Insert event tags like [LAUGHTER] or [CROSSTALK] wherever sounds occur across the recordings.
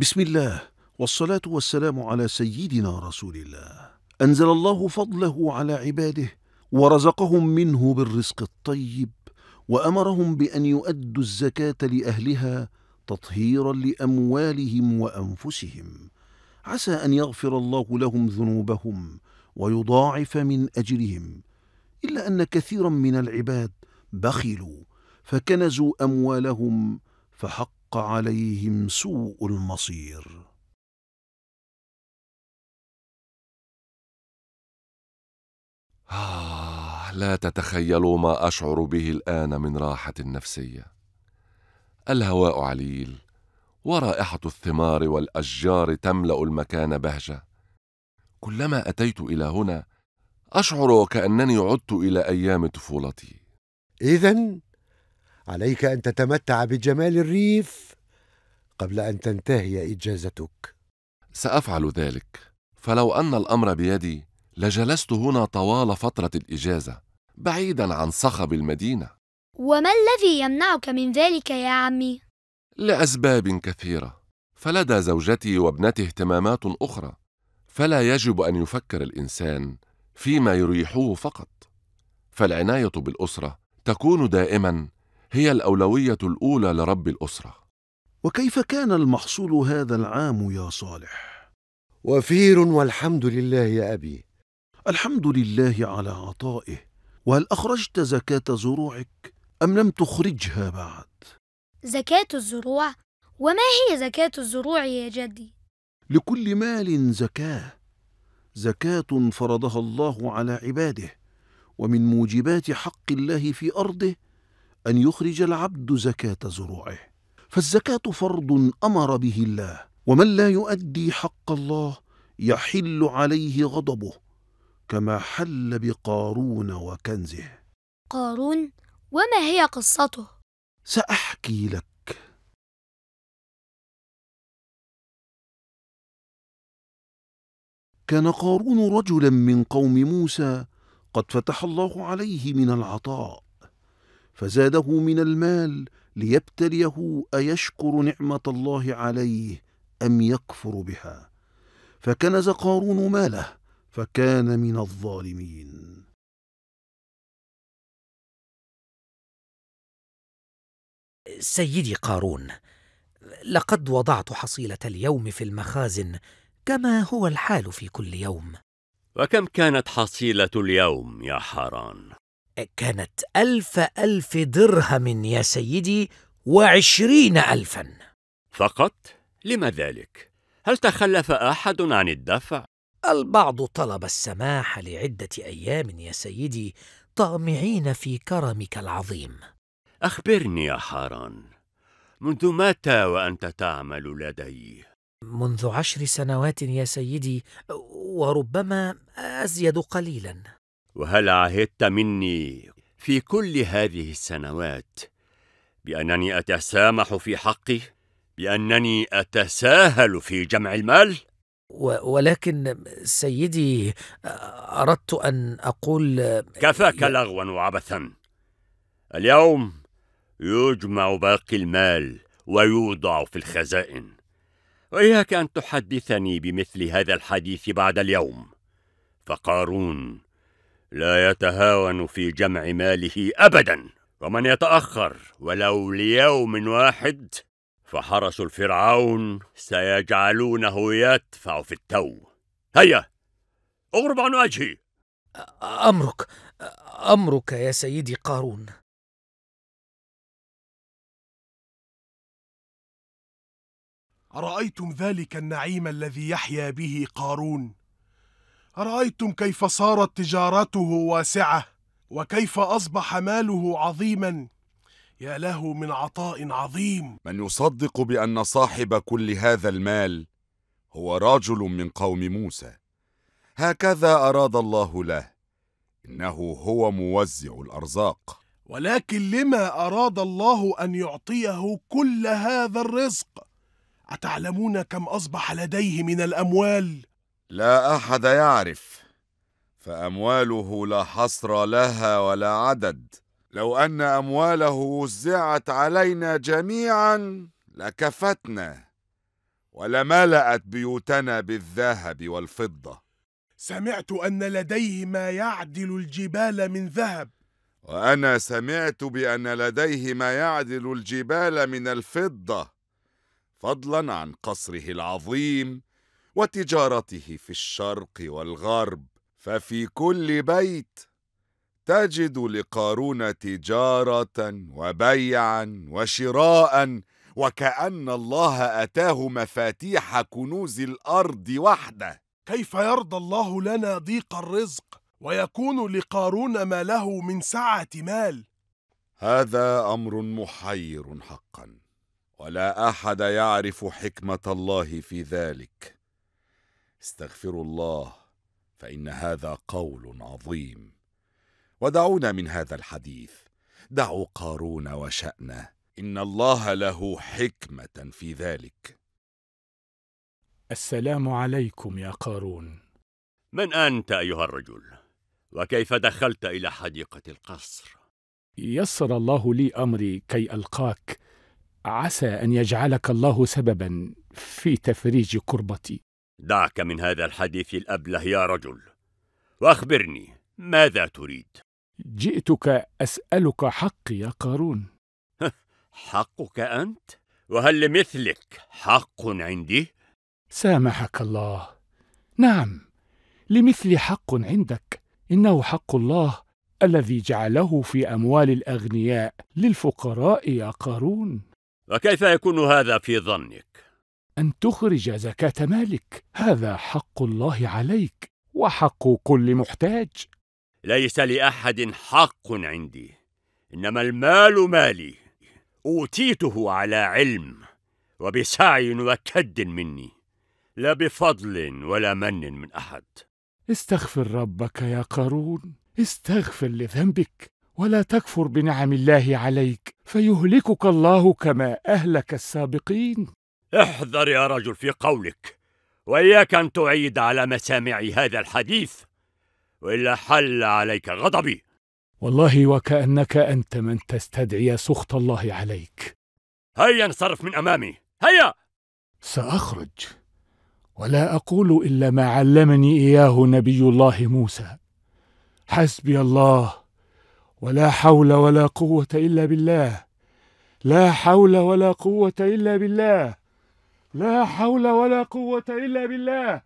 بسم الله والصلاة والسلام على سيدنا رسول الله أنزل الله فضله على عباده ورزقهم منه بالرزق الطيب وأمرهم بأن يؤدوا الزكاة لأهلها تطهيرا لأموالهم وأنفسهم عسى أن يغفر الله لهم ذنوبهم ويضاعف من أجرهم إلا أن كثيرا من العباد بخلوا فكنزوا أموالهم فحق حق عليهم سوء المصير آه لا تتخيلوا ما أشعر به الآن من راحة نفسية الهواء عليل ورائحة الثمار والأشجار تملأ المكان بهجة كلما أتيت إلى هنا أشعر وكأنني عدت إلى أيام طفولتي إذا عليك أن تتمتع بجمال الريف قبل أن تنتهي إجازتك سأفعل ذلك فلو أن الأمر بيدي لجلست هنا طوال فترة الإجازة بعيدا عن صخب المدينة وما الذي يمنعك من ذلك يا عمي؟ لأسباب كثيرة فلدى زوجتي وابنتي اهتمامات أخرى فلا يجب أن يفكر الإنسان فيما يريحه فقط فالعناية بالأسرة تكون دائما هي الأولوية الأولى لرب الأسرة وكيف كان المحصول هذا العام يا صالح؟ وفير والحمد لله يا أبي الحمد لله على عطائه وهل أخرجت زكاة زروعك أم لم تخرجها بعد؟ زكاة الزروع؟ وما هي زكاة الزروع يا جدي؟ لكل مال زكاة زكاة فرضها الله على عباده ومن موجبات حق الله في أرضه أن يخرج العبد زكاة زروعه فالزكاة فرض أمر به الله ومن لا يؤدي حق الله يحل عليه غضبه كما حل بقارون وكنزه قارون وما هي قصته سأحكي لك كان قارون رجلا من قوم موسى قد فتح الله عليه من العطاء فزاده من المال ليبتليه أيشكر نعمة الله عليه أم يكفر بها فكنز قارون ماله فكان من الظالمين سيدي قارون لقد وضعت حصيلة اليوم في المخازن كما هو الحال في كل يوم وكم كانت حصيلة اليوم يا حاران؟ كانت ألف ألف درهم يا سيدي وعشرين ألفا فقط؟ لم ذلك؟ هل تخلف أحد عن الدفع؟ البعض طلب السماح لعدة أيام يا سيدي طامعين في كرمك العظيم أخبرني يا حاران منذ متى وأنت تعمل لدي؟ منذ عشر سنوات يا سيدي وربما أزيد قليلاً وهل عهدت مني في كل هذه السنوات بانني اتسامح في حقي بانني اتساهل في جمع المال ولكن سيدي اردت ان اقول كفاك لغوا وعبثا اليوم يجمع باقي المال ويوضع في الخزائن واياك ان تحدثني بمثل هذا الحديث بعد اليوم فقارون لا يتهاون في جمع ماله أبدا ومن يتأخر ولو ليوم واحد فحرس الفرعون سيجعلونه يدفع في التو هيا اغرب عن وجهي أمرك أمرك يا سيدي قارون أرأيتم ذلك النعيم الذي يحيا به قارون أرأيتم كيف صارت تجارته واسعة وكيف أصبح ماله عظيما يا له من عطاء عظيم من يصدق بأن صاحب كل هذا المال هو رجل من قوم موسى هكذا أراد الله له إنه هو موزع الأرزاق ولكن لما أراد الله أن يعطيه كل هذا الرزق أتعلمون كم أصبح لديه من الأموال لا أحد يعرف فأمواله لا حصر لها ولا عدد لو أن أمواله وزعت علينا جميعا لكفتنا ولملأت بيوتنا بالذهب والفضة سمعت أن لديه ما يعدل الجبال من ذهب وأنا سمعت بأن لديه ما يعدل الجبال من الفضة فضلا عن قصره العظيم وتجارته في الشرق والغرب ففي كل بيت تجد لقارون تجاره وبيعا وشراء وكان الله اتاه مفاتيح كنوز الارض وحده كيف يرضى الله لنا ضيق الرزق ويكون لقارون ما له من سعه مال هذا امر محير حقا ولا احد يعرف حكمه الله في ذلك استغفروا الله فان هذا قول عظيم ودعونا من هذا الحديث دعوا قارون وشانه ان الله له حكمه في ذلك السلام عليكم يا قارون من انت ايها الرجل وكيف دخلت الى حديقه القصر يسر الله لي امري كي القاك عسى ان يجعلك الله سببا في تفريج كربتي دعك من هذا الحديث الأبله يا رجل وأخبرني ماذا تريد؟ جئتك أسألك حقي يا قارون [LAUGHS] حقك أنت؟ وهل لمثلك حق عندي؟ سامحك الله نعم لمثلي حق عندك إنه حق الله الذي جعله في أموال الأغنياء للفقراء يا قارون وكيف يكون هذا في ظنك؟ ان تخرج زكاه مالك هذا حق الله عليك وحق كل محتاج ليس لاحد حق عندي انما المال مالي اوتيته على علم وبسعي وكد مني لا بفضل ولا من من احد استغفر ربك يا قارون استغفر لذنبك ولا تكفر بنعم الله عليك فيهلكك الله كما اهلك السابقين احذر يا رجل في قولك واياك ان تعيد على مسامع هذا الحديث والا حل عليك غضبي والله وكانك انت من تستدعي سخط الله عليك هيا انصرف من امامي هيا ساخرج ولا اقول الا ما علمني اياه نبي الله موسى حسبي الله ولا حول ولا قوه الا بالله لا حول ولا قوه الا بالله لا حول ولا قوة إلا بالله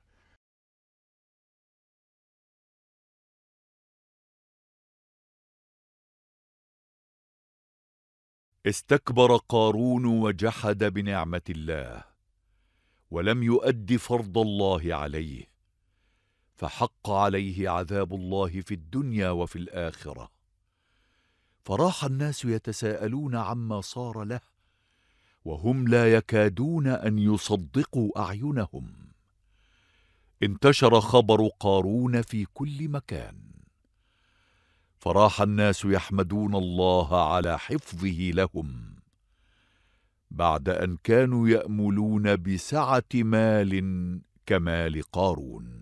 استكبر قارون وجحد بنعمة الله ولم يؤد فرض الله عليه فحق عليه عذاب الله في الدنيا وفي الآخرة فراح الناس يتساءلون عما صار له وهم لا يكادون ان يصدقوا اعينهم انتشر خبر قارون في كل مكان فراح الناس يحمدون الله على حفظه لهم بعد ان كانوا ياملون بسعه مال كمال قارون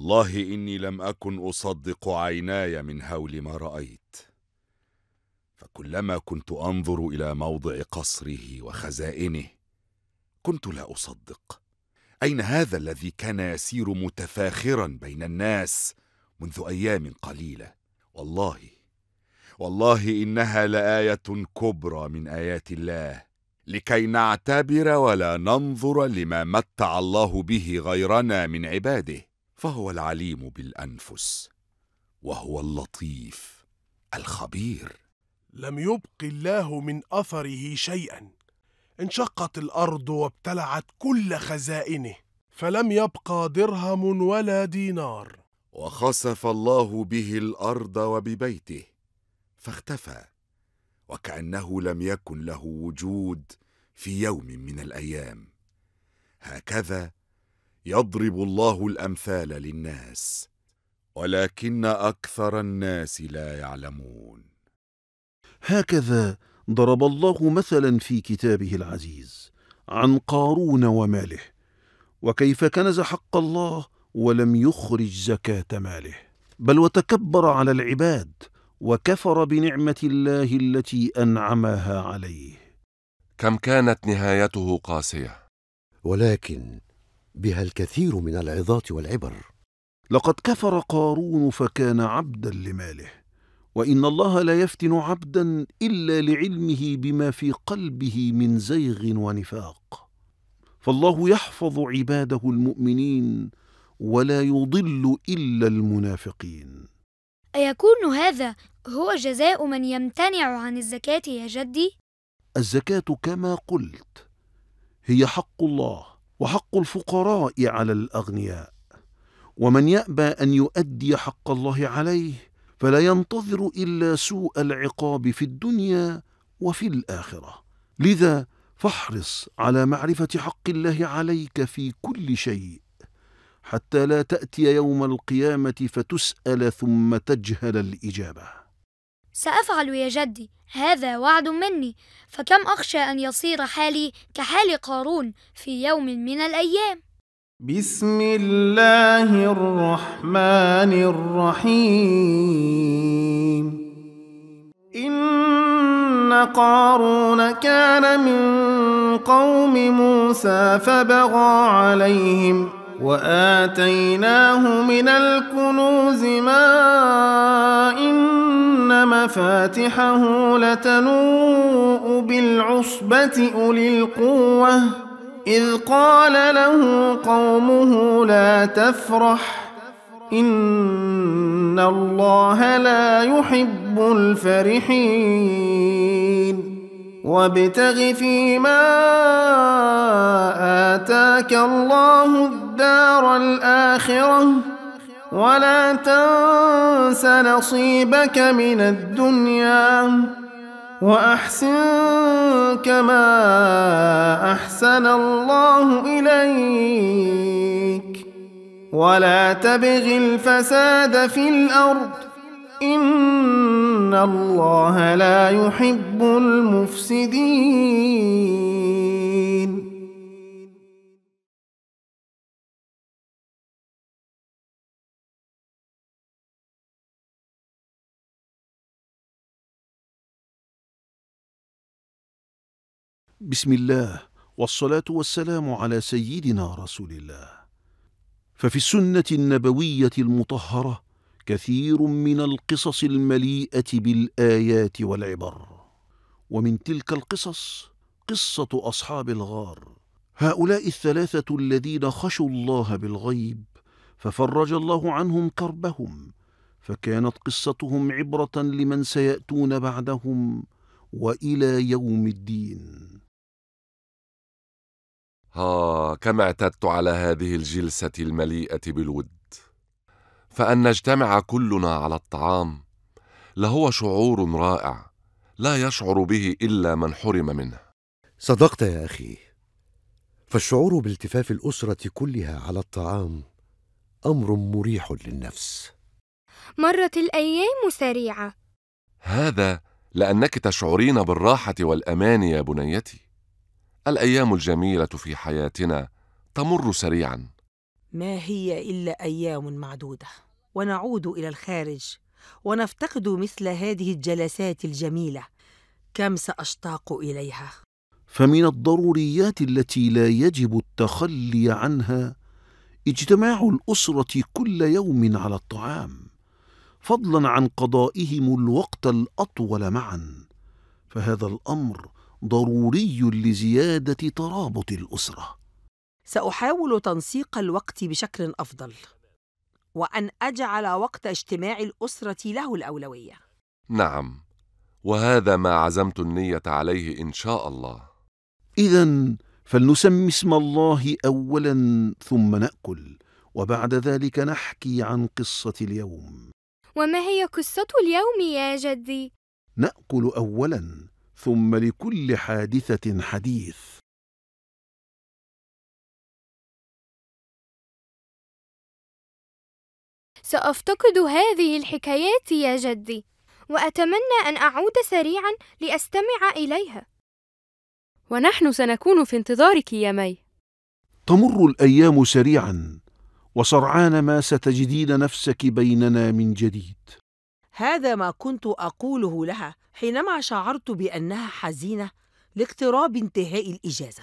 والله إني لم أكن أصدق عيناي من هول ما رأيت فكلما كنت أنظر إلى موضع قصره وخزائنه كنت لا أصدق أين هذا الذي كان يسير متفاخرا بين الناس منذ أيام قليلة والله والله إنها لآية كبرى من آيات الله لكي نعتبر ولا ننظر لما متع الله به غيرنا من عباده فهو العليم بالانفس وهو اللطيف الخبير لم يبق الله من اثره شيئا انشقت الارض وابتلعت كل خزائنه فلم يبقى درهم ولا دينار وخسف الله به الارض وببيته فاختفى وكانه لم يكن له وجود في يوم من الايام هكذا يضرب الله الامثال للناس ولكن اكثر الناس لا يعلمون هكذا ضرب الله مثلا في كتابه العزيز عن قارون وماله وكيف كنز حق الله ولم يخرج زكاه ماله بل وتكبر على العباد وكفر بنعمه الله التي انعمها عليه كم كانت نهايته قاسيه ولكن بها الكثير من العظات والعبر لقد كفر قارون فكان عبدا لماله وان الله لا يفتن عبدا الا لعلمه بما في قلبه من زيغ ونفاق فالله يحفظ عباده المؤمنين ولا يضل الا المنافقين ايكون هذا هو جزاء من يمتنع عن الزكاه يا جدي الزكاه كما قلت هي حق الله وحق الفقراء على الأغنياء ومن يأبى أن يؤدي حق الله عليه فلا ينتظر إلا سوء العقاب في الدنيا وفي الآخرة لذا فاحرص على معرفة حق الله عليك في كل شيء حتى لا تأتي يوم القيامة فتسأل ثم تجهل الإجابة سأفعل يا جدي هذا وعد مني فكم أخشى أن يصير حالي كحال قارون في يوم من الأيام بسم الله الرحمن الرحيم إن قارون كان من قوم موسى فبغى عليهم واتيناه من الكنوز ما ان مفاتحه لتنوء بالعصبه اولي القوه اذ قال له قومه لا تفرح ان الله لا يحب الفرحين وابتغ فيما آتاك الله الدار الآخرة ولا تنس نصيبك من الدنيا وأحسن كما أحسن الله إليك ولا تبغ الفساد في الأرض ان الله لا يحب المفسدين بسم الله والصلاه والسلام على سيدنا رسول الله ففي السنه النبويه المطهره كثير من القصص المليئه بالايات والعبر ومن تلك القصص قصه اصحاب الغار هؤلاء الثلاثه الذين خشوا الله بالغيب ففرج الله عنهم كربهم فكانت قصتهم عبره لمن سياتون بعدهم والى يوم الدين ها كما اعتدت على هذه الجلسه المليئه بالود فان نجتمع كلنا على الطعام لهو شعور رائع لا يشعر به الا من حرم منه صدقت يا اخي فالشعور بالتفاف الاسره كلها على الطعام امر مريح للنفس مرت الايام سريعه هذا لانك تشعرين بالراحه والامان يا بنيتي الايام الجميله في حياتنا تمر سريعا ما هي إلا أيام معدودة ونعود إلى الخارج ونفتقد مثل هذه الجلسات الجميلة كم سأشتاق إليها فمن الضروريات التي لا يجب التخلي عنها اجتماع الأسرة كل يوم على الطعام فضلا عن قضائهم الوقت الأطول معا فهذا الأمر ضروري لزيادة ترابط الأسرة سأحاول تنسيق الوقت بشكل أفضل وأن أجعل وقت اجتماع الأسرة له الأولوية نعم وهذا ما عزمت النية عليه إن شاء الله إذا فلنسمي اسم الله أولا ثم نأكل وبعد ذلك نحكي عن قصة اليوم وما هي قصة اليوم يا جدي؟ نأكل أولا ثم لكل حادثة حديث سأفتقد هذه الحكايات يا جدي وأتمنى أن أعود سريعا لأستمع إليها ونحن سنكون في انتظارك يا مي تمر الأيام سريعا وسرعان ما ستجدين نفسك بيننا من جديد هذا ما كنت أقوله لها حينما شعرت بأنها حزينة لاقتراب انتهاء الإجازة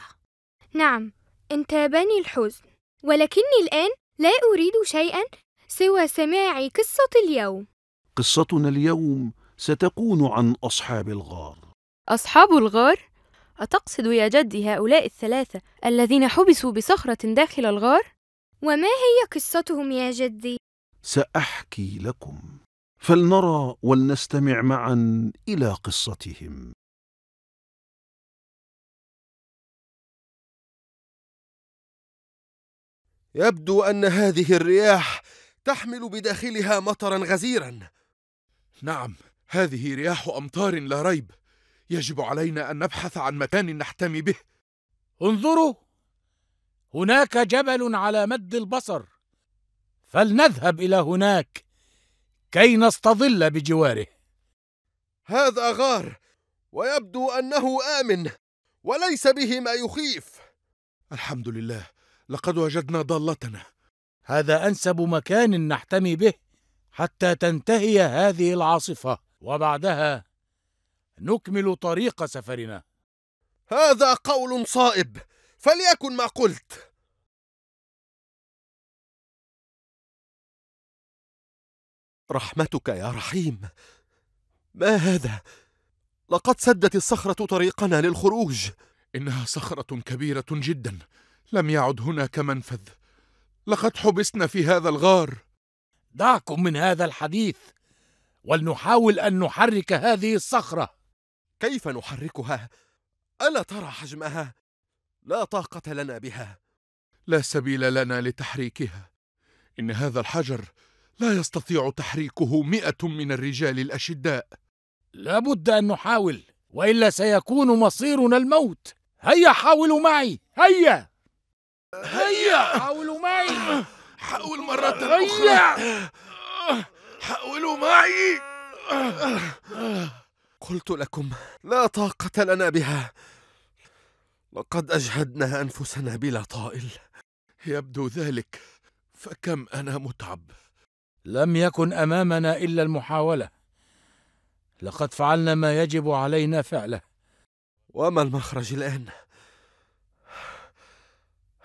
نعم انتابني الحزن ولكني الآن لا أريد شيئا سوى سماع قصة اليوم قصتنا اليوم ستكون عن أصحاب الغار أصحاب الغار؟ أتقصد يا جدي هؤلاء الثلاثة الذين حبسوا بصخرة داخل الغار؟ وما هي قصتهم يا جدي؟ سأحكي لكم فلنرى ولنستمع معا إلى قصتهم يبدو أن هذه الرياح تحمل بداخلها مطرا غزيرا نعم هذه رياح امطار لا ريب يجب علينا ان نبحث عن مكان نحتمي به انظروا هناك جبل على مد البصر فلنذهب الى هناك كي نستظل بجواره هذا غار ويبدو انه امن وليس به ما يخيف الحمد لله لقد وجدنا ضالتنا هذا انسب مكان نحتمي به حتى تنتهي هذه العاصفه وبعدها نكمل طريق سفرنا هذا قول صائب فليكن ما قلت رحمتك يا رحيم ما هذا لقد سدت الصخره طريقنا للخروج انها صخره كبيره جدا لم يعد هناك منفذ لقد حبسنا في هذا الغار دعكم من هذا الحديث ولنحاول ان نحرك هذه الصخره كيف نحركها الا ترى حجمها لا طاقه لنا بها لا سبيل لنا لتحريكها ان هذا الحجر لا يستطيع تحريكه مئه من الرجال الاشداء لابد ان نحاول والا سيكون مصيرنا الموت هيا حاولوا معي هيا هيا حاولوا معي حاول مرة أخرى هيا حاولوا معي قلت لكم لا طاقة لنا بها لقد أجهدنا أنفسنا بلا طائل يبدو ذلك فكم أنا متعب لم يكن أمامنا إلا المحاولة لقد فعلنا ما يجب علينا فعله وما المخرج الآن؟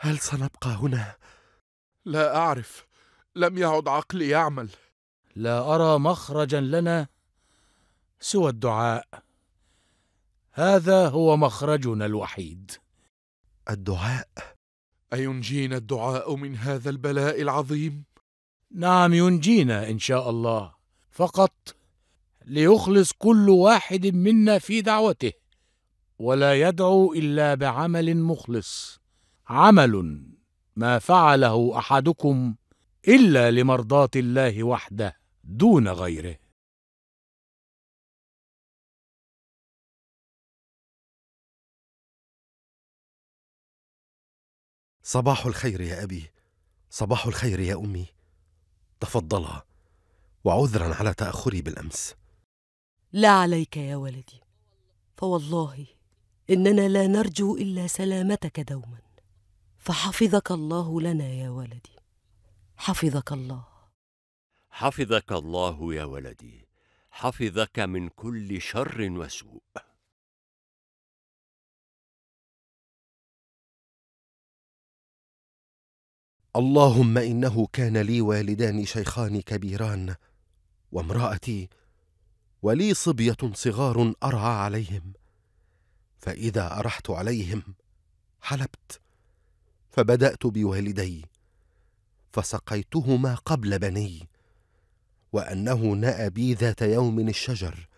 هل سنبقى هنا لا اعرف لم يعد عقلي يعمل لا ارى مخرجا لنا سوى الدعاء هذا هو مخرجنا الوحيد الدعاء اينجينا الدعاء من هذا البلاء العظيم نعم ينجينا ان شاء الله فقط ليخلص كل واحد منا في دعوته ولا يدعو الا بعمل مخلص عمل ما فعله احدكم الا لمرضاه الله وحده دون غيره صباح الخير يا ابي صباح الخير يا امي تفضلا وعذرا على تاخري بالامس لا عليك يا ولدي فوالله اننا لا نرجو الا سلامتك دوما فحفظك الله لنا يا ولدي حفظك الله حفظك الله يا ولدي حفظك من كل شر وسوء اللهم انه كان لي والدان شيخان كبيران وامراتي ولي صبيه صغار ارعى عليهم فاذا ارحت عليهم حلبت فبدات بوالدي فسقيتهما قبل بني وانه ناى بي ذات يوم الشجر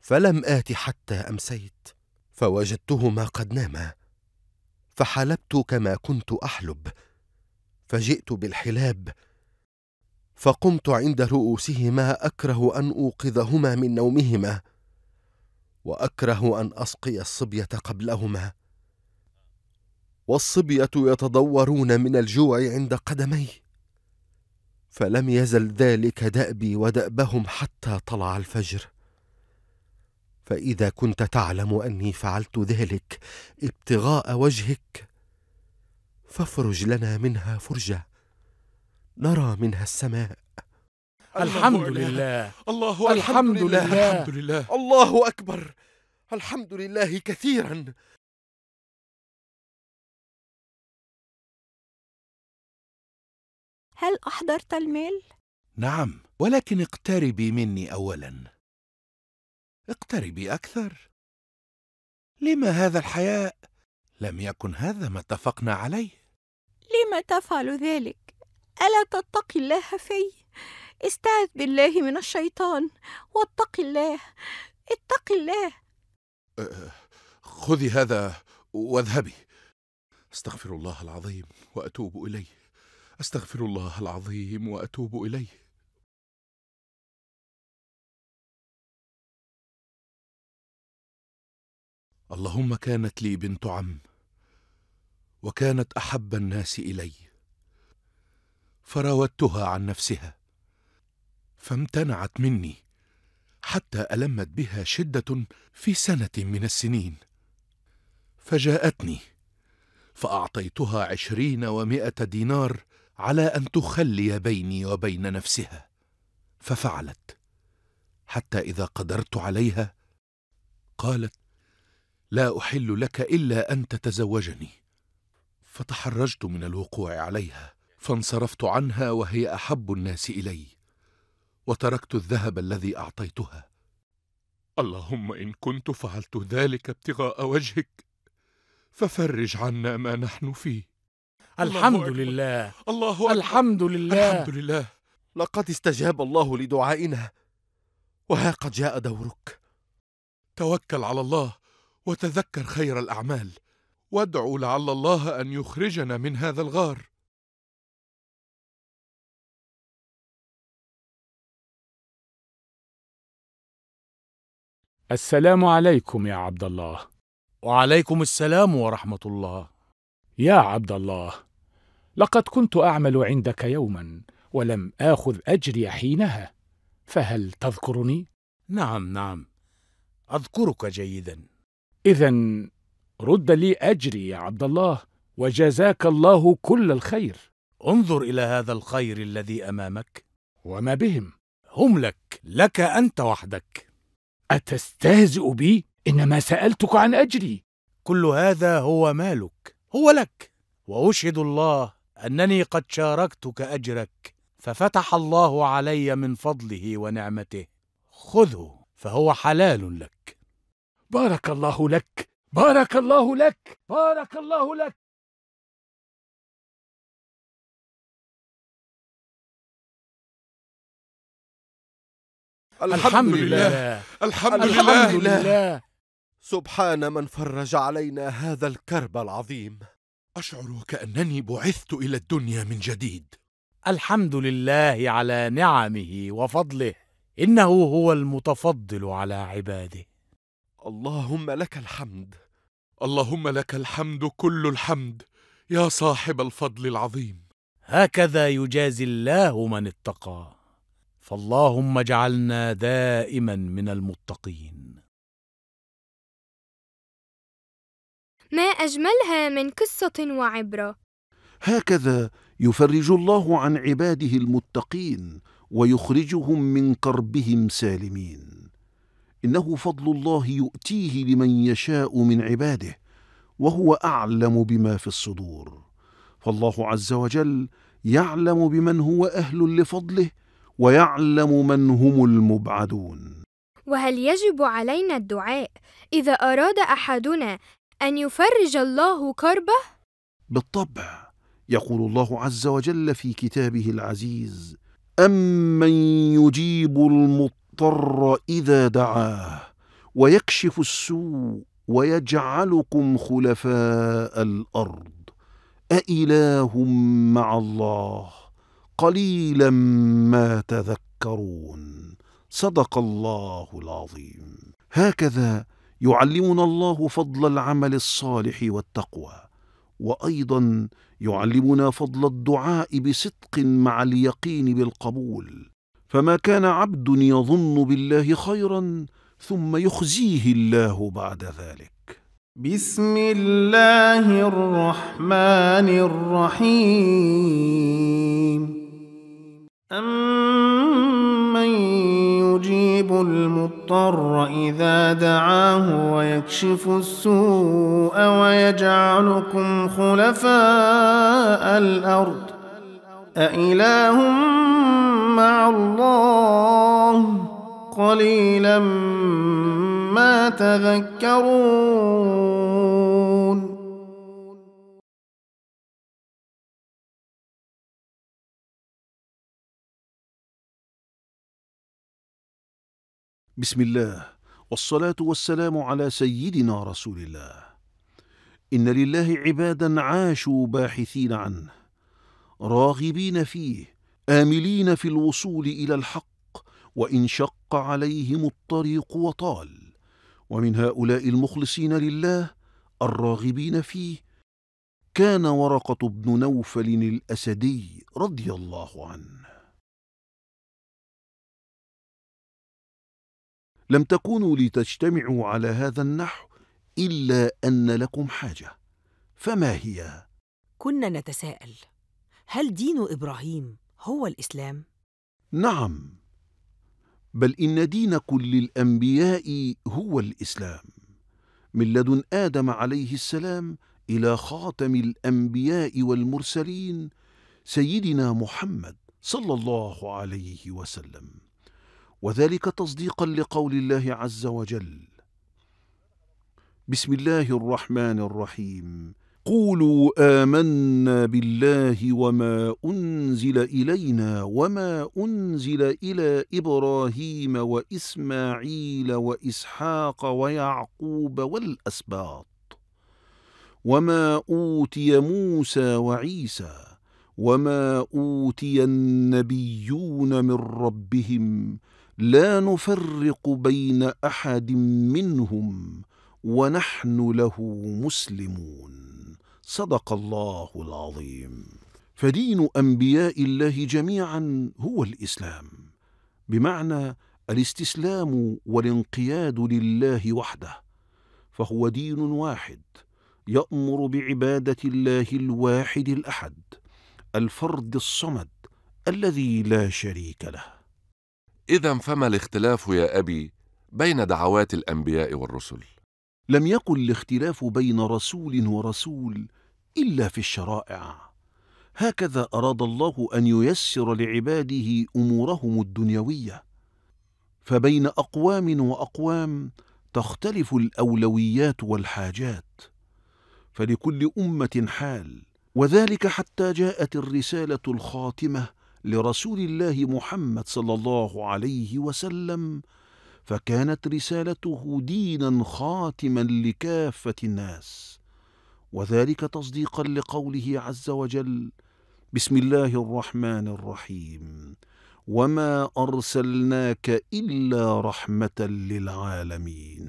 فلم ات حتى امسيت فوجدتهما قد ناما فحلبت كما كنت احلب فجئت بالحلاب فقمت عند رؤوسهما اكره ان اوقظهما من نومهما واكره ان اسقي الصبيه قبلهما والصبيه يتضورون من الجوع عند قدمي فلم يزل ذلك دأبي ودأبهم حتى طلع الفجر فإذا كنت تعلم أني فعلت ذلك ابتغاء وجهك فافرج لنا منها فرجة نرى منها السماء الحمد لله الله الحمد لله الحمد لله الله أكبر الحمد لله كثيرا هل أحضرت المال؟ نعم ولكن اقتربي مني أولا اقتربي أكثر لما هذا الحياء؟ لم يكن هذا ما اتفقنا عليه لما تفعل ذلك؟ ألا تتقي الله في؟ استعذ بالله من الشيطان واتق الله اتق الله أه، خذي هذا واذهبي استغفر الله العظيم واتوب اليه استغفر الله العظيم واتوب اليه اللهم كانت لي بنت عم وكانت احب الناس الي فراودتها عن نفسها فامتنعت مني حتى المت بها شده في سنه من السنين فجاءتني فاعطيتها عشرين ومائه دينار على ان تخلي بيني وبين نفسها ففعلت حتى اذا قدرت عليها قالت لا احل لك الا ان تتزوجني فتحرجت من الوقوع عليها فانصرفت عنها وهي احب الناس الي وتركت الذهب الذي اعطيتها اللهم ان كنت فعلت ذلك ابتغاء وجهك ففرج عنا ما نحن فيه الحمد لله الله أكبر. الحمد لله الحمد لله لقد استجاب الله لدعائنا وها قد جاء دورك توكل على الله وتذكر خير الأعمال وادعو لعل الله أن يخرجنا من هذا الغار السلام عليكم يا عبد الله وعليكم السلام ورحمة الله يا عبد الله لقد كنت اعمل عندك يوما ولم اخذ اجري حينها فهل تذكرني نعم نعم اذكرك جيدا اذا رد لي اجري يا عبد الله وجزاك الله كل الخير انظر الى هذا الخير الذي امامك وما بهم هم لك لك انت وحدك اتستهزئ بي انما سالتك عن اجري كل هذا هو مالك هو لك واشهد الله انني قد شاركتك اجرك ففتح الله علي من فضله ونعمته خذه فهو حلال لك بارك الله لك بارك الله لك بارك الله لك الحمد لله الحمد لله, الحمد لله. سبحان من فرج علينا هذا الكرب العظيم اشعر كانني بعثت الى الدنيا من جديد الحمد لله على نعمه وفضله انه هو المتفضل على عباده اللهم لك الحمد اللهم لك الحمد كل الحمد يا صاحب الفضل العظيم هكذا يجازي الله من اتقى فاللهم اجعلنا دائما من المتقين ما أجملها من قصة وعبرة هكذا يفرج الله عن عباده المتقين ويخرجهم من كربهم سالمين إنه فضل الله يؤتيه لمن يشاء من عباده وهو أعلم بما في الصدور فالله عز وجل يعلم بمن هو أهل لفضله ويعلم من هم المبعدون وهل يجب علينا الدعاء إذا أراد أحدنا أن يفرج الله كربه؟ بالطبع يقول الله عز وجل في كتابه العزيز أمن يجيب المضطر إذا دعاه ويكشف السوء ويجعلكم خلفاء الأرض أإله مع الله قليلا ما تذكرون صدق الله العظيم هكذا يعلمنا الله فضل العمل الصالح والتقوى وايضا يعلمنا فضل الدعاء بصدق مع اليقين بالقبول فما كان عبد يظن بالله خيرا ثم يخزيه الله بعد ذلك بسم الله الرحمن الرحيم أم يجيب المضطر إذا دعاه ويكشف السوء ويجعلكم خلفاء الأرض أإله مع الله قليلا ما تذكرون بسم الله والصلاة والسلام على سيدنا رسول الله إن لله عبادا عاشوا باحثين عنه راغبين فيه آملين في الوصول إلى الحق وإن شق عليهم الطريق وطال ومن هؤلاء المخلصين لله الراغبين فيه كان ورقة بن نوفل الأسدي رضي الله عنه لم تكونوا لتجتمعوا على هذا النحو إلا أن لكم حاجة فما هي؟ كنا نتساءل هل دين إبراهيم هو الإسلام؟ نعم بل إن دين كل الأنبياء هو الإسلام من لدن آدم عليه السلام إلى خاتم الأنبياء والمرسلين سيدنا محمد صلى الله عليه وسلم وذلك تصديقا لقول الله عز وجل بسم الله الرحمن الرحيم قولوا آمنا بالله وما أنزل إلينا وما أنزل إلى إبراهيم وإسماعيل وإسحاق ويعقوب والأسباط وما أوتي موسى وعيسى وما أوتي النبيون من ربهم لا نفرق بين احد منهم ونحن له مسلمون صدق الله العظيم فدين انبياء الله جميعا هو الاسلام بمعنى الاستسلام والانقياد لله وحده فهو دين واحد يامر بعباده الله الواحد الاحد الفرد الصمد الذي لا شريك له اذا فما الاختلاف يا ابي بين دعوات الانبياء والرسل لم يكن الاختلاف بين رسول ورسول الا في الشرائع هكذا اراد الله ان ييسر لعباده امورهم الدنيويه فبين اقوام واقوام تختلف الاولويات والحاجات فلكل امه حال وذلك حتى جاءت الرساله الخاتمه لرسول الله محمد صلى الله عليه وسلم فكانت رسالته دينا خاتما لكافة الناس وذلك تصديقا لقوله عز وجل بسم الله الرحمن الرحيم وما أرسلناك إلا رحمة للعالمين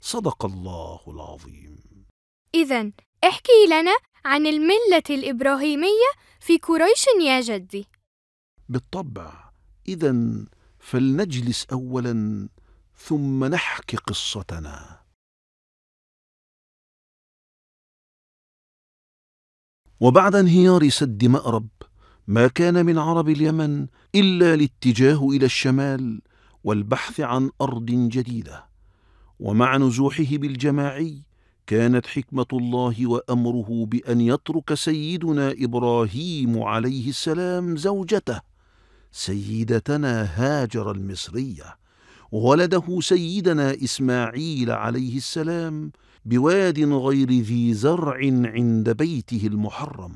صدق الله العظيم إذا احكي لنا عن الملة الإبراهيمية في قريش يا جدي بالطبع إذا فلنجلس أولا ثم نحكي قصتنا وبعد انهيار سد مأرب ما كان من عرب اليمن إلا الاتجاه إلى الشمال والبحث عن أرض جديدة ومع نزوحه بالجماعي كانت حكمة الله وأمره بأن يترك سيدنا إبراهيم عليه السلام زوجته سيدتنا هاجر المصريه وولده سيدنا اسماعيل عليه السلام بواد غير ذي زرع عند بيته المحرم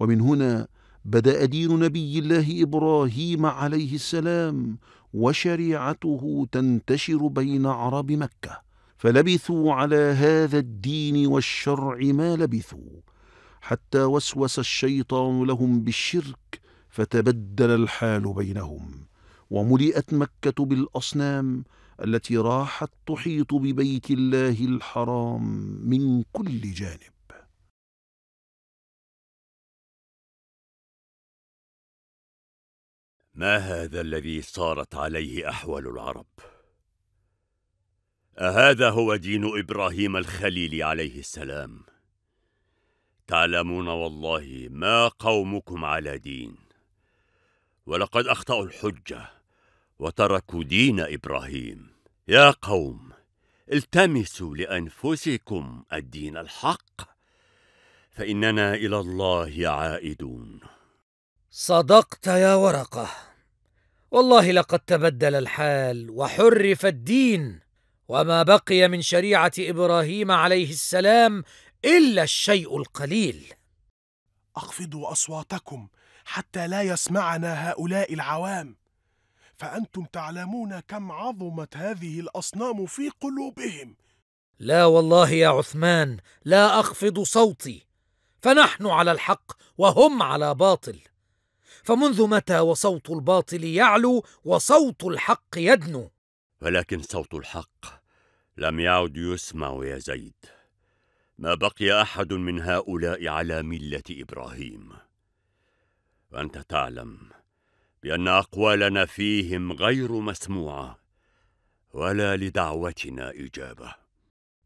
ومن هنا بدا دين نبي الله ابراهيم عليه السلام وشريعته تنتشر بين عرب مكه فلبثوا على هذا الدين والشرع ما لبثوا حتى وسوس الشيطان لهم بالشرك فتبدل الحال بينهم وملئت مكة بالأصنام التي راحت تحيط ببيت الله الحرام من كل جانب ما هذا الذي صارت عليه احوال العرب اهذا هو دين ابراهيم الخليل عليه السلام تعلمون والله ما قومكم على دين ولقد أخطأوا الحجة وتركوا دين إبراهيم يا قوم التمسوا لأنفسكم الدين الحق فإننا إلى الله عائدون صدقت يا ورقة والله لقد تبدل الحال وحرف الدين وما بقي من شريعة إبراهيم عليه السلام إلا الشيء القليل أخفضوا أصواتكم حتى لا يسمعنا هؤلاء العوام فانتم تعلمون كم عظمت هذه الاصنام في قلوبهم لا والله يا عثمان لا اخفض صوتي فنحن على الحق وهم على باطل فمنذ متى وصوت الباطل يعلو وصوت الحق يدنو ولكن صوت الحق لم يعد يسمع يا زيد ما بقي احد من هؤلاء على مله ابراهيم فانت تعلم بان اقوالنا فيهم غير مسموعه ولا لدعوتنا اجابه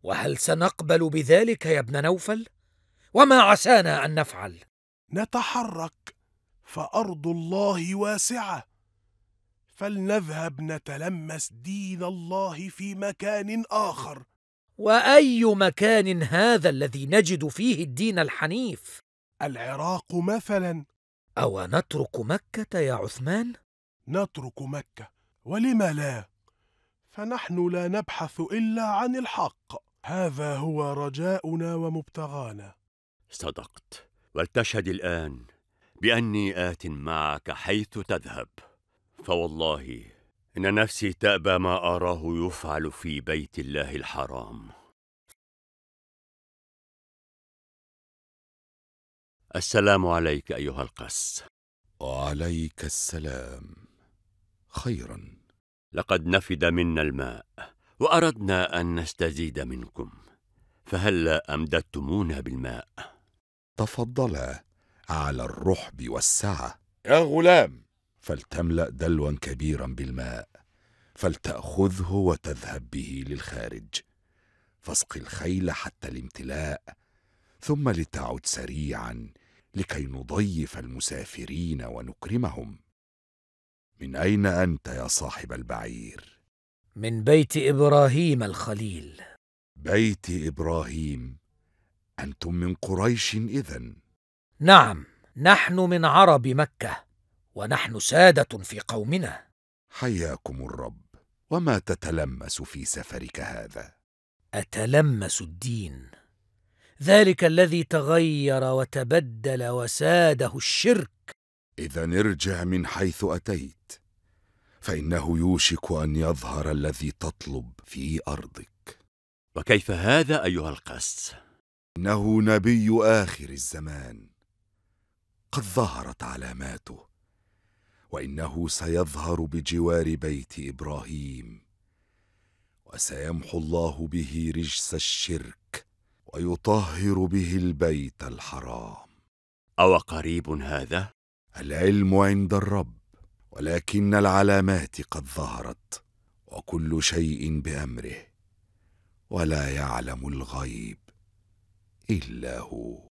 وهل سنقبل بذلك يا ابن نوفل وما عسانا ان نفعل نتحرك فارض الله واسعه فلنذهب نتلمس دين الله في مكان اخر واي مكان هذا الذي نجد فيه الدين الحنيف العراق مثلا أو نترك مكة يا عثمان؟ نترك مكة ولم لا؟ فنحن لا نبحث إلا عن الحق هذا هو رجاؤنا ومبتغانا صدقت ولتشهد الآن بأني آت معك حيث تذهب فوالله إن نفسي تأبى ما أراه يفعل في بيت الله الحرام السلام عليك أيها القس وعليك السلام خيرا لقد نفد منا الماء وأردنا أن نستزيد منكم فهلا أمددتمونا بالماء تفضلا على الرحب والسعة يا غلام فلتملأ دلوا كبيرا بالماء فلتأخذه وتذهب به للخارج فاسق الخيل حتى الامتلاء ثم لتعد سريعا لكي نضيف المسافرين ونكرمهم من اين انت يا صاحب البعير من بيت ابراهيم الخليل بيت ابراهيم انتم من قريش اذن نعم نحن من عرب مكه ونحن ساده في قومنا حياكم الرب وما تتلمس في سفرك هذا اتلمس الدين ذلك الذي تغير وتبدل وساده الشرك اذا ارجع من حيث اتيت فانه يوشك ان يظهر الذي تطلب في ارضك وكيف هذا ايها القس انه نبي اخر الزمان قد ظهرت علاماته وانه سيظهر بجوار بيت ابراهيم وسيمحو الله به رجس الشرك ويطهر به البيت الحرام أو قريب هذا؟ العلم عند الرب ولكن العلامات قد ظهرت وكل شيء بأمره ولا يعلم الغيب إلا هو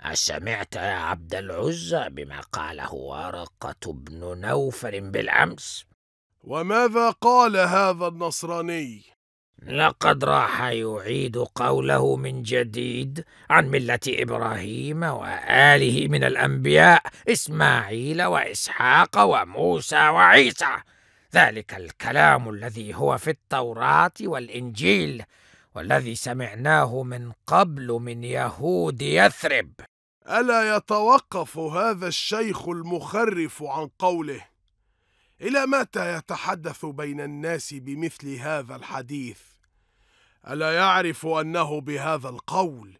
أسمعت يا عبد العزى بما قاله ورقة بن نوفل بالأمس؟ وماذا قال هذا النصراني؟ لقد راح يعيد قوله من جديد عن ملة إبراهيم وآله من الأنبياء إسماعيل وإسحاق وموسى وعيسى ذلك الكلام الذي هو في التوراة والإنجيل والذي سمعناه من قبل من يهود يثرب ألا يتوقف هذا الشيخ المخرف عن قوله إلى متى يتحدث بين الناس بمثل هذا الحديث؟ ألا يعرف أنه بهذا القول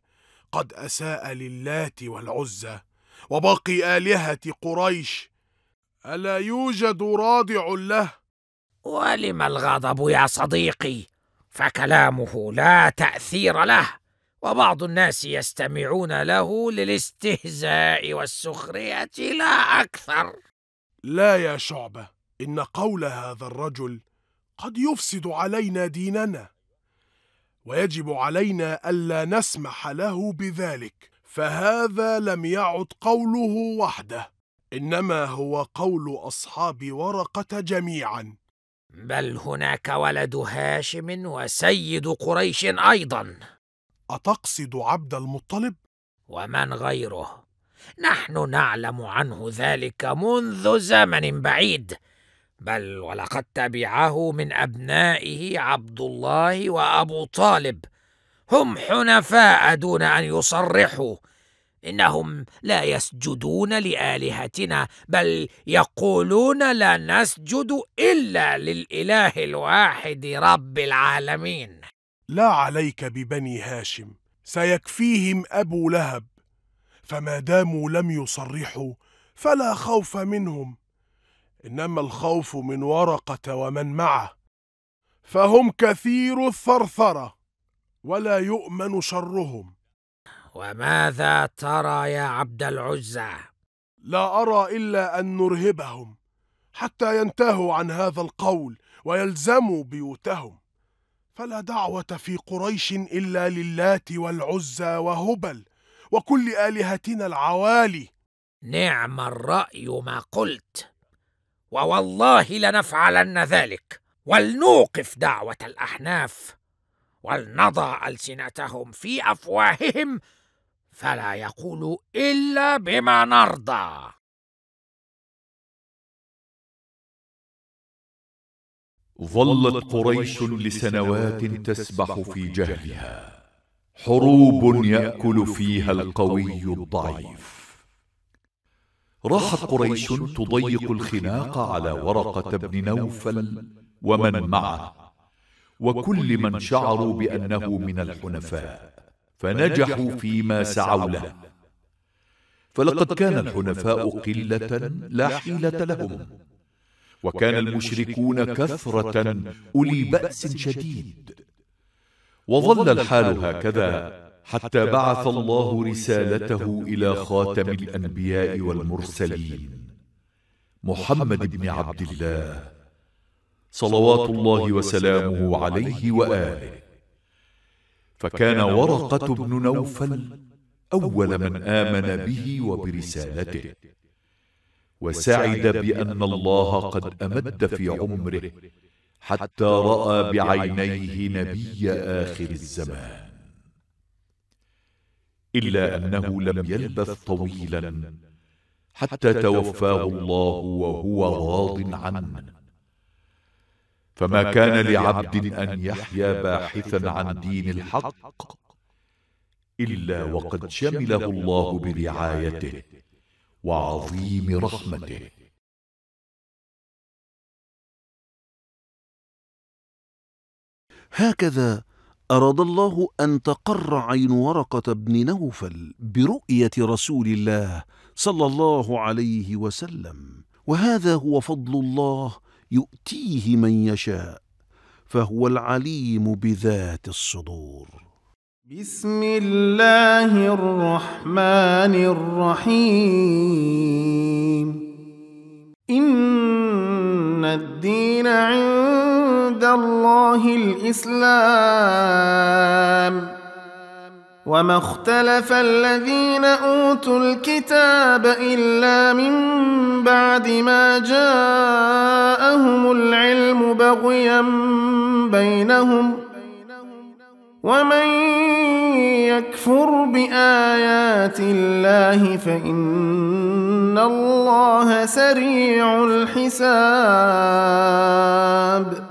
قد أساء للات والعزى وباقي آلهة قريش ألا يوجد رادع له؟ ولم الغضب يا صديقي؟ فكلامه لا تأثير له وبعض الناس يستمعون له للاستهزاء والسخرية لا أكثر لا يا شعبة إن قول هذا الرجل قد يفسد علينا ديننا ويجب علينا ألا نسمح له بذلك فهذا لم يعد قوله وحده إنما هو قول أصحاب ورقة جميعا بل هناك ولد هاشم وسيد قريش أيضا أتقصد عبد المطلب؟ ومن غيره نحن نعلم عنه ذلك منذ زمن بعيد بل ولقد تبعه من أبنائه عبد الله وأبو طالب هم حنفاء دون أن يصرحوا إنهم لا يسجدون لآلهتنا بل يقولون لا نسجد إلا للإله الواحد رب العالمين لا عليك ببني هاشم سيكفيهم أبو لهب فما داموا لم يصرحوا فلا خوف منهم إنما الخوف من ورقة ومن معه فهم كثير الثرثرة ولا يؤمن شرهم وماذا ترى يا عبد العزة؟ لا أرى إلا أن نرهبهم حتى ينتهوا عن هذا القول ويلزموا بيوتهم فلا دعوة في قريش إلا للات والعزى وهبل وكل آلهتنا العوالي نعم الرأي ما قلت ووالله لنفعلن ذلك ولنوقف دعوة الأحناف ولنضع ألسنتهم في أفواههم فلا يقولوا إلا بما نرضى ظلت قريش لسنوات تسبح في جهلها حروب يأكل فيها القوي الضعيف راحت قريش تضيق الخناق على ورقة بن نوفل ومن معه وكل من شعروا بأنه من الحنفاء فنجحوا فيما سعوا له فلقد كان الحنفاء قلة لا حيلة لهم وكان المشركون كثرة أولي بأس شديد وظل الحال هكذا حتى بعث الله رسالته إلى خاتم الأنبياء والمرسلين محمد بن عبد الله صلوات الله وسلامه عليه وآله فكان ورقة بن نوفل أول من آمن به وبرسالته وسعد بأن الله قد أمد في عمره حتى رأى بعينيه نبي آخر الزمان إلا أنه لم يلبث طويلا حتى توفاه الله وهو راض عنه فما كان لعبد أن يحيا باحثا عن دين الحق إلا وقد شمله الله برعايته وعظيم رحمته هكذا أراد الله أن تقر عين ورقة بن نوفل برؤية رسول الله صلى الله عليه وسلم وهذا هو فضل الله يؤتيه من يشاء فهو العليم بذات الصدور بسم الله الرحمن الرحيم إن الدين عند الله الإسلام وما اختلف الذين أوتوا الكتاب إلا من بعد ما جاءهم العلم بغيا بينهم ۖ ومن يكفر بآيات الله فإن الله سريع الحساب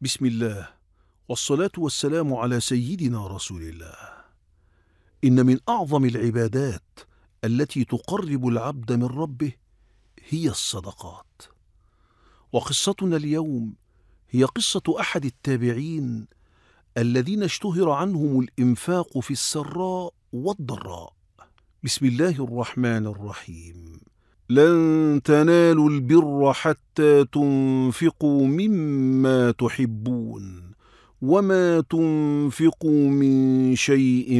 بسم الله والصلاة والسلام على سيدنا رسول الله إن من أعظم العبادات التي تقرب العبد من ربه هي الصدقات وقصتنا اليوم هي قصة أحد التابعين الذين اشتهر عنهم الإنفاق في السراء والضراء بسم الله الرحمن الرحيم لن تنالوا البر حتى تنفقوا مما تحبون وما تنفقوا من شيء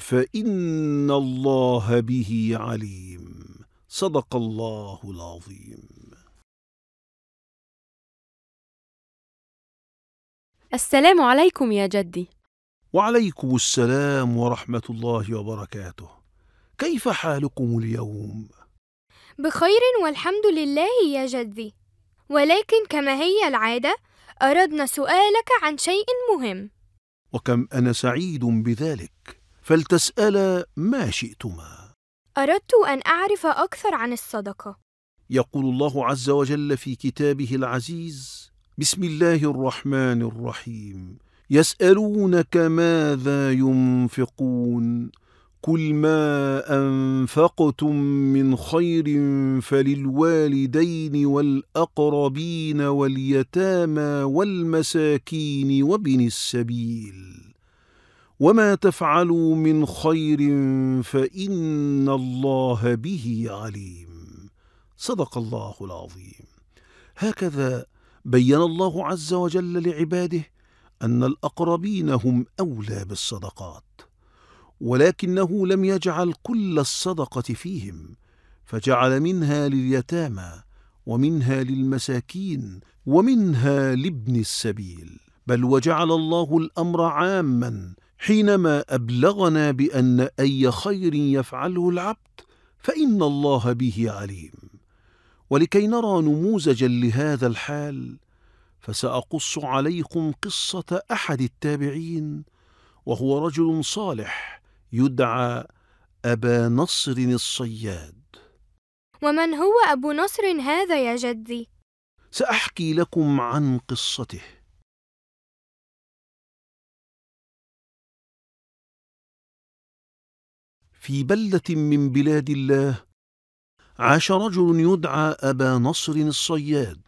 فإن الله به عليم صدق الله العظيم السلام عليكم يا جدي وعليكم السلام ورحمة الله وبركاته كيف حالكم اليوم؟ بخير والحمد لله يا جدي ولكن كما هي العادة أردنا سؤالك عن شيء مهم وكم أنا سعيد بذلك فلتسألا ما شئتما أردت أن أعرف أكثر عن الصدقة يقول الله عز وجل في كتابه العزيز بسم الله الرحمن الرحيم يسألونك ماذا ينفقون كل ما أنفقتم من خير فللوالدين والأقربين واليتامى والمساكين وابن السبيل وما تفعلوا من خير فإن الله به عليم صدق الله العظيم هكذا بين الله عز وجل لعباده أن الأقربين هم أولى بالصدقات ولكنه لم يجعل كل الصدقة فيهم فجعل منها لليتامى ومنها للمساكين ومنها لابن السبيل بل وجعل الله الأمر عاما حينما أبلغنا بأن أي خير يفعله العبد فإن الله به عليم ولكي نرى نموذجا لهذا الحال فسأقص عليكم قصة أحد التابعين وهو رجل صالح يدعى أبا نصر الصياد ومن هو أبو نصر هذا يا جدي؟ سأحكي لكم عن قصته في بلدة من بلاد الله عاش رجل يدعى أبا نصر الصياد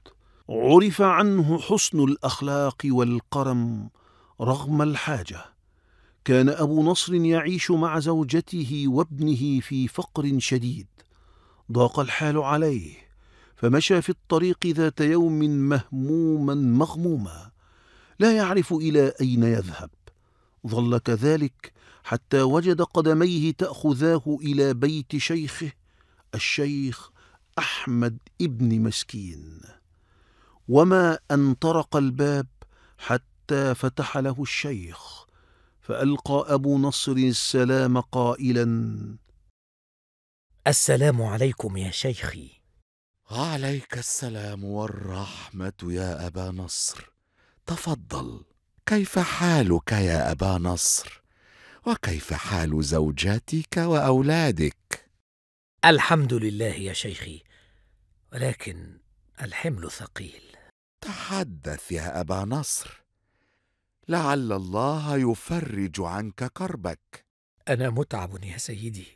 عرف عنه حسن الأخلاق والقرم رغم الحاجة كان ابو نصر يعيش مع زوجته وابنه في فقر شديد ضاق الحال عليه فمشى في الطريق ذات يوم مهموما مغموما لا يعرف الى اين يذهب ظل كذلك حتى وجد قدميه تاخذاه الى بيت شيخه الشيخ احمد ابن مسكين وما ان طرق الباب حتى فتح له الشيخ فألقى أبو نصر السلام قائلا السلام عليكم يا شيخي عليك السلام والرحمة يا أبا نصر تفضل كيف حالك يا أبا نصر وكيف حال زوجاتك وأولادك الحمد لله يا شيخي ولكن الحمل ثقيل تحدث يا أبا نصر لعل الله يفرج عنك كربك انا متعب يا سيدي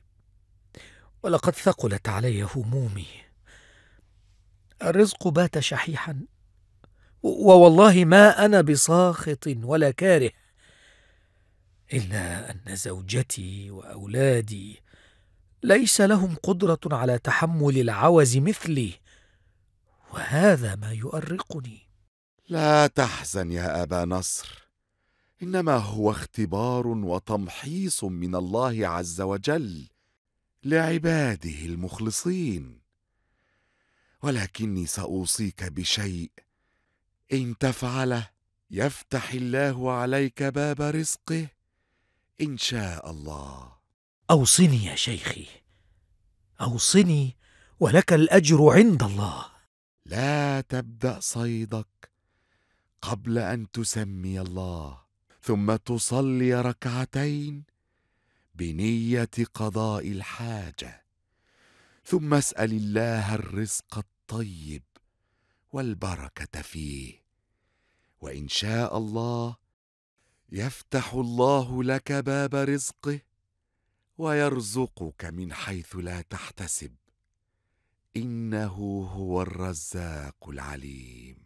ولقد ثقلت علي همومي الرزق بات شحيحا ووالله ما انا بساخط ولا كاره الا ان زوجتي واولادي ليس لهم قدره على تحمل العوز مثلي وهذا ما يؤرقني لا تحزن يا ابا نصر انما هو اختبار وتمحيص من الله عز وجل لعباده المخلصين ولكني ساوصيك بشيء ان تفعله يفتح الله عليك باب رزقه ان شاء الله اوصني يا شيخي اوصني ولك الاجر عند الله لا تبدا صيدك قبل ان تسمي الله ثم تصلي ركعتين بنيه قضاء الحاجه ثم اسال الله الرزق الطيب والبركه فيه وان شاء الله يفتح الله لك باب رزقه ويرزقك من حيث لا تحتسب انه هو الرزاق العليم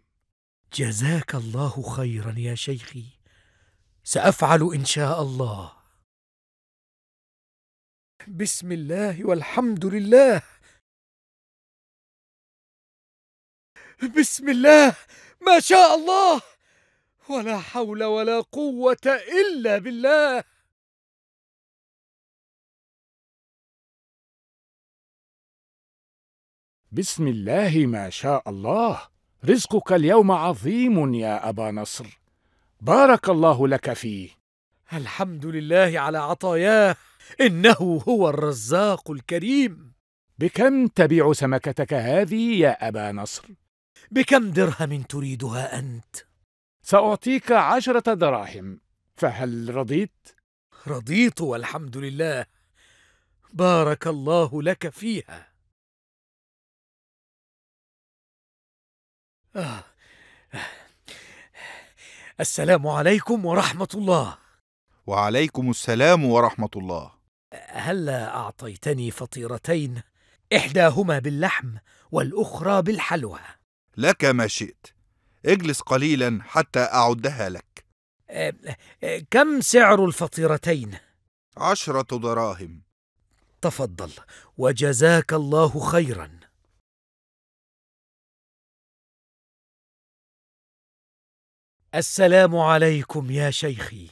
جزاك الله خيرا يا شيخي سافعل ان شاء الله بسم الله والحمد لله بسم الله ما شاء الله ولا حول ولا قوه الا بالله بسم الله ما شاء الله رزقك اليوم عظيم يا ابا نصر بارك الله لك فيه الحمد لله على عطاياه إنه هو الرزاق الكريم بكم تبيع سمكتك هذه يا أبا نصر؟ بكم درهم تريدها أنت؟ سأعطيك عشرة دراهم فهل رضيت؟ رضيت والحمد لله بارك الله لك فيها آه. آه. السلام عليكم ورحمة الله وعليكم السلام ورحمة الله هلا أعطيتني فطيرتين إحداهما باللحم والأخرى بالحلوى لك ما شئت اجلس قليلا حتى أعدها لك كم سعر الفطيرتين؟ عشرة دراهم تفضل وجزاك الله خيرا السلام عليكم يا شيخي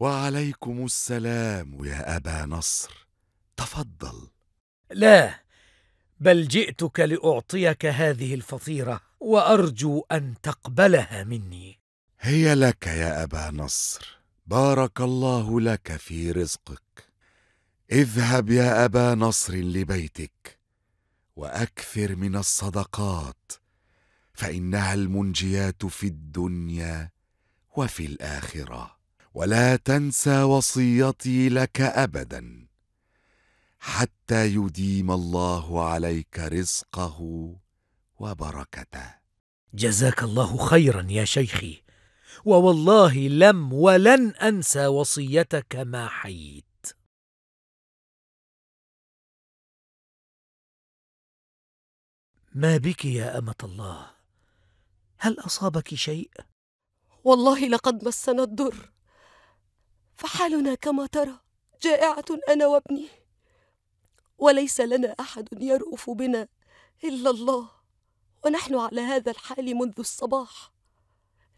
وعليكم السلام يا ابا نصر تفضل لا بل جئتك لاعطيك هذه الفطيره وارجو ان تقبلها مني هي لك يا ابا نصر بارك الله لك في رزقك اذهب يا ابا نصر لبيتك واكثر من الصدقات فانها المنجيات في الدنيا وفي الاخره ولا تنسى وصيتي لك ابدا حتى يديم الله عليك رزقه وبركته جزاك الله خيرا يا شيخي ووالله لم ولن انسى وصيتك ما حييت ما بك يا امه الله هل أصابك شيء؟ والله لقد مسنا الضر فحالنا كما ترى جائعة أنا وابني وليس لنا أحد يرؤف بنا إلا الله ونحن على هذا الحال منذ الصباح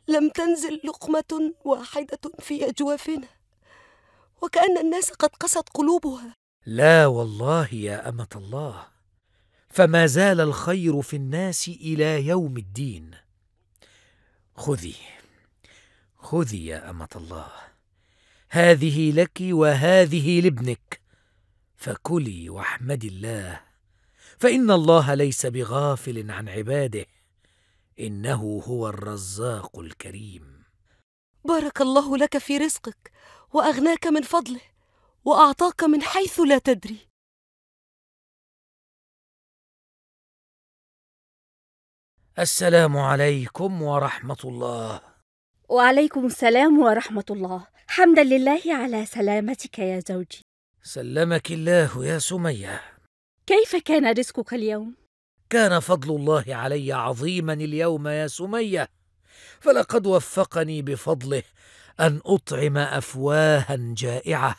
لم تنزل لقمة واحدة في أجوافنا وكأن الناس قد قست قلوبها لا والله يا أمة الله فما زال الخير في الناس إلى يوم الدين خذي خذي يا امه الله هذه لك وهذه لابنك فكلي واحمدي الله فان الله ليس بغافل عن عباده انه هو الرزاق الكريم بارك الله لك في رزقك واغناك من فضله واعطاك من حيث لا تدري السلام عليكم ورحمة الله وعليكم السلام ورحمة الله حمدا لله على سلامتك يا زوجي سلمك الله يا سمية كيف كان رزقك اليوم؟ كان فضل الله علي عظيما اليوم يا سمية فلقد وفقني بفضله أن أطعم أفواها جائعة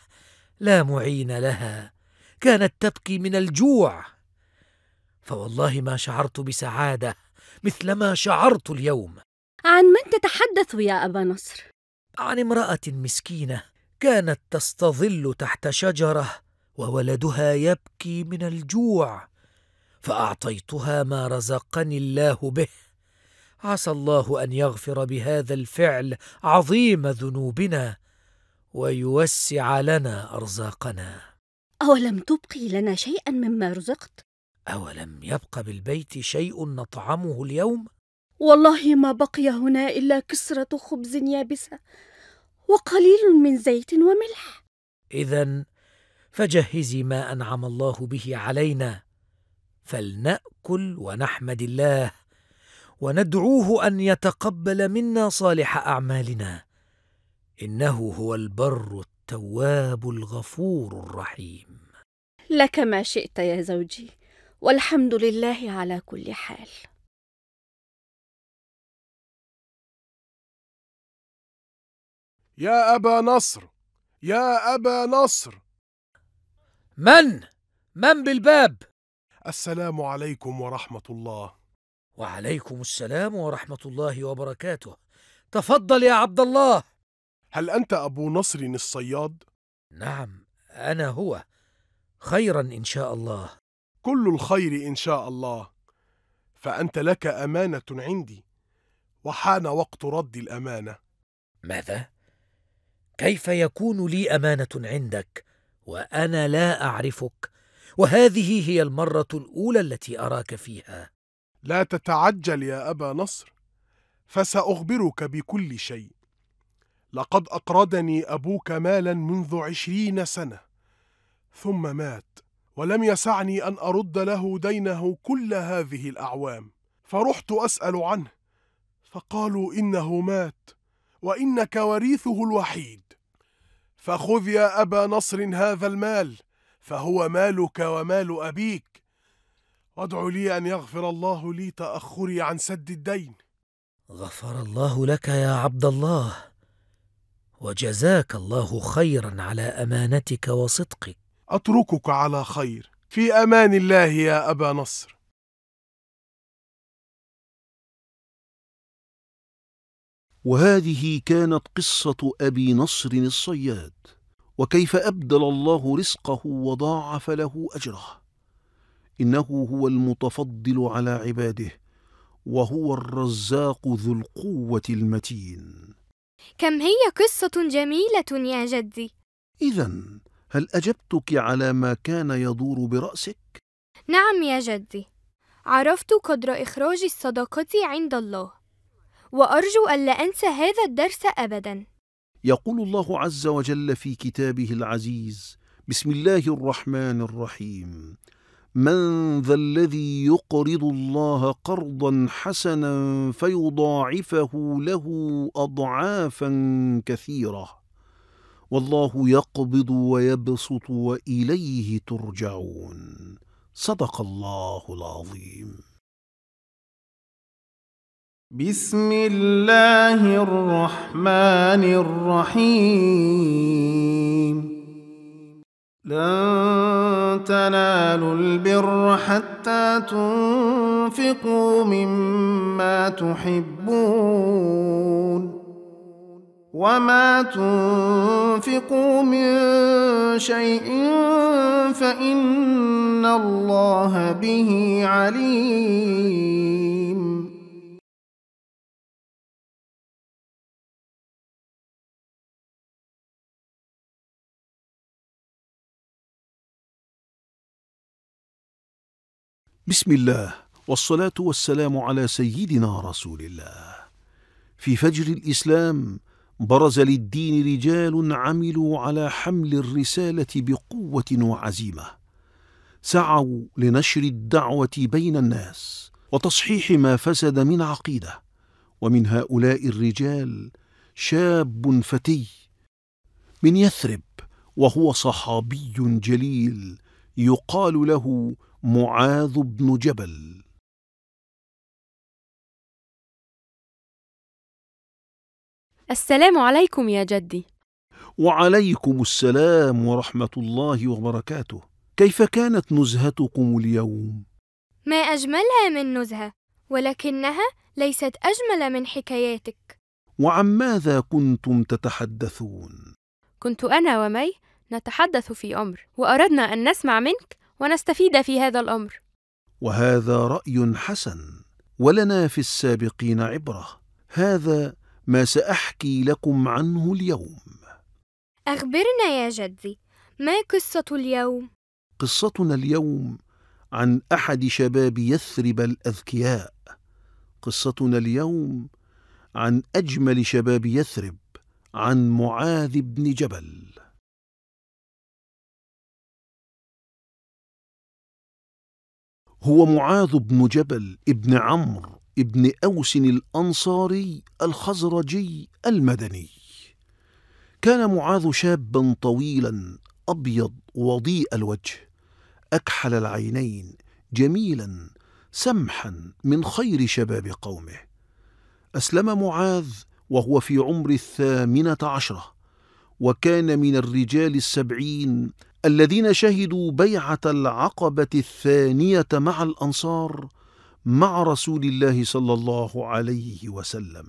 لا معين لها كانت تبكي من الجوع فوالله ما شعرت بسعاده مثلما شعرت اليوم عن من تتحدث يا ابا نصر عن امراه مسكينه كانت تستظل تحت شجره وولدها يبكي من الجوع فاعطيتها ما رزقني الله به عسى الله ان يغفر بهذا الفعل عظيم ذنوبنا ويوسع لنا ارزاقنا اولم تبقي لنا شيئا مما رزقت اولم يبق بالبيت شيء نطعمه اليوم والله ما بقي هنا الا كسره خبز يابسه وقليل من زيت وملح اذا فجهزي ما انعم الله به علينا فلناكل ونحمد الله وندعوه ان يتقبل منا صالح اعمالنا انه هو البر التواب الغفور الرحيم لك ما شئت يا زوجي والحمد لله على كل حال يا أبا نصر يا أبا نصر من؟ من بالباب؟ السلام عليكم ورحمة الله وعليكم السلام ورحمة الله وبركاته تفضل يا عبد الله هل أنت أبو نصر الصياد؟ نعم أنا هو خيرا إن شاء الله كل الخير إن شاء الله فأنت لك أمانة عندي وحان وقت رد الأمانة ماذا؟ كيف يكون لي أمانة عندك وأنا لا أعرفك وهذه هي المرة الأولى التي أراك فيها لا تتعجل يا أبا نصر فسأخبرك بكل شيء لقد أقرضني أبوك مالا منذ عشرين سنة ثم مات ولم يسعني أن أرد له دينه كل هذه الأعوام فرحت أسأل عنه فقالوا إنه مات وإنك وريثه الوحيد فخذ يا أبا نصر هذا المال فهو مالك ومال أبيك وادع لي أن يغفر الله لي تأخري عن سد الدين غفر الله لك يا عبد الله وجزاك الله خيرا على أمانتك وصدقك أتركك على خير في أمان الله يا أبا نصر وهذه كانت قصة أبي نصر الصياد وكيف أبدل الله رزقه وضاعف له أجره إنه هو المتفضل على عباده وهو الرزاق ذو القوة المتين كم هي قصة جميلة يا جدي إذا هل أجبتك على ما كان يدور برأسك؟ نعم يا جدي عرفت قدر إخراج الصدقة عند الله وأرجو ألا أنسى هذا الدرس أبدا يقول الله عز وجل في كتابه العزيز بسم الله الرحمن الرحيم من ذا الذي يقرض الله قرضا حسنا فيضاعفه له أضعافا كثيرة والله يقبض ويبسط وإليه ترجعون صدق الله العظيم بسم الله الرحمن الرحيم لن تنالوا البر حتى تنفقوا مما تحبون وما تنفقوا من شيء فإن الله به عليم بسم الله والصلاة والسلام على سيدنا رسول الله في فجر الإسلام برز للدين رجال عملوا على حمل الرساله بقوه وعزيمه سعوا لنشر الدعوه بين الناس وتصحيح ما فسد من عقيده ومن هؤلاء الرجال شاب فتي من يثرب وهو صحابي جليل يقال له معاذ بن جبل السلام عليكم يا جدي وعليكم السلام ورحمه الله وبركاته كيف كانت نزهتكم اليوم ما اجملها من نزهه ولكنها ليست اجمل من حكاياتك وعن ماذا كنتم تتحدثون كنت انا ومي نتحدث في امر واردنا ان نسمع منك ونستفيد في هذا الامر وهذا راي حسن ولنا في السابقين عبره هذا ما سأحكي لكم عنه اليوم أخبرنا يا جدي ما قصة اليوم؟ قصتنا اليوم عن أحد شباب يثرب الأذكياء قصتنا اليوم عن أجمل شباب يثرب عن معاذ بن جبل هو معاذ بن جبل ابن عمرو ابن أوس الأنصاري الخزرجي المدني كان معاذ شابا طويلا أبيض وضيء الوجه أكحل العينين جميلا سمحا من خير شباب قومه أسلم معاذ وهو في عمر الثامنة عشرة وكان من الرجال السبعين الذين شهدوا بيعة العقبة الثانية مع الأنصار مع رسول الله صلى الله عليه وسلم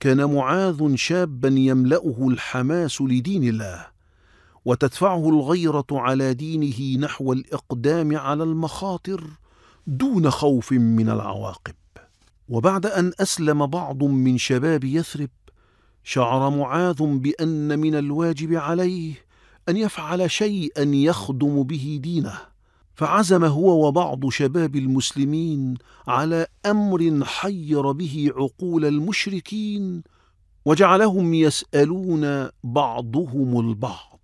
كان معاذ شابا يملاه الحماس لدين الله وتدفعه الغيره على دينه نحو الاقدام على المخاطر دون خوف من العواقب وبعد ان اسلم بعض من شباب يثرب شعر معاذ بان من الواجب عليه ان يفعل شيئا يخدم به دينه فعزم هو وبعض شباب المسلمين على امر حير به عقول المشركين وجعلهم يسالون بعضهم البعض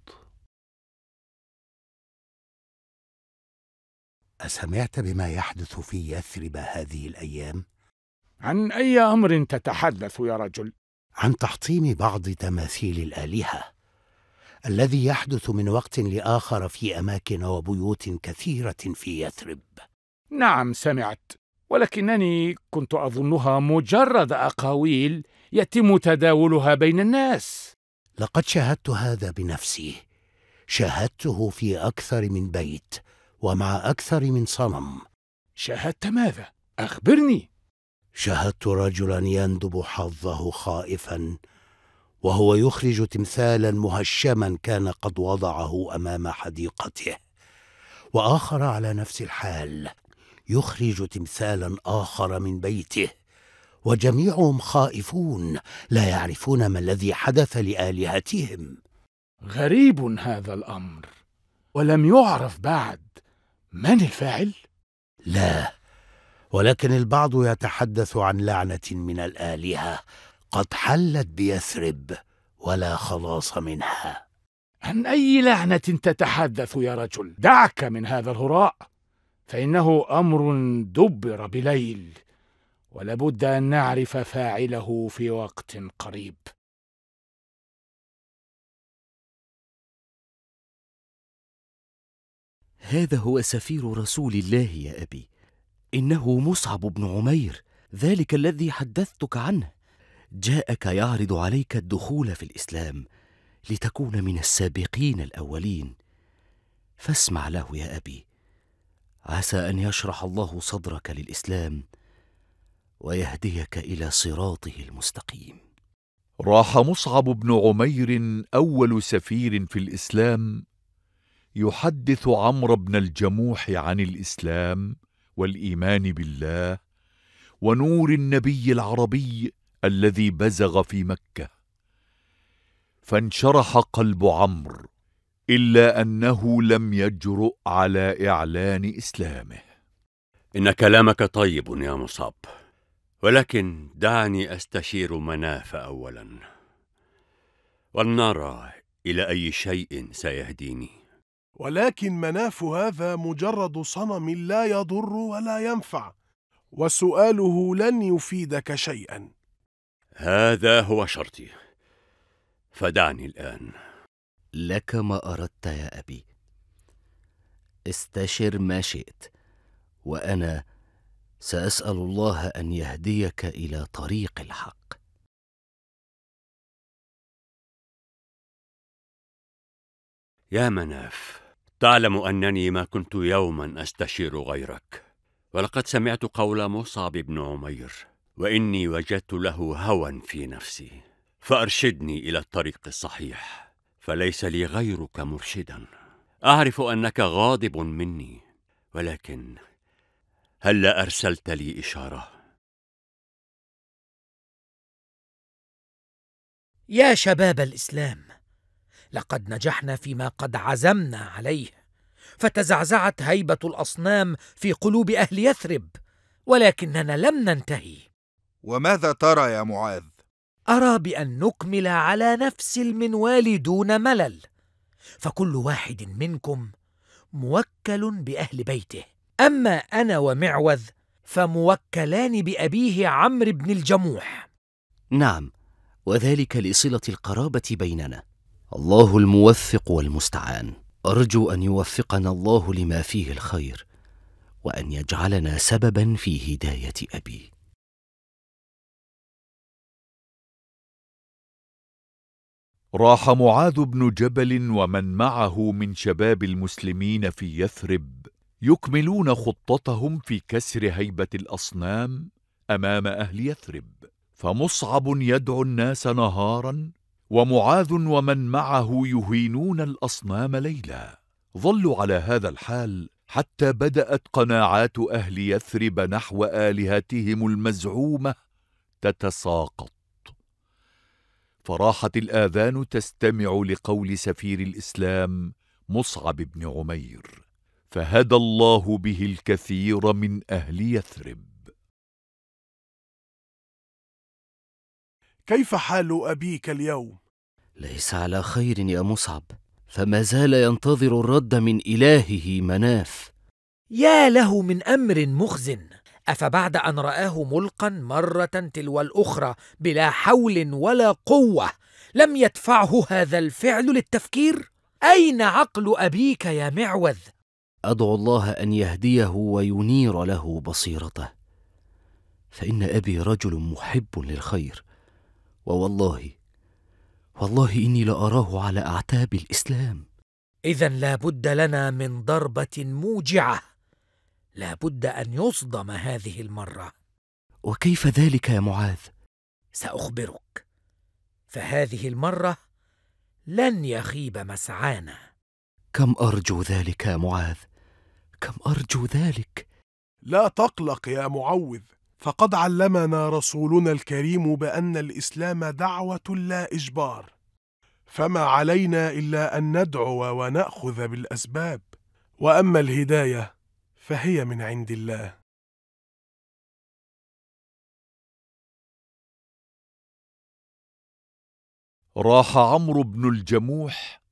اسمعت بما يحدث في يثرب هذه الايام عن اي امر تتحدث يا رجل عن تحطيم بعض تماثيل الالهه الذي يحدث من وقت لاخر في اماكن وبيوت كثيره في يثرب نعم سمعت ولكنني كنت اظنها مجرد اقاويل يتم تداولها بين الناس لقد شاهدت هذا بنفسي شاهدته في اكثر من بيت ومع اكثر من صنم شاهدت ماذا اخبرني شاهدت رجلا يندب حظه خائفا وهو يخرج تمثالا مهشما كان قد وضعه امام حديقته واخر على نفس الحال يخرج تمثالا اخر من بيته وجميعهم خائفون لا يعرفون ما الذي حدث لالهتهم غريب هذا الامر ولم يعرف بعد من الفاعل لا ولكن البعض يتحدث عن لعنه من الالهه قد حلت بيثرب ولا خلاص منها عن اي لعنه تتحدث يا رجل دعك من هذا الهراء فانه امر دبر بليل ولابد ان نعرف فاعله في وقت قريب هذا هو سفير رسول الله يا ابي انه مصعب بن عمير ذلك الذي حدثتك عنه جاءك يعرض عليك الدخول في الاسلام لتكون من السابقين الاولين فاسمع له يا ابي عسى ان يشرح الله صدرك للاسلام ويهديك الى صراطه المستقيم راح مصعب بن عمير اول سفير في الاسلام يحدث عمرو بن الجموح عن الاسلام والايمان بالله ونور النبي العربي الذي بزغ في مكه فانشرح قلب عمرو الا انه لم يجرؤ على اعلان اسلامه ان كلامك طيب يا مصاب ولكن دعني استشير مناف اولا ولنرى الى اي شيء سيهديني ولكن مناف هذا مجرد صنم لا يضر ولا ينفع وسؤاله لن يفيدك شيئا هذا هو شرطي فدعني الآن لك ما أردت يا أبي استشر ما شئت وأنا سأسأل الله أن يهديك إلى طريق الحق يا مناف تعلم أنني ما كنت يوما أستشير غيرك ولقد سمعت قول مصعب بن عمير واني وجدت له هوى في نفسي فارشدني الى الطريق الصحيح فليس لي غيرك مرشدا اعرف انك غاضب مني ولكن هلا ارسلت لي اشاره يا شباب الاسلام لقد نجحنا فيما قد عزمنا عليه فتزعزعت هيبه الاصنام في قلوب اهل يثرب ولكننا لم ننتهي وماذا ترى يا معاذ ارى بان نكمل على نفس المنوال دون ملل فكل واحد منكم موكل باهل بيته اما انا ومعوذ فموكلان بابيه عمرو بن الجموح نعم وذلك لصله القرابه بيننا الله الموفق والمستعان ارجو ان يوفقنا الله لما فيه الخير وان يجعلنا سببا في هدايه ابي راح معاذ بن جبل ومن معه من شباب المسلمين في يثرب يكملون خطتهم في كسر هيبه الاصنام امام اهل يثرب فمصعب يدعو الناس نهارا ومعاذ ومن معه يهينون الاصنام ليلا ظلوا على هذا الحال حتى بدات قناعات اهل يثرب نحو الهتهم المزعومه تتساقط فراحت الآذان تستمع لقول سفير الإسلام مصعب بن عمير فهدى الله به الكثير من أهل يثرب كيف حال أبيك اليوم؟ ليس على خير يا مصعب فما زال ينتظر الرد من إلهه مناف يا له من أمر مخزٍ افبعد ان راه ملقا مره تلو الاخرى بلا حول ولا قوه لم يدفعه هذا الفعل للتفكير اين عقل ابيك يا معوذ ادعو الله ان يهديه وينير له بصيرته فان ابي رجل محب للخير ووالله والله اني لاراه على اعتاب الاسلام اذا لا بد لنا من ضربه موجعه لا بد ان يصدم هذه المره وكيف ذلك يا معاذ ساخبرك فهذه المره لن يخيب مسعانا كم ارجو ذلك يا معاذ كم ارجو ذلك لا تقلق يا معوذ فقد علمنا رسولنا الكريم بان الاسلام دعوه لا اجبار فما علينا الا ان ندعو وناخذ بالاسباب واما الهدايه فهي من عند الله راح عمرو بن الجموح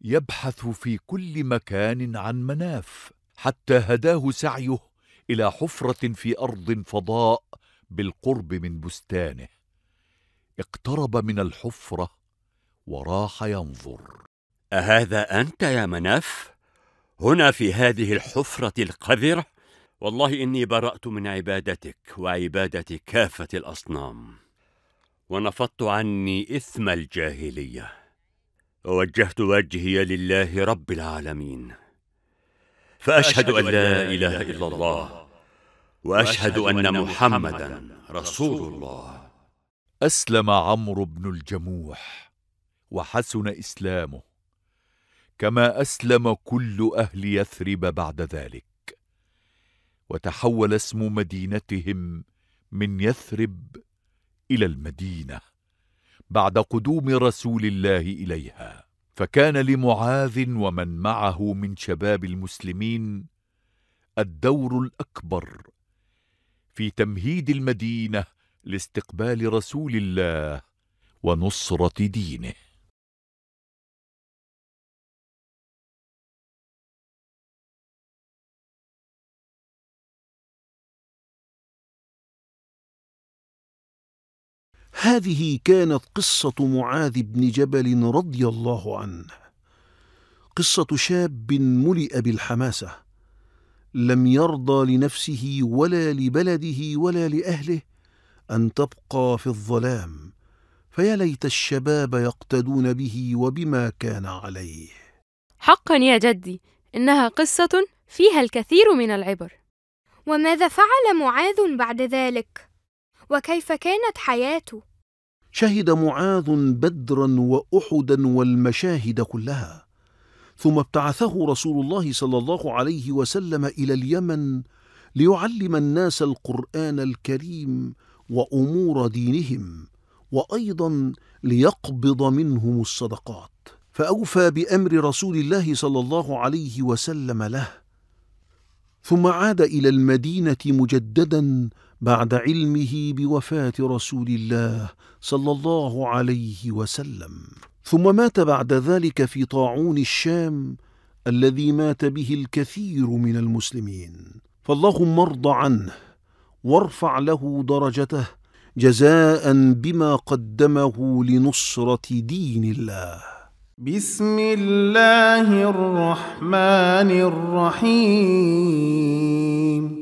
يبحث في كل مكان عن مناف حتى هداه سعيه الى حفره في ارض فضاء بالقرب من بستانه اقترب من الحفره وراح ينظر اهذا انت يا مناف هنا في هذه الحفرة القذرة والله إني برأت من عبادتك وعبادة كافة الأصنام ونفضت عني إثم الجاهلية ووجهت وجهي لله رب العالمين فأشهد أن لا إله إلا الله وأشهد أن محمدا رسول الله أسلم عمرو بن الجموح وحسن إسلامه كما أسلم كل أهل يثرب بعد ذلك وتحول اسم مدينتهم من يثرب إلى المدينة بعد قدوم رسول الله إليها فكان لمعاذ ومن معه من شباب المسلمين الدور الأكبر في تمهيد المدينة لاستقبال رسول الله ونصرة دينه هذه كانت قصة معاذ بن جبل رضي الله عنه قصة شاب ملئ بالحماسة لم يرضى لنفسه ولا لبلده ولا لأهله أن تبقى في الظلام فيا ليت الشباب يقتدون به وبما كان عليه حقا يا جدي إنها قصة فيها الكثير من العبر وماذا فعل معاذ بعد ذلك؟ وكيف كانت حياته شهد معاذ بدرا واحدا والمشاهد كلها ثم ابتعثه رسول الله صلى الله عليه وسلم الى اليمن ليعلم الناس القران الكريم وامور دينهم وايضا ليقبض منهم الصدقات فاوفى بامر رسول الله صلى الله عليه وسلم له ثم عاد الى المدينه مجددا بعد علمه بوفاة رسول الله صلى الله عليه وسلم ثم مات بعد ذلك في طاعون الشام الذي مات به الكثير من المسلمين فاللهم ارض عنه وارفع له درجته جزاء بما قدمه لنصرة دين الله بسم الله الرحمن الرحيم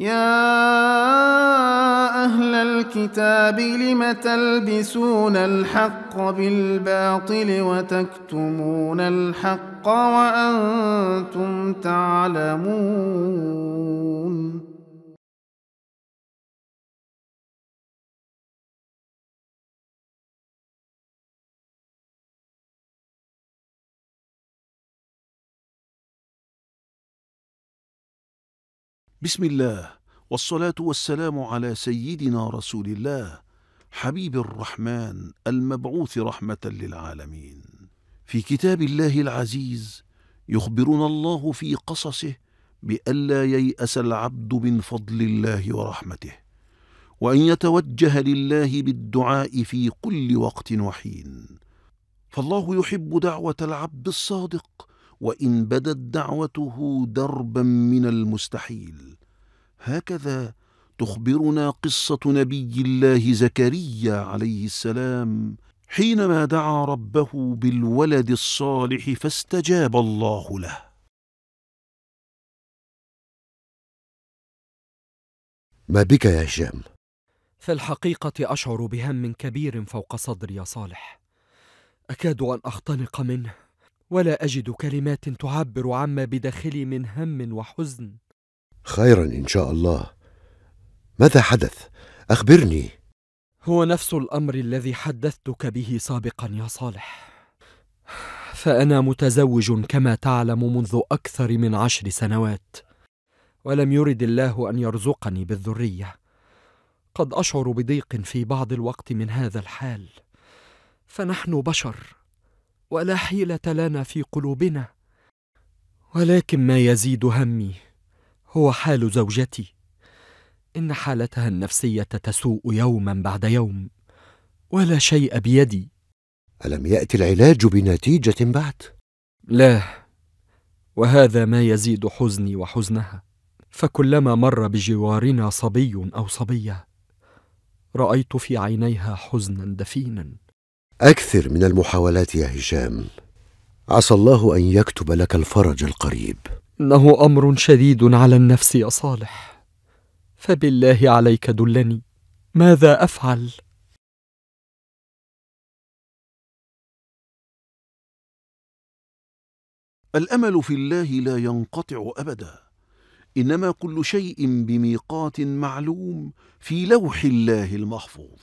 يا أهل الكتاب لم تلبسون الحق بالباطل وتكتمون الحق وأنتم تعلمون بسم الله والصلاة والسلام على سيدنا رسول الله حبيب الرحمن المبعوث رحمة للعالمين. في كتاب الله العزيز يخبرنا الله في قصصه بألا ييأس العبد من فضل الله ورحمته، وأن يتوجه لله بالدعاء في كل وقت وحين. فالله يحب دعوة العبد الصادق وإن بدت دعوته دربا من المستحيل هكذا تخبرنا قصة نبي الله زكريا عليه السلام حينما دعا ربه بالولد الصالح فاستجاب الله له ما بك يا هشام في الحقيقة أشعر بهم كبير فوق صدري يا صالح أكاد أن أختنق منه ولا اجد كلمات تعبر عما بداخلي من هم وحزن خيرا ان شاء الله ماذا حدث اخبرني هو نفس الامر الذي حدثتك به سابقا يا صالح فانا متزوج كما تعلم منذ اكثر من عشر سنوات ولم يرد الله ان يرزقني بالذريه قد اشعر بضيق في بعض الوقت من هذا الحال فنحن بشر ولا حيله لنا في قلوبنا ولكن ما يزيد همي هو حال زوجتي ان حالتها النفسيه تسوء يوما بعد يوم ولا شيء بيدي الم ياتي العلاج بنتيجه بعد لا وهذا ما يزيد حزني وحزنها فكلما مر بجوارنا صبي او صبيه رايت في عينيها حزنا دفينا أكثر من المحاولات يا هشام عسى الله أن يكتب لك الفرج القريب إنه أمر شديد على النفس يا صالح فبالله عليك دلني ماذا أفعل؟ الامل في الله لا ينقطع ابدا انما كل شيء بميقات معلوم في لوح الله المحفوظ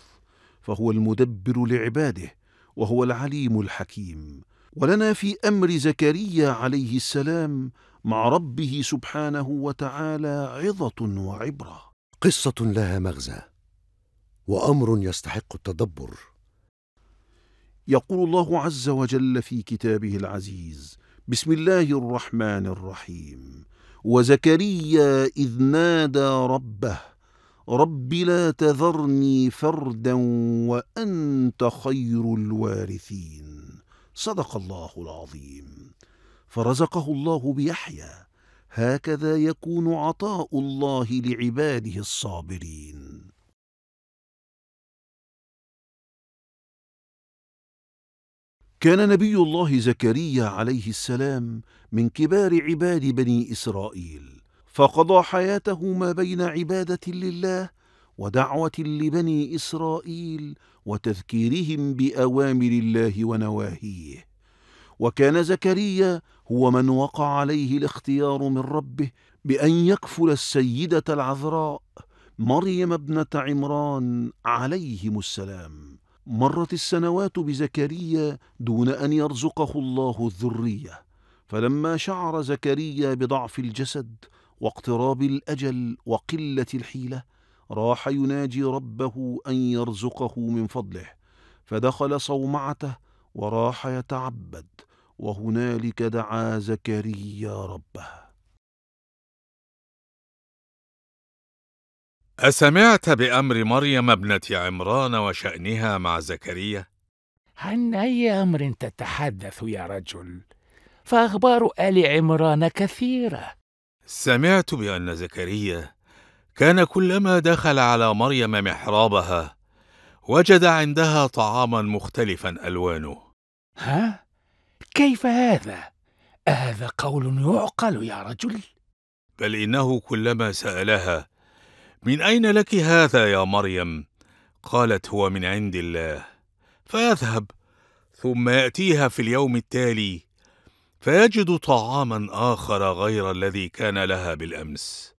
فهو المدبر لعباده وهو العليم الحكيم ولنا في امر زكريا عليه السلام مع ربه سبحانه وتعالى عظه وعبره قصه لها مغزى وامر يستحق التدبر يقول الله عز وجل في كتابه العزيز بسم الله الرحمن الرحيم وزكريا اذ نادى ربه رب لا تذرني فردا وأنت خير الوارثين صدق الله العظيم فرزقه الله بيحيى هكذا يكون عطاء الله لعباده الصابرين كان نبي الله زكريا عليه السلام من كبار عباد بني إسرائيل فقضى حياته ما بين عباده لله ودعوه لبني اسرائيل وتذكيرهم باوامر الله ونواهيه وكان زكريا هو من وقع عليه الاختيار من ربه بان يكفل السيده العذراء مريم ابنه عمران عليهم السلام مرت السنوات بزكريا دون ان يرزقه الله الذريه فلما شعر زكريا بضعف الجسد واقتراب الأجل وقلة الحيلة راح يناجي ربه أن يرزقه من فضله فدخل صومعته وراح يتعبد وهنالك دعا زكريا ربه أسمعت بأمر مريم ابنة عمران وشأنها مع زكريا؟ عن أي أمر تتحدث يا رجل؟ فأخبار آل عمران كثيرة سمعت بان زكريا كان كلما دخل على مريم محرابها وجد عندها طعاما مختلفا الوانه ها كيف هذا اهذا قول يعقل يا رجل بل انه كلما سالها من اين لك هذا يا مريم قالت هو من عند الله فيذهب ثم ياتيها في اليوم التالي فيجد طعاما اخر غير الذي كان لها بالامس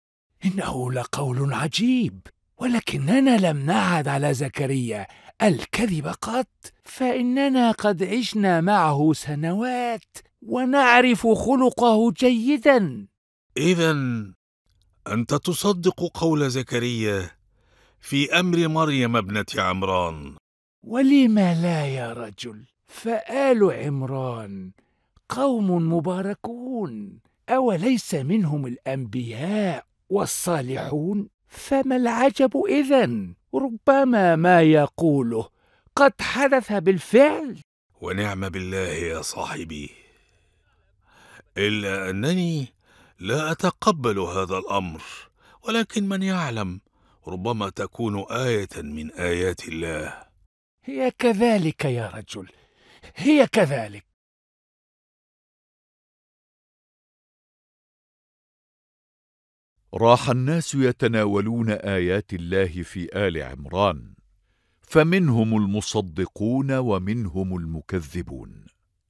انه لقول عجيب ولكننا لم نعد على زكريا الكذب قط فاننا قد عشنا معه سنوات ونعرف خلقه جيدا اذا انت تصدق قول زكريا في امر مريم ابنه عمران ولم لا يا رجل فال عمران قوم مباركون اوليس منهم الانبياء والصالحون فما العجب اذا ربما ما يقوله قد حدث بالفعل ونعم بالله يا صاحبي الا انني لا اتقبل هذا الامر ولكن من يعلم ربما تكون ايه من ايات الله هي كذلك يا رجل هي كذلك راح الناس يتناولون ايات الله في ال عمران فمنهم المصدقون ومنهم المكذبون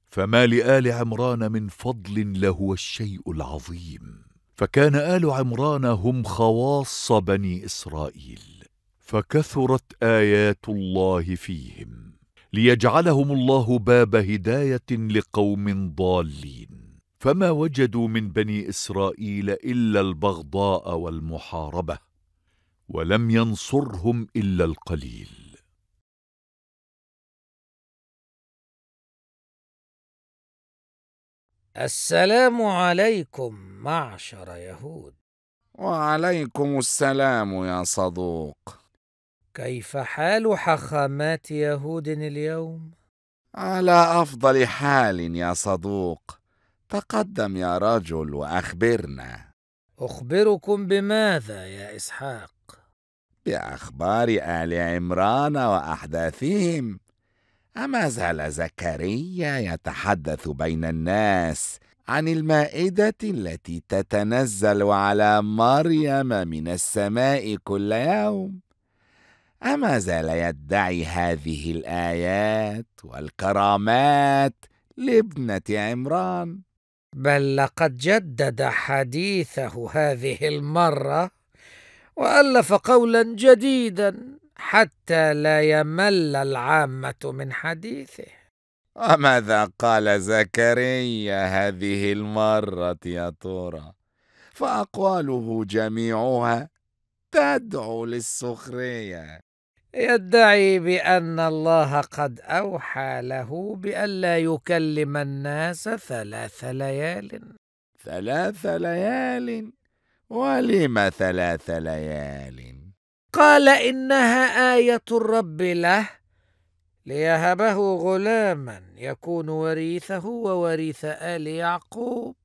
فما لال عمران من فضل لهو الشيء العظيم فكان ال عمران هم خواص بني اسرائيل فكثرت ايات الله فيهم ليجعلهم الله باب هدايه لقوم ضالين فما وجدوا من بني إسرائيل إلا البغضاء والمحاربة ولم ينصرهم إلا القليل السلام عليكم معشر يهود وعليكم السلام يا صدوق كيف حال حخامات يهود اليوم على افضل حال يا صدوق تقدم يا رجل واخبرنا اخبركم بماذا يا اسحاق باخبار ال عمران واحداثهم اما زال زكريا يتحدث بين الناس عن المائده التي تتنزل على مريم من السماء كل يوم اما زال يدعي هذه الايات والكرامات لابنه عمران بل لقد جدد حديثه هذه المره والف قولا جديدا حتى لا يمل العامه من حديثه وماذا قال زكريا هذه المره يا ترى فاقواله جميعها تدعو للسخريه يدعي بان الله قد اوحى له بألا يكلم الناس ثلاث ليال ثلاث ليال ولم ثلاث ليال قال انها ايه الرب له ليهبه غلاما يكون وريثه ووريث ال يعقوب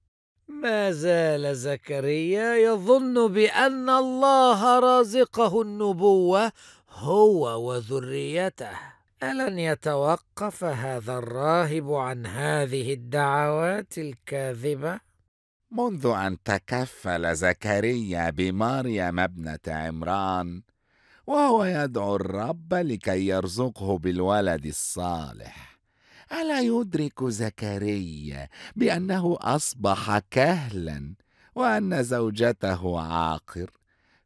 ما زال زكريا يظن بان الله رازقه النبوه هو وذريته الن يتوقف هذا الراهب عن هذه الدعوات الكاذبه منذ ان تكفل زكريا بمريم ابنه عمران وهو يدعو الرب لكي يرزقه بالولد الصالح الا يدرك زكريا بانه اصبح كهلا وان زوجته عاقر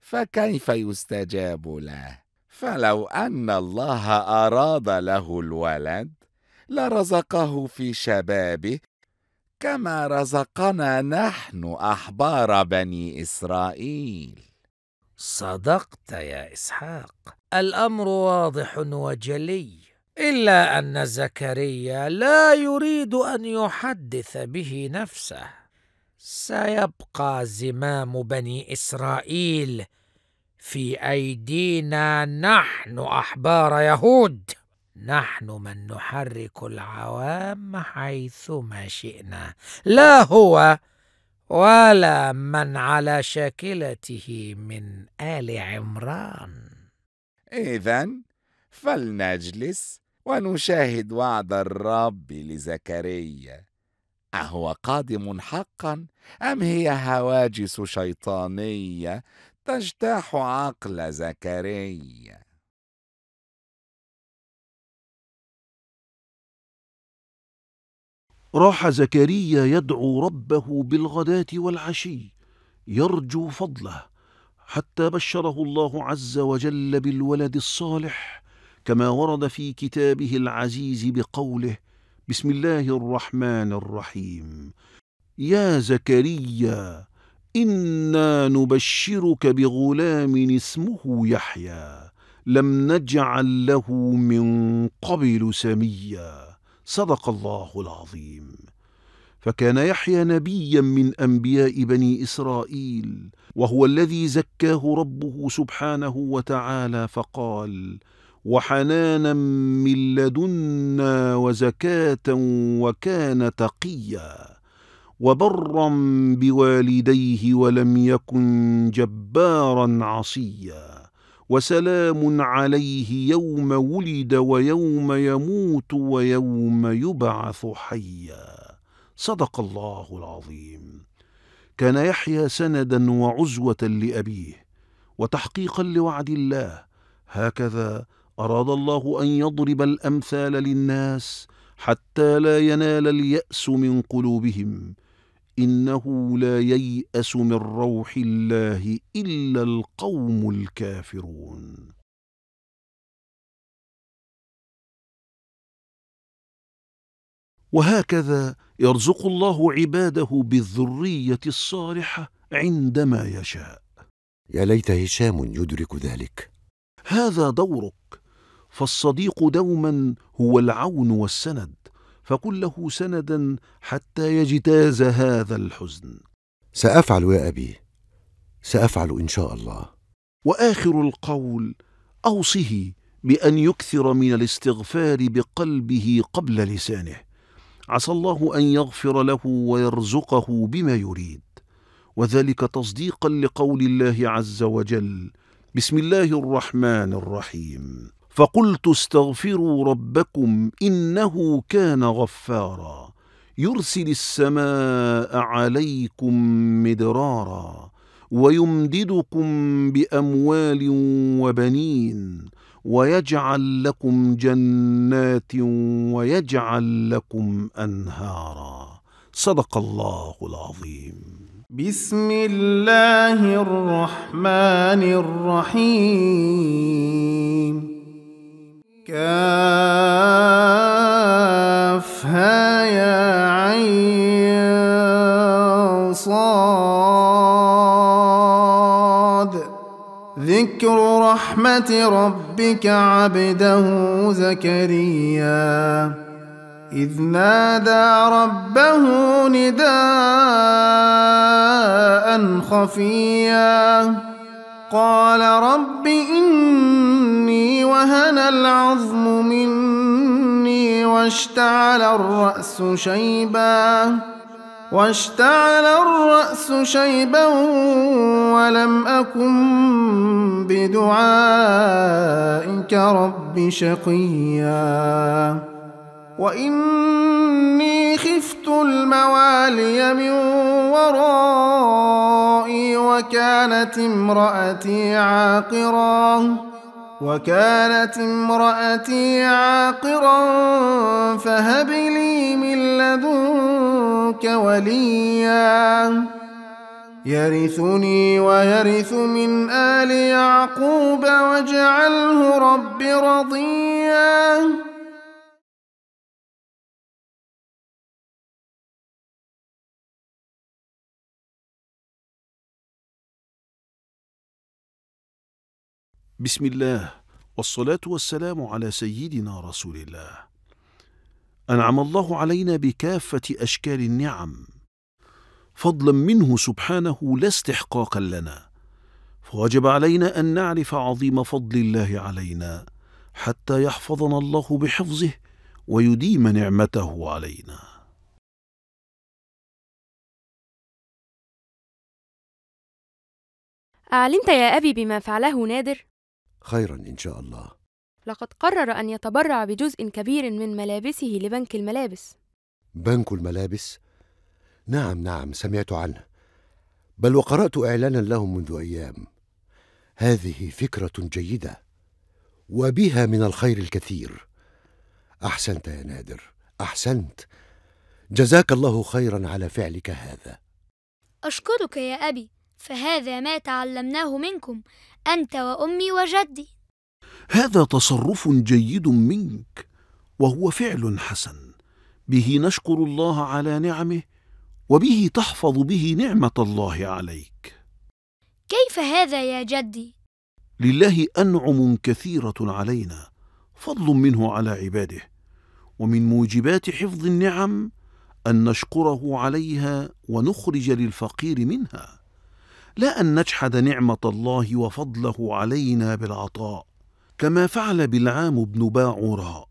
فكيف يستجاب له فلو أن الله أراد له الولد لرزقه في شبابه كما رزقنا نحن أحبار بني إسرائيل صدقت يا إسحاق الأمر واضح وجلي إلا أن زكريا لا يريد أن يحدث به نفسه سيبقى زمام بني إسرائيل في ايدينا نحن احبار يهود نحن من نحرك العوام حيثما شئنا لا هو ولا من على شاكلته من ال عمران اذا فلنجلس ونشاهد وعد الرب لزكريا اهو قادم حقا ام هي هواجس شيطانيه تجتاح عقل زكريا راح زكريا يدعو ربه بالغداة والعشي يرجو فضله حتى بشره الله عز وجل بالولد الصالح كما ورد في كتابه العزيز بقوله بسم الله الرحمن الرحيم يا زكريا إنا نبشرك بغلام اسمه يحيى لم نجعل له من قبل سميا صدق الله العظيم فكان يحيى نبيا من أنبياء بني إسرائيل وهو الذي زكاه ربه سبحانه وتعالى فقال وحنانا من لدنا وزكاة وكان تقيا وبرا بوالديه ولم يكن جبارا عصيا وسلام عليه يوم ولد ويوم يموت ويوم يبعث حيا صدق الله العظيم كان يحيى سندا وعزوة لأبيه وتحقيقا لوعد الله هكذا أراد الله أن يضرب الأمثال للناس حتى لا ينال اليأس من قلوبهم إنه لا ييأس من روح الله إلا القوم الكافرون وهكذا يرزق الله عباده بالذرية الصالحة عندما يشاء يا ليت هشام يدرك ذلك هذا دورك فالصديق دوما هو العون والسند فقل له سندا حتى يجتاز هذا الحزن سافعل يا ابي سافعل ان شاء الله واخر القول اوصه بان يكثر من الاستغفار بقلبه قبل لسانه عسى الله ان يغفر له ويرزقه بما يريد وذلك تصديقا لقول الله عز وجل بسم الله الرحمن الرحيم فقلت استغفروا ربكم إنه كان غفارا يرسل السماء عليكم مدرارا ويمددكم بأموال وبنين ويجعل لكم جنات ويجعل لكم أنهارا صدق الله العظيم بسم الله الرحمن الرحيم كافها يا عين صاد ذكر رحمة ربك عبده زكريا إذ نادى ربه نداء خفيا قال رب إني وهن العظم مني واشتعل الرأس شيبا واشتعل الرأس شيبا ولم أكن بدعائك رب شقيا وإني خفت الموالي من ورائي وكانت امرأتي عاقراً وكانت امرأتي عاقرا فهب لي من لدنك وليا يرثني ويرث من آل يعقوب واجعله رب رضيا بسم الله والصلاة والسلام على سيدنا رسول الله. أنعم الله علينا بكافة أشكال النعم، فضلا منه سبحانه لا استحقاقا لنا، فوجب علينا أن نعرف عظيم فضل الله علينا، حتى يحفظنا الله بحفظه ويديم نعمته علينا. أعلمت يا أبي بما فعله نادر؟ خيرا إن شاء الله لقد قرر أن يتبرع بجزء كبير من ملابسه لبنك الملابس بنك الملابس؟ نعم نعم سمعت عنه بل وقرأت إعلانا له منذ أيام هذه فكرة جيدة وبها من الخير الكثير أحسنت يا نادر أحسنت جزاك الله خيرا على فعلك هذا أشكرك يا أبي فهذا ما تعلمناه منكم أنت وأمي وجدي هذا تصرف جيد منك وهو فعل حسن به نشكر الله على نعمه وبه تحفظ به نعمة الله عليك كيف هذا يا جدي؟ لله أنعم كثيرة علينا فضل منه على عباده ومن موجبات حفظ النعم أن نشكره عليها ونخرج للفقير منها لا أن نجحد نعمة الله وفضله علينا بالعطاء كما فعل بلعام بن باعوراء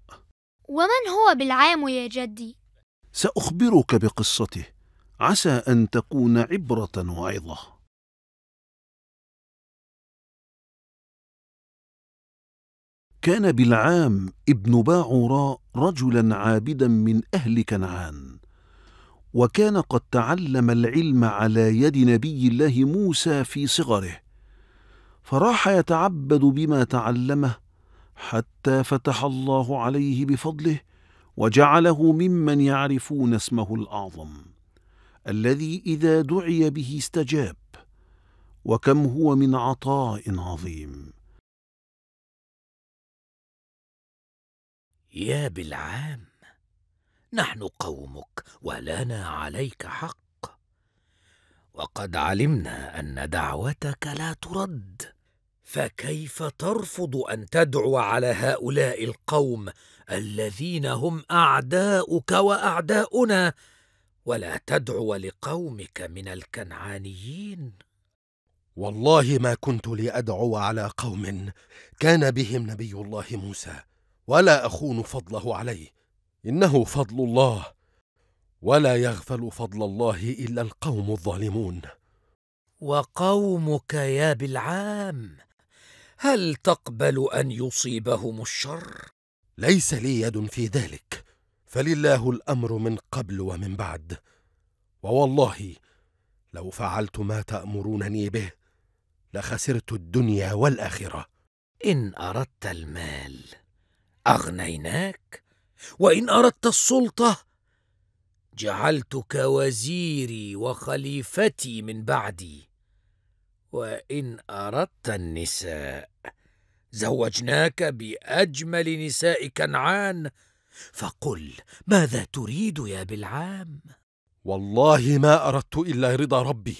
ومن هو بلعام يا جدي؟ سأخبرك بقصته عسى أن تكون عبرة وعظة كان بلعام ابن باعوراء رجلا عابدا من أهل كنعان وكان قد تعلم العلم على يد نبي الله موسى في صغره فراح يتعبد بما تعلمه حتى فتح الله عليه بفضله وجعله ممن يعرفون اسمه الاعظم الذي اذا دعي به استجاب وكم هو من عطاء عظيم يا بالعام نحن قومك ولنا عليك حق وقد علمنا ان دعوتك لا ترد فكيف ترفض ان تدعو على هؤلاء القوم الذين هم اعداؤك واعداؤنا ولا تدعو لقومك من الكنعانيين والله ما كنت لادعو على قوم كان بهم نبي الله موسى ولا اخون فضله عليه انه فضل الله ولا يغفل فضل الله الا القوم الظالمون وقومك يا بالعام هل تقبل ان يصيبهم الشر ليس لي يد في ذلك فلله الامر من قبل ومن بعد ووالله لو فعلت ما تامرونني به لخسرت الدنيا والاخره ان اردت المال اغنيناك وان اردت السلطه جعلتك وزيري وخليفتي من بعدي وان اردت النساء زوجناك باجمل نساء كنعان فقل ماذا تريد يا بلعام والله ما اردت الا رضا ربي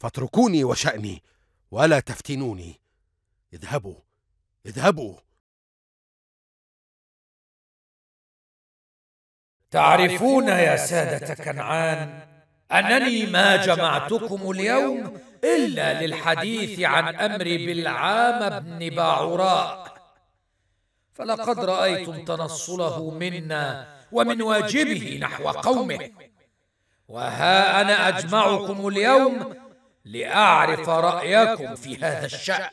فاتركوني وشاني ولا تفتنوني اذهبوا اذهبوا تعرفون يا ساده كنعان انني ما جمعتكم اليوم الا للحديث عن امر بلعام بن باعوراء فلقد رايتم تنصله منا ومن واجبه نحو قومه وها انا اجمعكم اليوم لاعرف رايكم في هذا الشان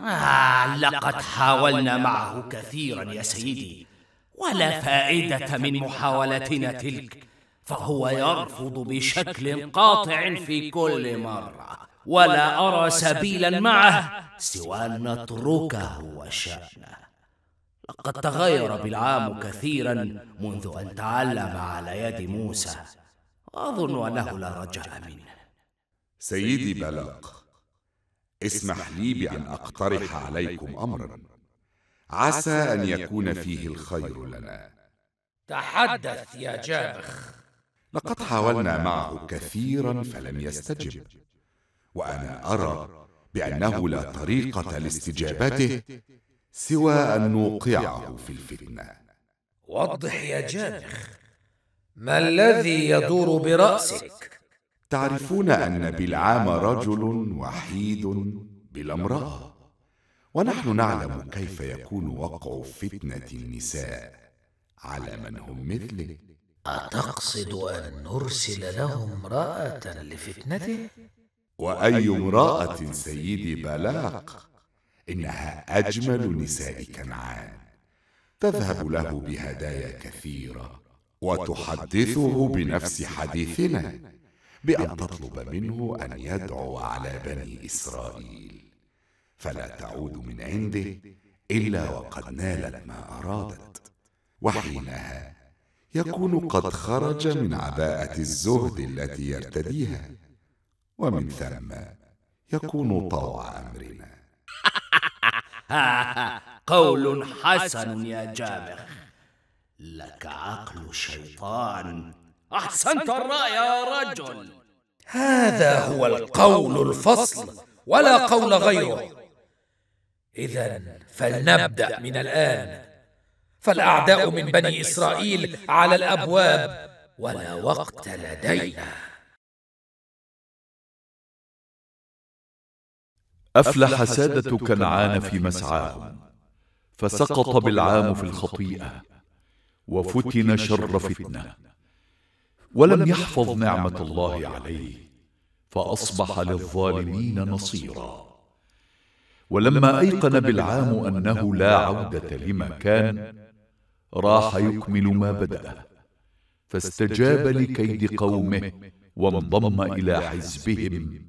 آه لقد حاولنا معه كثيرا يا سيدي ولا فائدة من محاولتنا تلك فهو يرفض بشكل قاطع في كل مرة ولا أرى سبيلا معه سوى أن نتركه وشأنه لقد تغير بالعام كثيرا منذ أن تعلم على يد موسى أظن أنه لا رجاء منه سيدي بلق اسمح لي بأن أقترح عليكم أمرا عسى أن يكون فيه الخير لنا تحدث يا جابخ لقد حاولنا معه كثيرا فلم يستجب وأنا أرى بأنه لا طريقة لاستجابته سوى أن نوقعه في الفتنة وضح يا جابخ ما الذي يدور برأسك؟ تعرفون أن بلعام رجل وحيد بلا امرأة ونحن نعلم كيف يكون وقع فتنة النساء على من هم مثله أتقصد أن نرسل له امرأة لفتنته؟ وأي امرأة سيدي بلاق إنها أجمل نساء كنعان تذهب له بهدايا كثيرة وتحدثه بنفس حديثنا بأن تطلب منه أن يدعو على بني إسرائيل فلا تعود من عنده إلا وقد نالت ما أرادت وحينها يكون قد خرج من عباءة الزهد التي يرتديها ومن ثم يكون طوع أمرنا [LAUGHS] قول حسن يا جابر لك عقل شيطان أحسنت الرأي يا رجل هذا هو القول الفصل ولا قول غيره إذا فلنبدأ من الآن فالأعداء من بني إسرائيل على الأبواب ولا وقت لدينا أفلح سادة كنعان في مسعاهم فسقط بالعام في الخطيئة وفتن شر فتنة ولم يحفظ نعمة الله عليه فأصبح للظالمين نصيراً ولما أيقن بالعام أنه لا عودة لما كان راح يكمل ما بدأه فاستجاب لكيد قومه وانضم إلى حزبهم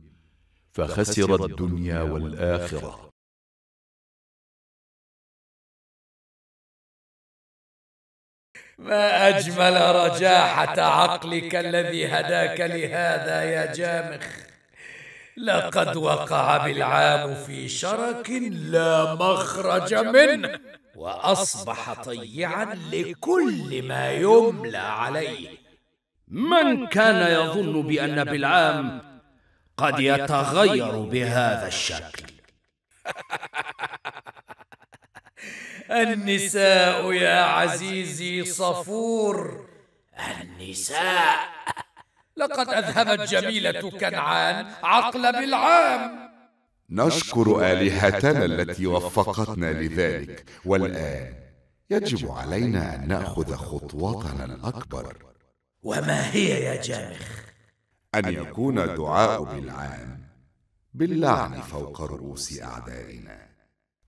فخسر الدنيا والآخرة ما أجمل رجاحة عقلك الذي هداك لهذا يا جامخ لقد وقع بالعام في شرك لا مخرج منه واصبح طيعا لكل ما يملى عليه من كان يظن بان بالعام قد يتغير بهذا الشكل [LAUGHS] النساء يا عزيزي صفور النساء لقد أذهبت جميلة كنعان عقل بالعام نشكر آلهتنا التي وفقتنا لذلك والآن يجب علينا أن نأخذ خطوتنا الأكبر وما هي يا جامخ؟ أن يكون دعاء بالعام باللعن فوق رؤوس أعدائنا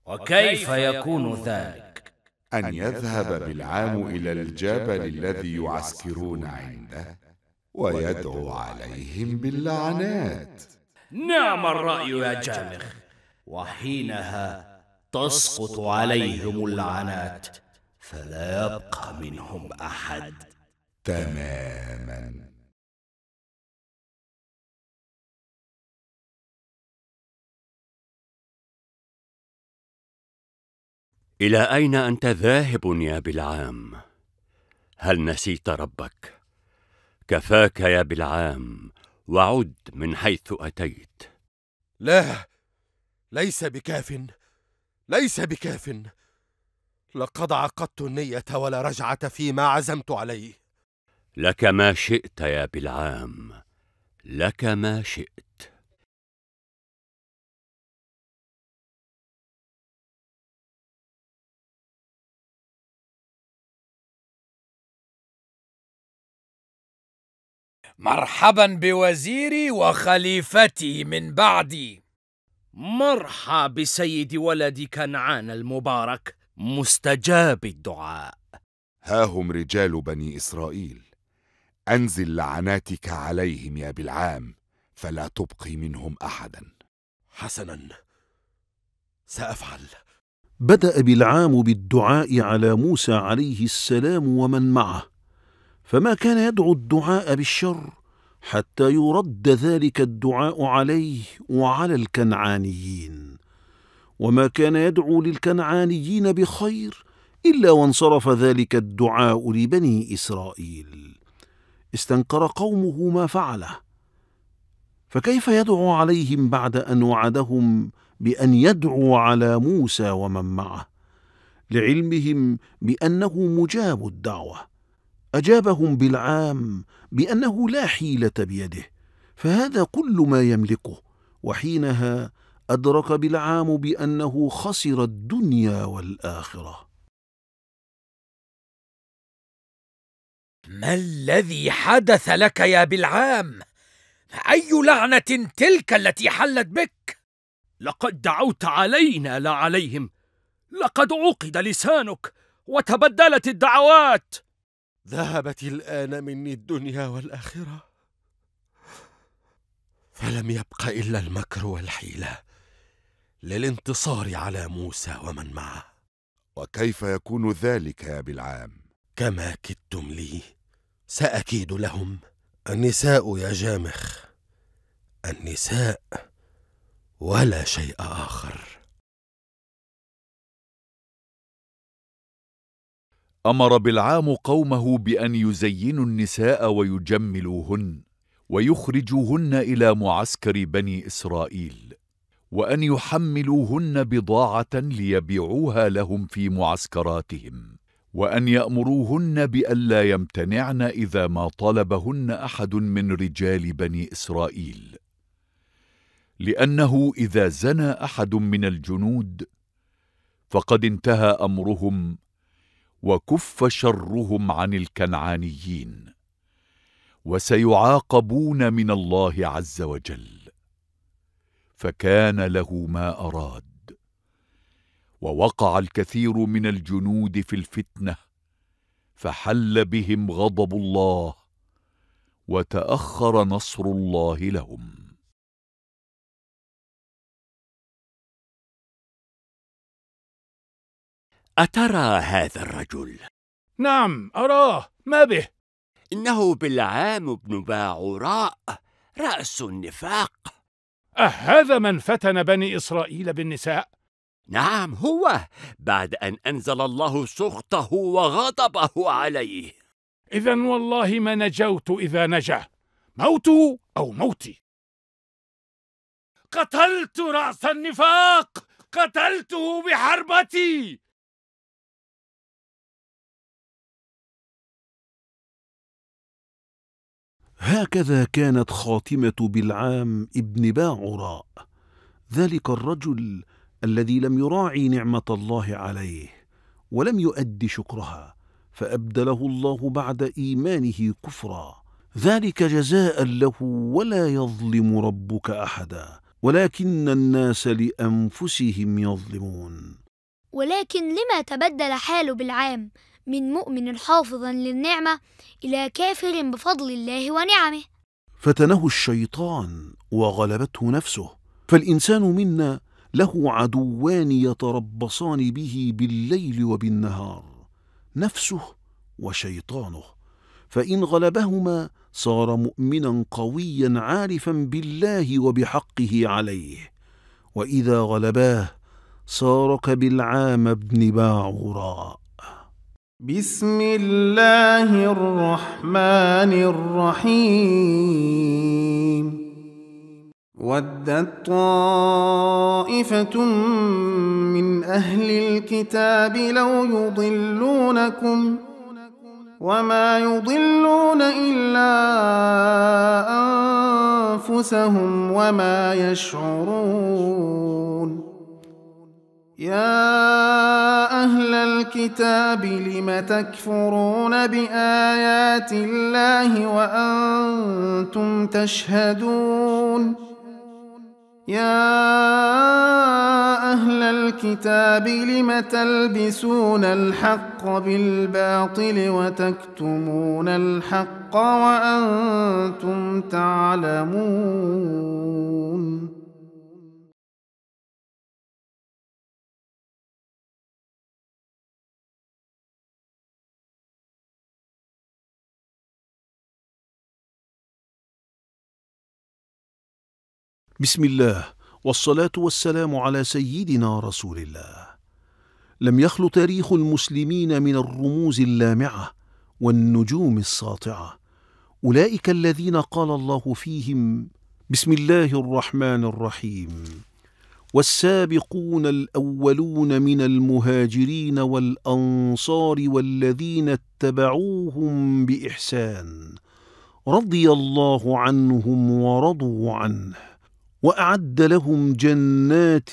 وكيف يكون ذلك؟ أن يذهب بالعام إلى الجبل الذي يعسكرون عنده ويدعو عليهم باللعنات نعم الرأي يا جامخ وحينها تسقط عليهم اللعنات فلا يبقى منهم أحد تماما إلى أين أنت ذاهب يا بلعام؟ هل نسيت ربك؟ كفاك يا بلعام وعد من حيث أتيت لا ليس بكاف ليس بكاف لقد عقدت النية ولا رجعة فيما عزمت عليه لك ما شئت يا بلعام لك ما شئت مرحبا بوزيري وخليفتي من بعدي مرحى بسيد ولد كنعان المبارك مستجاب الدعاء ها هم رجال بني إسرائيل أنزل لعناتك عليهم يا بلعام فلا تبقي منهم أحدا حسنا سأفعل بدأ بلعام بالدعاء على موسى عليه السلام ومن معه فما كان يدعو الدعاء بالشر حتى يرد ذلك الدعاء عليه وعلى الكنعانيين وما كان يدعو للكنعانيين بخير الا وانصرف ذلك الدعاء لبني اسرائيل استنكر قومه ما فعله فكيف يدعو عليهم بعد ان وعدهم بان يدعو على موسى ومن معه لعلمهم بانه مجاب الدعوه أجابهم بالعام بأنه لا حيلة بيده فهذا كل ما يملكه وحينها أدرك بالعام بأنه خسر الدنيا والآخرة ما الذي حدث لك يا بالعام؟ أي لعنة تلك التي حلت بك؟ لقد دعوت علينا لا عليهم لقد عقد لسانك وتبدلت الدعوات ذهبت الان مني الدنيا والاخره فلم يبق الا المكر والحيله للانتصار على موسى ومن معه وكيف يكون ذلك يا بلعام كما كدتم لي ساكيد لهم النساء يا جامخ النساء ولا شيء اخر امر بلعام قومه بان يزينوا النساء ويجملوهن ويخرجوهن الى معسكر بني اسرائيل وان يحملوهن بضاعه ليبيعوها لهم في معسكراتهم وان يامروهن بالا يمتنعن اذا ما طلبهن احد من رجال بني اسرائيل لانه اذا زنى احد من الجنود فقد انتهى امرهم وكف شرهم عن الكنعانيين وسيعاقبون من الله عز وجل فكان له ما اراد ووقع الكثير من الجنود في الفتنه فحل بهم غضب الله وتاخر نصر الله لهم أترى هذا الرجل؟ نعم أراه ما به؟ إنه بلعام بن باعوراء رأس النفاق أهذا من فتن بني إسرائيل بالنساء؟ نعم هو بعد أن أنزل الله سخطه وغضبه عليه إذا والله ما نجوت إذا نجا موته أو موتي قتلت رأس النفاق قتلته بحربتي هكذا كانت خاتمة بالعام ابن باعراء ذلك الرجل الذي لم يراعي نعمة الله عليه ولم يؤد شكرها فأبدله الله بعد إيمانه كفرا ذلك جزاء له ولا يظلم ربك أحدا ولكن الناس لأنفسهم يظلمون ولكن لما تبدل حاله بالعام من مؤمن حافظا للنعمة إلى كافر بفضل الله ونعمه فتنه الشيطان وغلبته نفسه فالإنسان منا له عدوان يتربصان به بالليل وبالنهار نفسه وشيطانه فإن غلبهما صار مؤمنا قويا عارفا بالله وبحقه عليه وإذا غلباه صار كبلعام بن باعوراء بسم الله الرحمن الرحيم ودت طائفة من أهل الكتاب لو يضلونكم وما يضلون إلا أنفسهم وما يشعرون يا أهل الكتاب لم تكفرون بآيات الله وأنتم تشهدون يا أهل الكتاب لم تلبسون الحق بالباطل وتكتمون الحق وأنتم تعلمون بسم الله والصلاة والسلام على سيدنا رسول الله لم يخل تاريخ المسلمين من الرموز اللامعة والنجوم الساطعة أولئك الذين قال الله فيهم بسم الله الرحمن الرحيم والسابقون الأولون من المهاجرين والأنصار والذين اتبعوهم بإحسان رضي الله عنهم ورضوا عنه واعد لهم جنات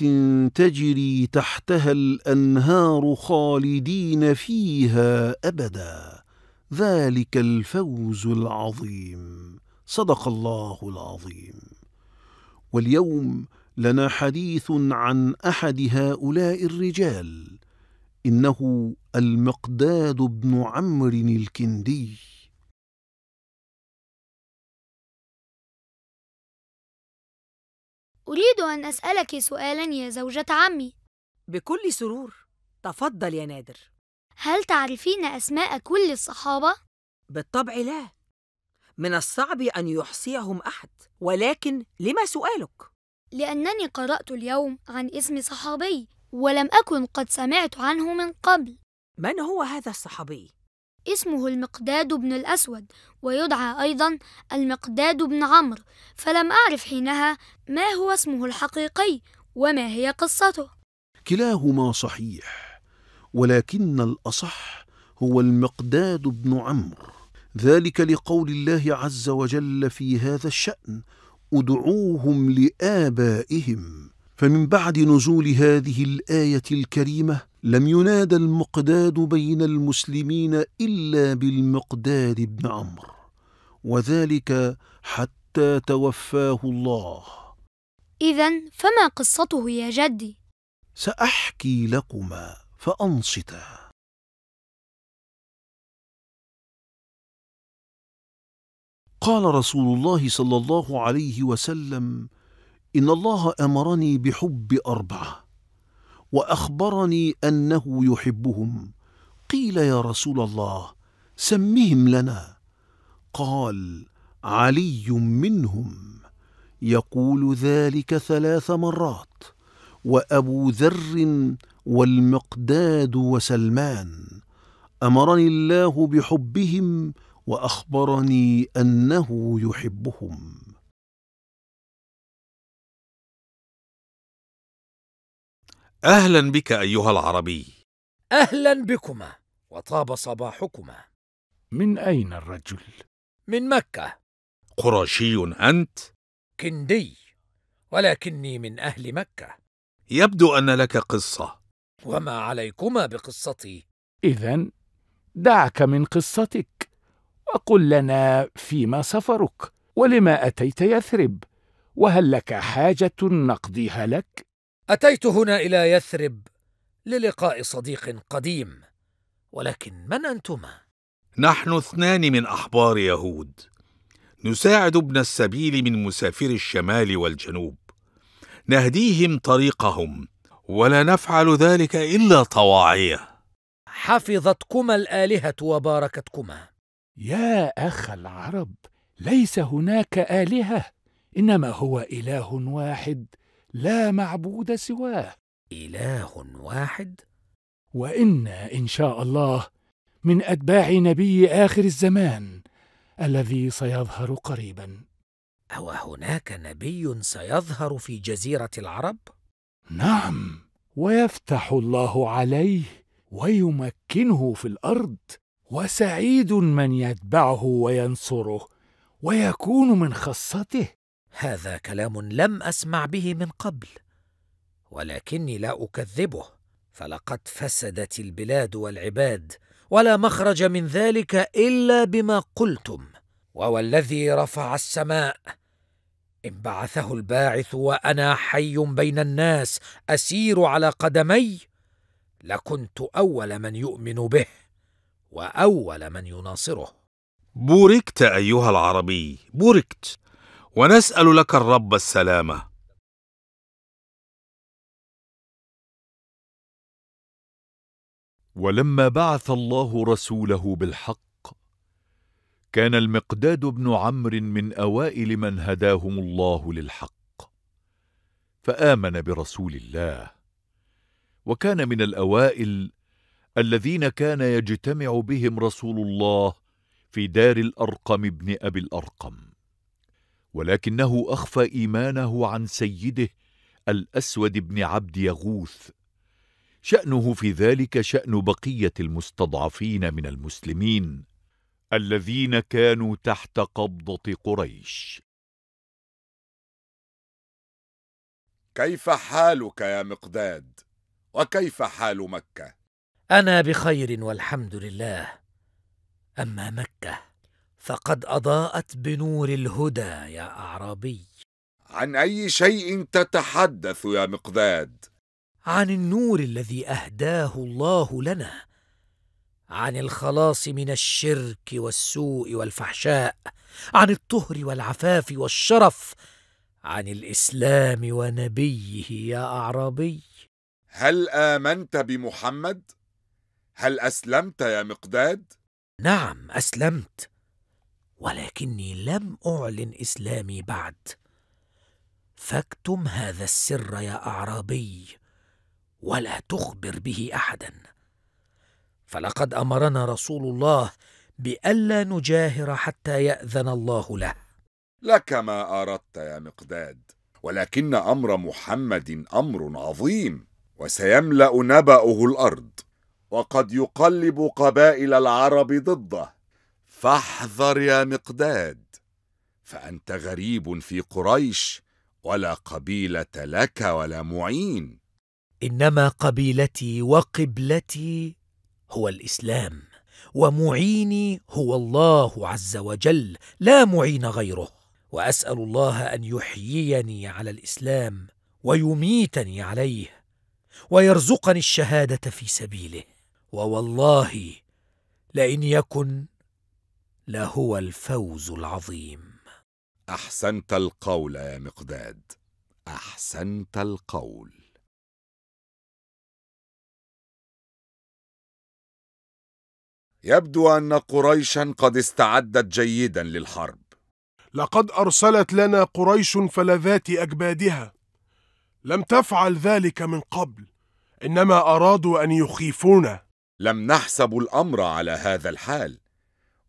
تجري تحتها الانهار خالدين فيها ابدا ذلك الفوز العظيم صدق الله العظيم واليوم لنا حديث عن احد هؤلاء الرجال انه المقداد بن عمرو الكندي أريد أن أسألك سؤالا يا زوجة عمي بكل سرور تفضل يا نادر هل تعرفين أسماء كل الصحابة؟ بالطبع لا من الصعب أن يحصيهم أحد ولكن لما سؤالك؟ لأنني قرأت اليوم عن اسم صحابي ولم أكن قد سمعت عنه من قبل من هو هذا الصحابي؟ اسمه المقداد بن الأسود ويدعى أيضا المقداد بن عمرو فلم أعرف حينها ما هو اسمه الحقيقي وما هي قصته كلاهما صحيح ولكن الأصح هو المقداد بن عمرو ذلك لقول الله عز وجل في هذا الشأن ادعوهم لآبائهم فمن بعد نزول هذه الآية الكريمة لم ينادى المقداد بين المسلمين إلا بالمقداد بن عمرو وذلك حتى توفاه الله إذا فما قصته يا جدي؟ سأحكي لكما فأنصتا قال رسول الله صلى الله عليه وسلم إن الله أمرني بحب أربعة واخبرني انه يحبهم قيل يا رسول الله سميهم لنا قال علي منهم يقول ذلك ثلاث مرات وابو ذر والمقداد وسلمان امرني الله بحبهم واخبرني انه يحبهم أهلا بك أيها العربي أهلا بكما وطاب صباحكما من أين الرجل؟ من مكة قرشي أنت؟ كندي ولكني من أهل مكة يبدو أن لك قصة وما عليكما بقصتي إذا دعك من قصتك وقل لنا فيما سفرك ولما أتيت يثرب وهل لك حاجة نقضيها لك؟ اتيت هنا الى يثرب للقاء صديق قديم ولكن من انتما نحن اثنان من احبار يهود نساعد ابن السبيل من مسافري الشمال والجنوب نهديهم طريقهم ولا نفعل ذلك الا طواعيه حفظتكما الالهه وباركتكما يا اخ العرب ليس هناك الهه انما هو اله واحد لا معبود سواه اله واحد وانا ان شاء الله من اتباع نبي اخر الزمان الذي سيظهر قريبا او هناك نبي سيظهر في جزيره العرب نعم ويفتح الله عليه ويمكنه في الارض وسعيد من يتبعه وينصره ويكون من خاصته هذا كلام لم اسمع به من قبل ولكني لا اكذبه فلقد فسدت البلاد والعباد ولا مخرج من ذلك الا بما قلتم ووالذي رفع السماء ان بعثه الباعث وانا حي بين الناس اسير على قدمي لكنت اول من يؤمن به واول من يناصره بوركت ايها العربي بوركت ونسأل لك الرب السلامة ولما بعث الله رسوله بالحق كان المقداد بن عمرو من أوائل من هداهم الله للحق فآمن برسول الله وكان من الأوائل الذين كان يجتمع بهم رسول الله في دار الأرقم بن أبي الأرقم ولكنه أخفى إيمانه عن سيده الأسود بن عبد يغوث شأنه في ذلك شأن بقية المستضعفين من المسلمين الذين كانوا تحت قبضة قريش كيف حالك يا مقداد وكيف حال مكة؟ أنا بخير والحمد لله أما مكة فقد اضاءت بنور الهدى يا اعرابي عن اي شيء تتحدث يا مقداد عن النور الذي اهداه الله لنا عن الخلاص من الشرك والسوء والفحشاء عن الطهر والعفاف والشرف عن الاسلام ونبيه يا اعرابي هل امنت بمحمد هل اسلمت يا مقداد نعم اسلمت ولكني لم اعلن اسلامي بعد فاكتم هذا السر يا اعرابي ولا تخبر به احدا فلقد امرنا رسول الله بألا نجاهر حتى يأذن الله له لك ما أردت يا مقداد ولكن أمر محمد أمر عظيم وسيملأ نبأه الأرض وقد يقلب قبائل العرب ضده فاحذر يا مقداد فانت غريب في قريش ولا قبيله لك ولا معين انما قبيلتي وقبلتي هو الاسلام ومعيني هو الله عز وجل لا معين غيره واسال الله ان يحييني على الاسلام ويميتني عليه ويرزقني الشهاده في سبيله ووالله لئن يكن لهو الفوز العظيم احسنت القول يا مقداد احسنت القول يبدو ان قريشا قد استعدت جيدا للحرب لقد ارسلت لنا قريش فلذات اكبادها لم تفعل ذلك من قبل انما ارادوا ان يخيفونا لم نحسب الامر على هذا الحال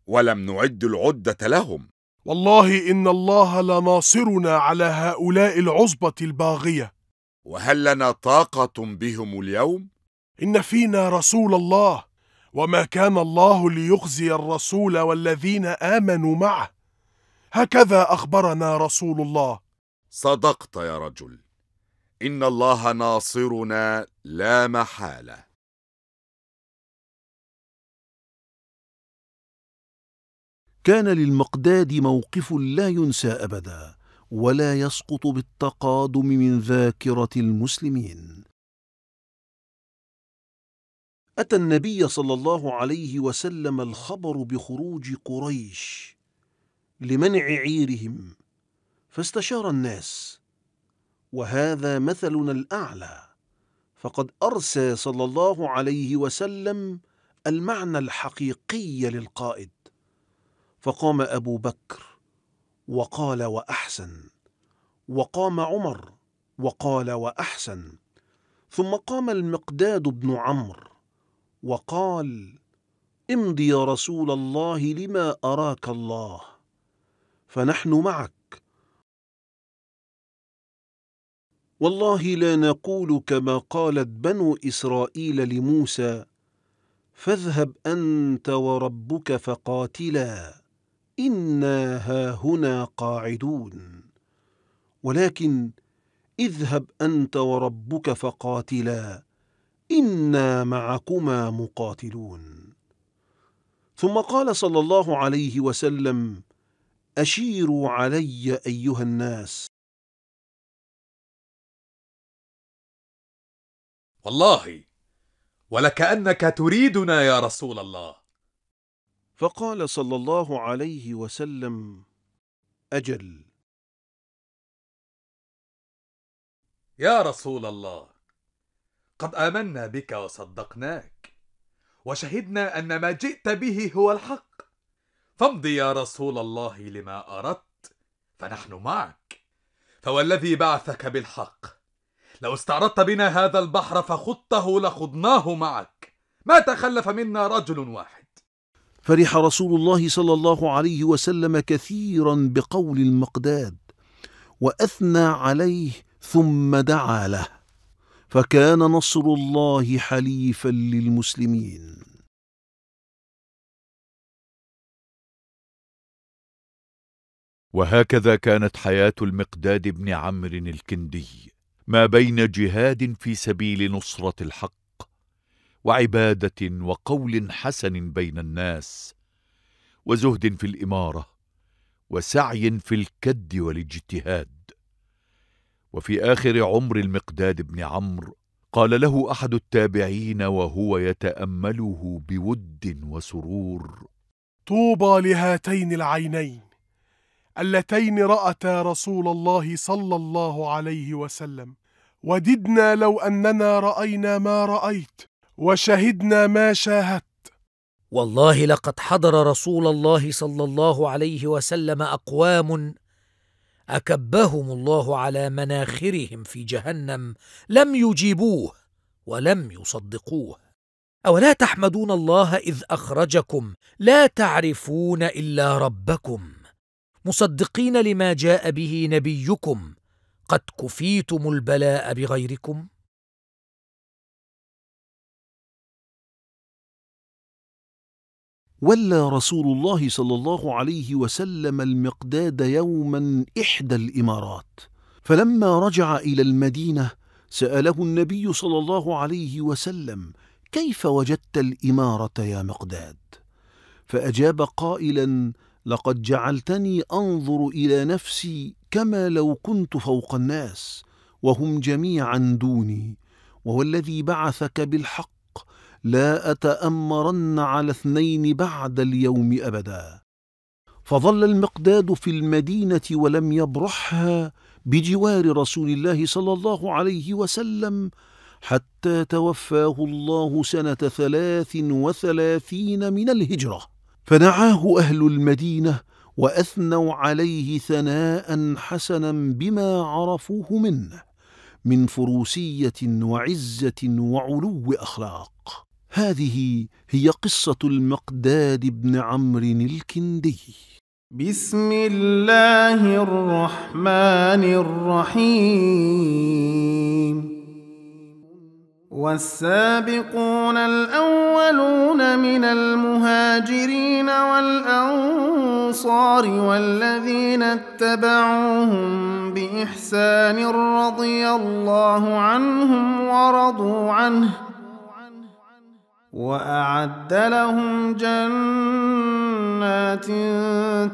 ولم نعد العدة لهم والله إن الله لناصرنا على هؤلاء العصبة الباغية وهل لنا طاقة بهم اليوم؟ إن فينا رسول الله وما كان الله ليخزي الرسول والذين آمنوا معه هكذا أخبرنا رسول الله صدقت يا رجل إن الله ناصرنا لا محالة كان للمقداد موقف لا ينسى أبدا ولا يسقط بالتقادم من ذاكرة المسلمين أتى النبي صلى الله عليه وسلم الخبر بخروج قريش لمنع عيرهم فاستشار الناس وهذا مثلنا الأعلى فقد أرسى صلى الله عليه وسلم المعنى الحقيقي للقائد فقام أبو بكر وقال وأحسن وقام عمر وقال وأحسن ثم قام المقداد بن عمرو وقال امضي يا رسول الله لما أراك الله فنحن معك والله لا نقول كما قالت بنو إسرائيل لموسى فاذهب أنت وربك فقاتلا إنا هاهنا قاعدون ولكن اذهب أنت وربك فقاتلا إنا معكما مقاتلون ثم قال صلى الله عليه وسلم أشيروا علي أيها الناس والله ولكأنك تريدنا يا رسول الله فقال صلى الله عليه وسلم اجل يا رسول الله قد امنا بك وصدقناك وشهدنا ان ما جئت به هو الحق فامض يا رسول الله لما اردت فنحن معك فوالذي بعثك بالحق لو استعرضت بنا هذا البحر فخضته لخضناه معك ما تخلف منا رجل واحد فرح رسول الله صلى الله عليه وسلم كثيرا بقول المقداد واثنى عليه ثم دعا له فكان نصر الله حليفا للمسلمين وهكذا كانت حياه المقداد بن عمرو الكندي ما بين جهاد في سبيل نصره الحق وعباده وقول حسن بين الناس وزهد في الاماره وسعي في الكد والاجتهاد وفي اخر عمر المقداد بن عمرو قال له احد التابعين وهو يتامله بود وسرور طوبى لهاتين العينين اللتين راتا رسول الله صلى الله عليه وسلم وددنا لو اننا راينا ما رايت وشهدنا ما شاهدت والله لقد حضر رسول الله صلى الله عليه وسلم اقوام اكبهم الله على مناخرهم في جهنم لم يجيبوه ولم يصدقوه اولا تحمدون الله اذ اخرجكم لا تعرفون الا ربكم مصدقين لما جاء به نبيكم قد كفيتم البلاء بغيركم ولى رسول الله صلى الله عليه وسلم المقداد يوما إحدى الإمارات فلما رجع إلى المدينة سأله النبي صلى الله عليه وسلم كيف وجدت الإمارة يا مقداد؟ فأجاب قائلا لقد جعلتني أنظر إلى نفسي كما لو كنت فوق الناس وهم جميعا دوني وهو الذي بعثك بالحق لا أتأمرن على اثنين بعد اليوم أبدا فظل المقداد في المدينة ولم يبرحها بجوار رسول الله صلى الله عليه وسلم حتى توفاه الله سنة ثلاث وثلاثين من الهجرة فنعاه أهل المدينة وأثنوا عليه ثناء حسنا بما عرفوه منه من فروسية وعزة وعلو أخلاق هذه هي قصة المقداد بن عمرو الكندي بسم الله الرحمن الرحيم والسابقون الأولون من المهاجرين والأنصار والذين اتبعوهم بإحسان رضي الله عنهم ورضوا عنه وأعد لهم جنات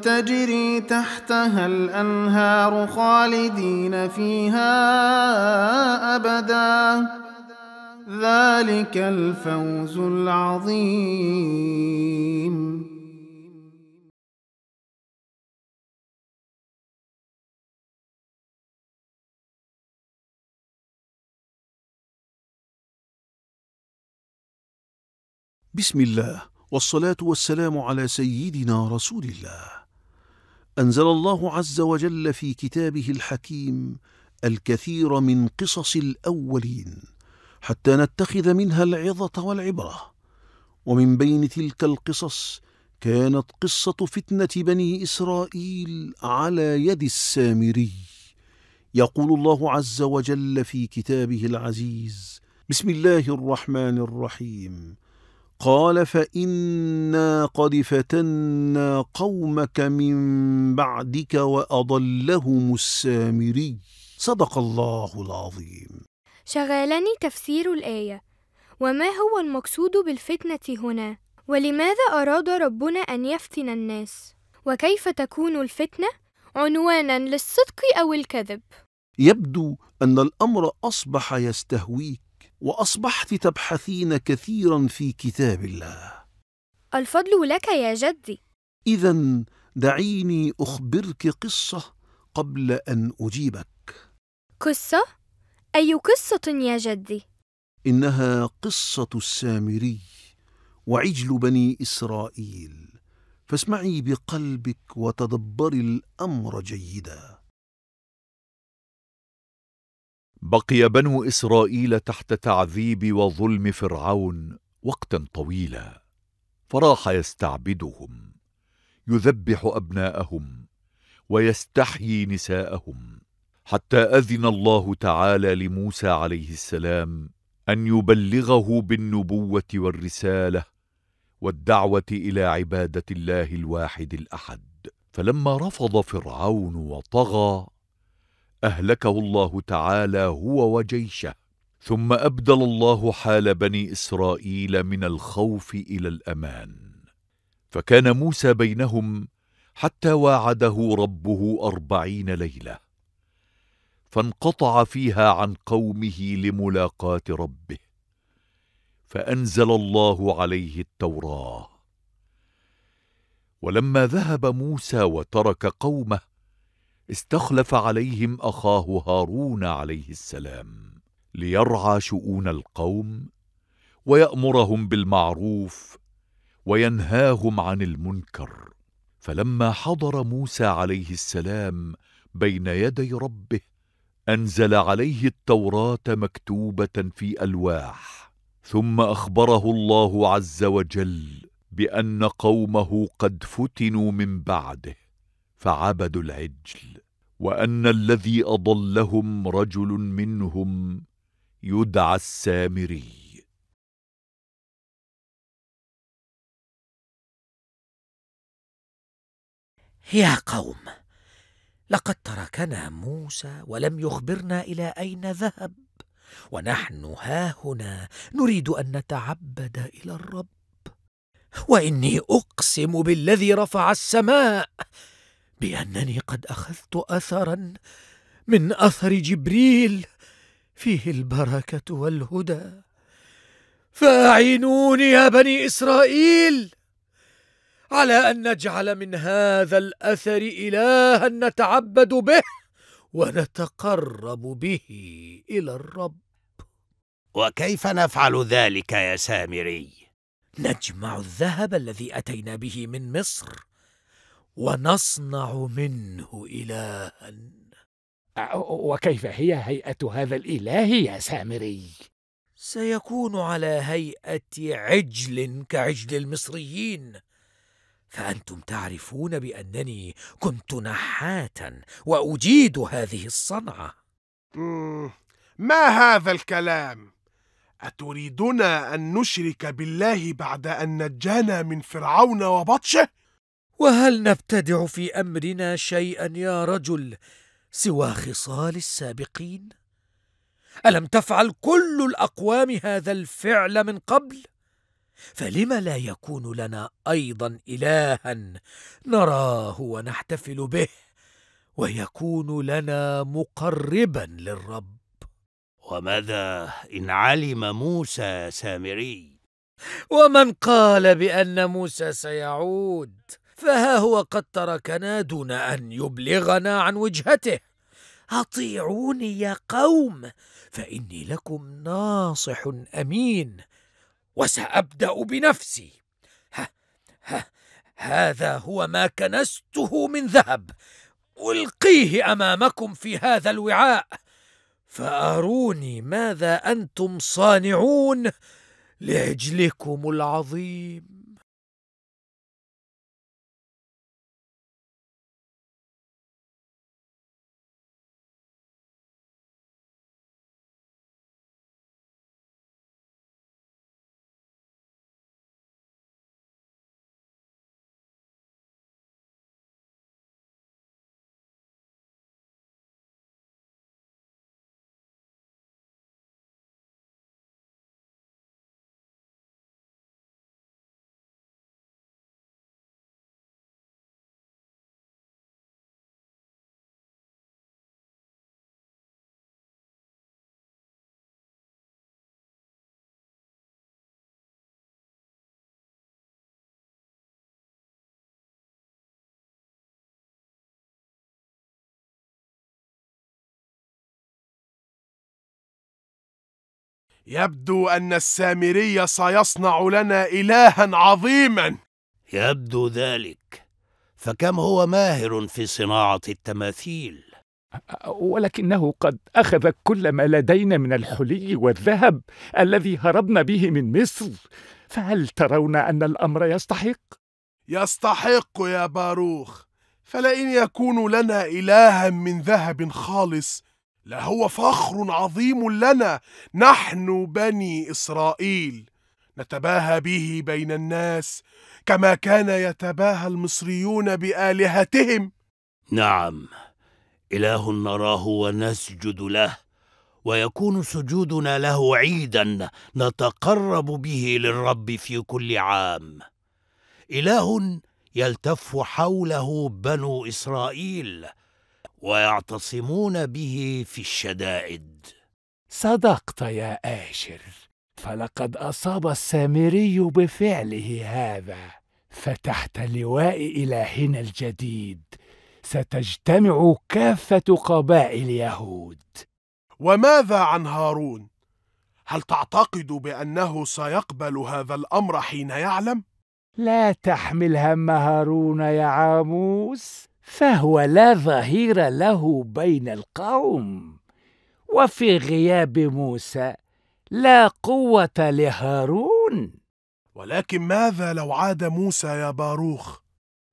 تجري تحتها الأنهار خالدين فيها أبدا ذلك الفوز العظيم بسم الله والصلاة والسلام على سيدنا رسول الله. أنزل الله عز وجل في كتابه الحكيم الكثير من قصص الأولين حتى نتخذ منها العظة والعبرة. ومن بين تلك القصص كانت قصة فتنة بني إسرائيل على يد السامري. يقول الله عز وجل في كتابه العزيز: بسم الله الرحمن الرحيم. قال فإنا قد فتنا قومك من بعدك وأضلهم السامري صدق الله العظيم شغلني تفسير الآية وما هو المقصود بالفتنة هنا ولماذا أراد ربنا أن يفتن الناس وكيف تكون الفتنة عنوانا للصدق أو الكذب يبدو أن الأمر أصبح يستهويك وأصبحت تبحثين كثيرا في كتاب الله الفضل لك يا جدي إذا دعيني أخبرك قصة قبل أن أجيبك قصة؟ أي قصة يا جدي؟ إنها قصة السامري وعجل بني إسرائيل فاسمعي بقلبك وتدبري الأمر جيداً بقي بنو اسرائيل تحت تعذيب وظلم فرعون وقتا طويلا فراح يستعبدهم يذبح ابناءهم ويستحيي نساءهم حتى اذن الله تعالى لموسى عليه السلام ان يبلغه بالنبوه والرساله والدعوه الى عباده الله الواحد الاحد فلما رفض فرعون وطغى أهلكه الله تعالى هو وجيشه ثم أبدل الله حال بني إسرائيل من الخوف إلى الأمان فكان موسى بينهم حتى واعده ربه أربعين ليلة فانقطع فيها عن قومه لملاقاة ربه فأنزل الله عليه التوراة ولما ذهب موسى وترك قومه استخلف عليهم اخاه هارون عليه السلام ليرعى شؤون القوم ويامرهم بالمعروف وينهاهم عن المنكر فلما حضر موسى عليه السلام بين يدي ربه انزل عليه التوراه مكتوبه في الواح ثم اخبره الله عز وجل بان قومه قد فتنوا من بعده فعبدوا العجل وان الذي اضلهم رجل منهم يدعى السامري يا قوم لقد تركنا موسى ولم يخبرنا الى اين ذهب ونحن هاهنا نريد ان نتعبد الى الرب واني اقسم بالذي رفع السماء بانني قد اخذت اثرا من اثر جبريل فيه البركه والهدى فاعينوني يا بني اسرائيل على ان نجعل من هذا الاثر الها نتعبد به ونتقرب به الى الرب وكيف نفعل ذلك يا سامري نجمع الذهب الذي اتينا به من مصر ونصنع منه إلها وكيف هي هيئة هذا الإله يا سامري؟ سيكون على هيئة عجل كعجل المصريين فأنتم تعرفون بأنني كنت نحاتا وأجيد هذه الصنعة ما هذا الكلام؟ أتريدنا أن نشرك بالله بعد أن نجانا من فرعون وبطشه؟ وهل نبتدع في امرنا شيئا يا رجل سوى خصال السابقين الم تفعل كل الاقوام هذا الفعل من قبل فلم لا يكون لنا ايضا الها نراه ونحتفل به ويكون لنا مقربا للرب وماذا ان علم موسى سامري ومن قال بان موسى سيعود فها هو قد تركنا دون ان يبلغنا عن وجهته اطيعوني يا قوم فاني لكم ناصح امين وسابدا بنفسي ها ها هذا هو ما كنسته من ذهب القيه امامكم في هذا الوعاء فاروني ماذا انتم صانعون لاجلكم العظيم يبدو أن السامري سيصنع لنا إلها عظيما يبدو ذلك فكم هو ماهر في صناعة التماثيل ولكنه قد أخذ كل ما لدينا من الحلي والذهب الذي هربنا به من مصر فهل ترون أن الأمر يستحق؟ يستحق يا باروخ فلئن يكون لنا إلها من ذهب خالص لهو فخر عظيم لنا نحن بني إسرائيل نتباهى به بين الناس كما كان يتباهى المصريون بآلهتهم نعم إله نراه ونسجد له ويكون سجودنا له عيدا نتقرب به للرب في كل عام إله يلتف حوله بنو إسرائيل ويعتصمون به في الشدائد صدقت يا آشر فلقد أصاب السامري بفعله هذا فتحت لواء إلهنا الجديد ستجتمع كافة قبائل يهود وماذا عن هارون؟ هل تعتقد بأنه سيقبل هذا الأمر حين يعلم؟ لا تحمل هم هارون يا عاموس فهو لا ظهير له بين القوم وفي غياب موسى لا قوة لهارون ولكن ماذا لو عاد موسى يا باروخ؟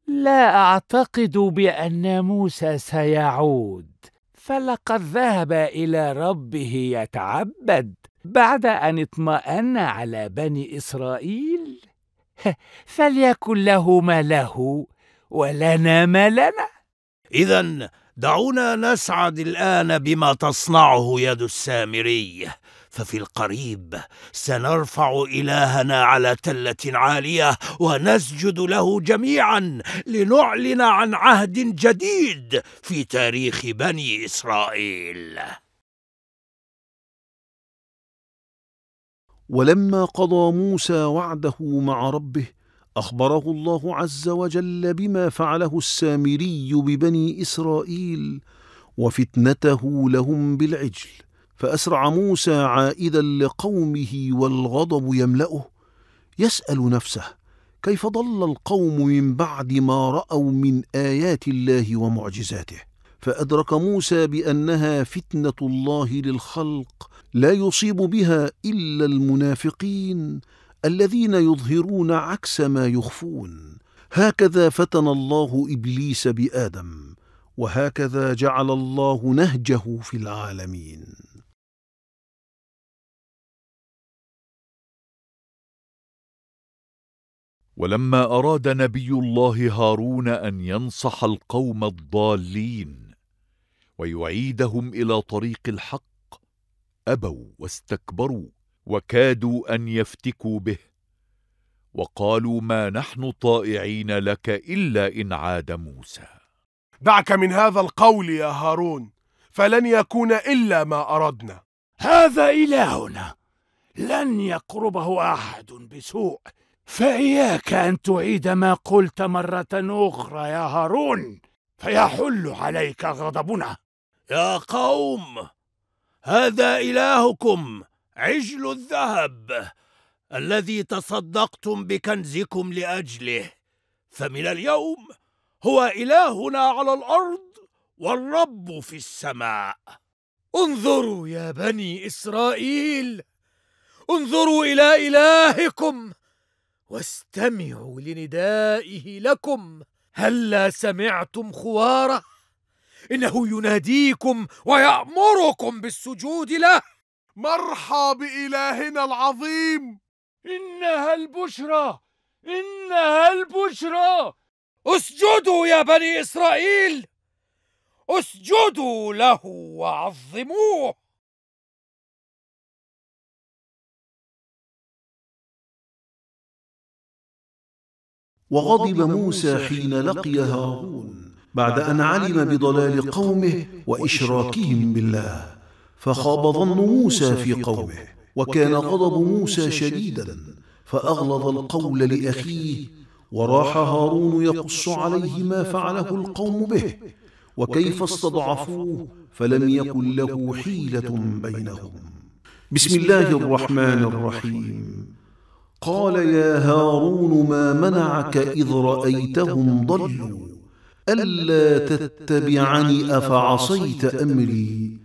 لا أعتقد بأن موسى سيعود فلقد ذهب إلى ربه يتعبد بعد أن اطمأن على بني إسرائيل [LAUGHS] فليكن له ما له ولنا ما لنا إذا دعونا نسعد الآن بما تصنعه يد السامري ففي القريب سنرفع إلهنا على تلة عالية ونسجد له جميعا لنعلن عن عهد جديد في تاريخ بني إسرائيل ولما قضى موسى وعده مع ربه أخبره الله عز وجل بما فعله السامري ببني إسرائيل وفتنته لهم بالعجل فأسرع موسى عائدا لقومه والغضب يملأه يسأل نفسه كيف ضل القوم من بعد ما رأوا من آيات الله ومعجزاته فأدرك موسى بأنها فتنة الله للخلق لا يصيب بها إلا المنافقين الذين يظهرون عكس ما يخفون هكذا فتن الله ابليس بادم وهكذا جعل الله نهجه في العالمين ولما اراد نبي الله هارون ان ينصح القوم الضالين ويعيدهم الى طريق الحق ابوا واستكبروا وكادوا أن يفتكوا به وقالوا ما نحن طائعين لك إلا إن عاد موسى دعك من هذا القول يا هارون فلن يكون إلا ما أردنا هذا إلهنا لن يقربه أحد بسوء فإياك أن تعيد ما قلت مرة أخرى يا هارون فيحل عليك غضبنا يا قوم هذا إلهكم عجل الذهب الذي تصدقتم بكنزكم لاجله فمن اليوم هو الهنا على الارض والرب في السماء انظروا يا بني اسرائيل انظروا الى الهكم واستمعوا لندائه لكم هلا سمعتم خواره انه يناديكم ويامركم بالسجود له مرحى بإلهنا العظيم إنها البشرى إنها البشرى اسجدوا يا بني إسرائيل اسجدوا له وعظموه وغضب موسى حين لقي هارون بعد أن علم بضلال قومه وإشراكهم بالله فخاب ظن موسى في قومه وكان غضب موسى شديدا فأغلظ القول لأخيه وراح هارون يقص عليه ما فعله القوم به وكيف استضعفوه فلم يكن له حيلة بينهم بسم الله الرحمن الرحيم قال يا هارون ما منعك إذ رأيتهم ضلوا ألا تتبعني أفعصيت أمري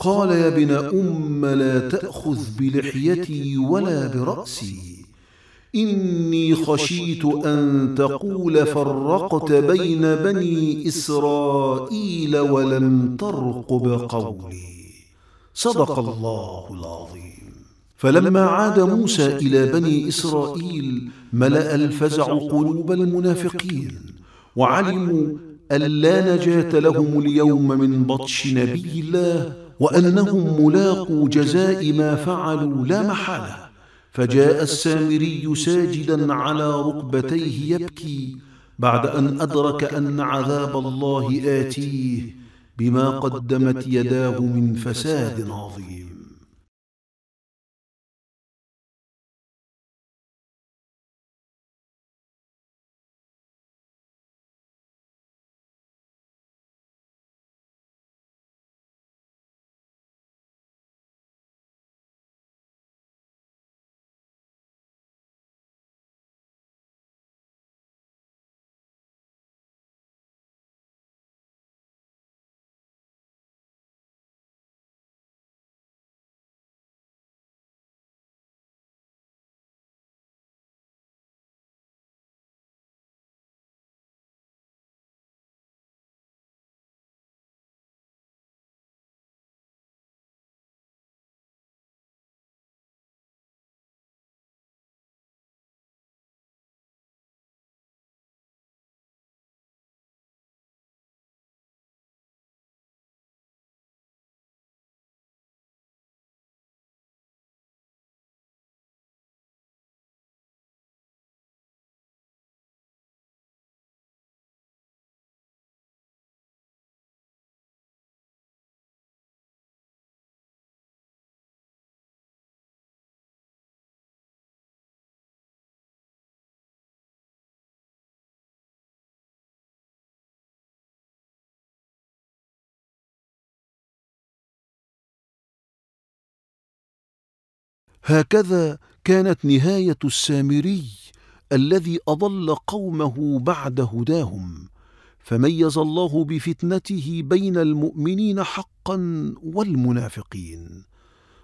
قال يا ابن أم لا تأخذ بلحيتي ولا برأسي إني خشيت أن تقول فرقت بين بني إسرائيل ولم ترقب قولي صدق الله العظيم فلما عاد موسى إلى بني إسرائيل ملأ الفزع قلوب المنافقين وعلموا أن لا نجاة لهم اليوم من بطش نبي الله وأنهم ملاقوا جزاء ما فعلوا لا محالة فجاء السامري ساجدا على ركبتيه يبكي بعد أن أدرك أن عذاب الله آتيه بما قدمت يداه من فساد عظيم هكذا كانت نهايه السامري الذي اضل قومه بعد هداهم فميز الله بفتنته بين المؤمنين حقا والمنافقين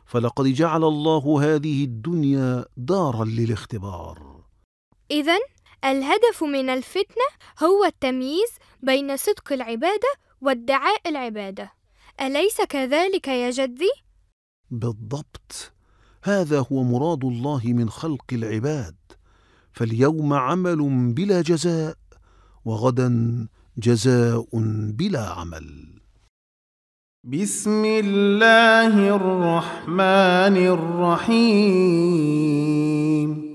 فلقد جعل الله هذه الدنيا دارا للاختبار اذا الهدف من الفتنه هو التمييز بين صدق العباده وادعاء العباده اليس كذلك يا جدي بالضبط هذا هو مراد الله من خلق العباد فاليوم عمل بلا جزاء وغدا جزاء بلا عمل بسم الله الرحمن الرحيم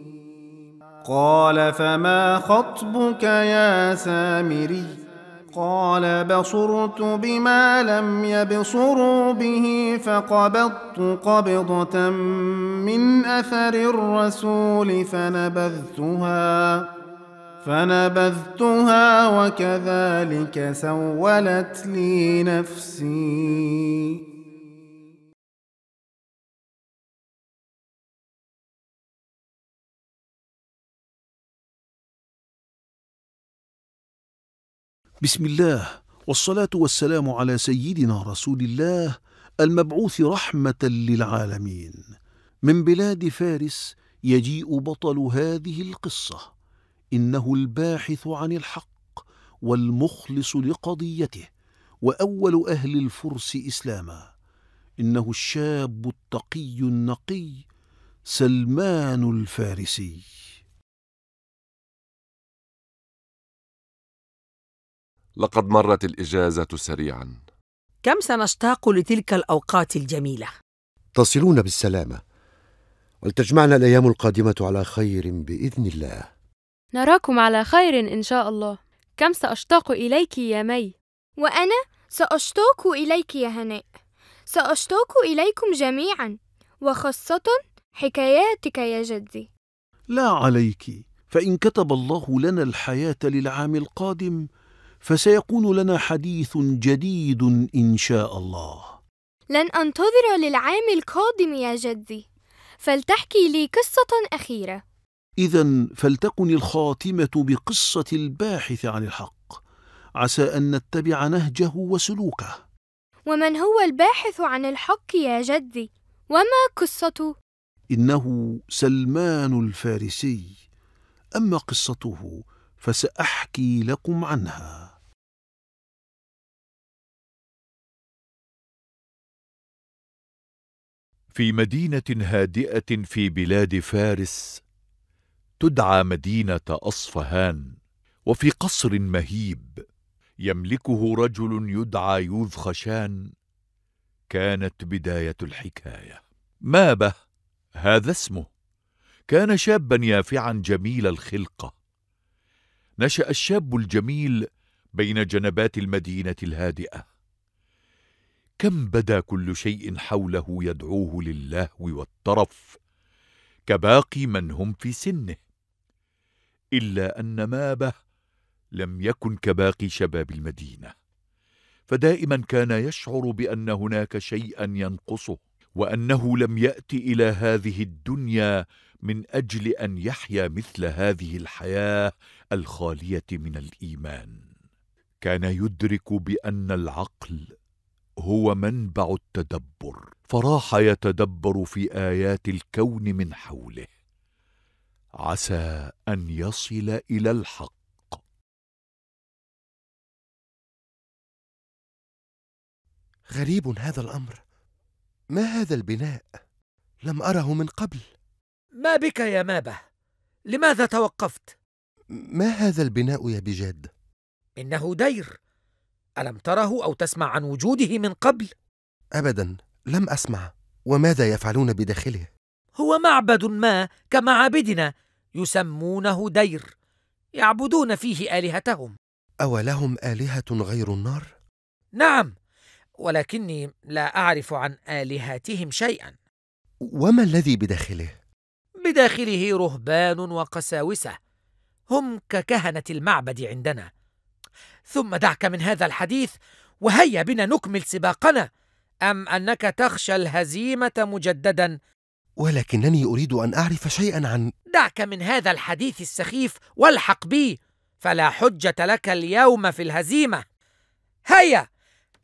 قال فما خطبك يا سامري قال بصرت بما لم يبصروا به فقبضت قبضة من أثر الرسول فنبذتها فنبذتها وكذلك سولت لي نفسي بسم الله والصلاة والسلام على سيدنا رسول الله المبعوث رحمة للعالمين من بلاد فارس يجيء بطل هذه القصة إنه الباحث عن الحق والمخلص لقضيته وأول أهل الفرس إسلاما إنه الشاب التقي النقي سلمان الفارسي لقد مرت الإجازة سريعا كم سنشتاق لتلك الأوقات الجميلة تصلون بالسلامة ولتجمعنا الأيام القادمة على خير بإذن الله نراكم على خير إن شاء الله كم سأشتاق إليك يا مي وأنا سأشتاق إليك يا هناء سأشتاق إليكم جميعا وخاصة حكاياتك يا جدي لا عليك فإن كتب الله لنا الحياة للعام القادم فسيكون لنا حديث جديد إن شاء الله لن أنتظر للعام القادم يا جدي فلتحكي لي قصة أخيرة إذا فلتكن الخاتمة بقصة الباحث عن الحق عسى أن نتبع نهجه وسلوكه ومن هو الباحث عن الحق يا جدي وما قصته إنه سلمان الفارسي أما قصته فسأحكي لكم عنها في مدينه هادئه في بلاد فارس تدعى مدينه اصفهان وفي قصر مهيب يملكه رجل يدعى يوذ خشان كانت بدايه الحكايه مابه هذا اسمه كان شابا يافعا جميل الخلقه نشا الشاب الجميل بين جنبات المدينه الهادئه كم بدا كل شيء حوله يدعوه للهو والترف كباقي من هم في سنه الا ان مابه لم يكن كباقي شباب المدينه فدائما كان يشعر بان هناك شيئا ينقصه وانه لم يات الى هذه الدنيا من اجل ان يحيا مثل هذه الحياه الخاليه من الايمان كان يدرك بان العقل هو منبع التدبر فراح يتدبر في ايات الكون من حوله عسى ان يصل الى الحق غريب هذا الامر ما هذا البناء لم اره من قبل ما بك يا مابه لماذا توقفت ما هذا البناء يا بجاد انه دير الم تره او تسمع عن وجوده من قبل ابدا لم اسمع وماذا يفعلون بداخله هو معبد ما كمعابدنا يسمونه دير يعبدون فيه الهتهم اولهم الهه غير النار نعم ولكني لا اعرف عن الهتهم شيئا وما الذي بداخله بداخله رهبان وقساوسه هم ككهنه المعبد عندنا ثم دعك من هذا الحديث وهيا بنا نكمل سباقنا ام انك تخشى الهزيمه مجددا ولكنني اريد ان اعرف شيئا عن دعك من هذا الحديث السخيف والحق بي فلا حجه لك اليوم في الهزيمه هيا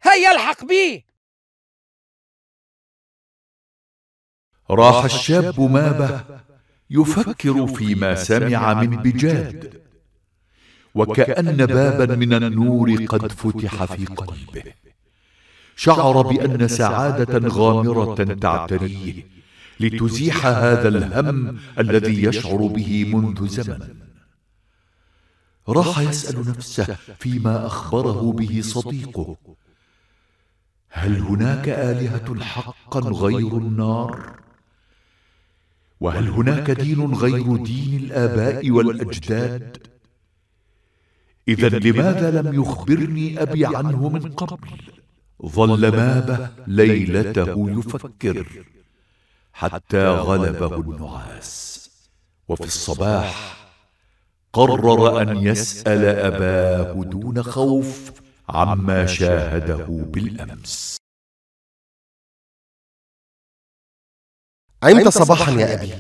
هيا الحق بي راح الشاب مابه يفكر فيما سمع من بجاد وكأن بابا من النور قد فتح في قلبه شعر بأن سعادة غامرة تعتريه لتزيح هذا الهم الذي يشعر به منذ زمن راح يسأل نفسه فيما أخبره به صديقه هل هناك آلهة حقا غير النار؟ وهل هناك دين غير دين الآباء والأجداد؟ إذا لماذا لم يخبرني أبي عنه من قبل ظل مابه ليلته يفكر حتى غلبه النعاس وفي الصباح قرر أن يسأل أباه دون خوف عما شاهده بالأمس عمت صباحا يا أبي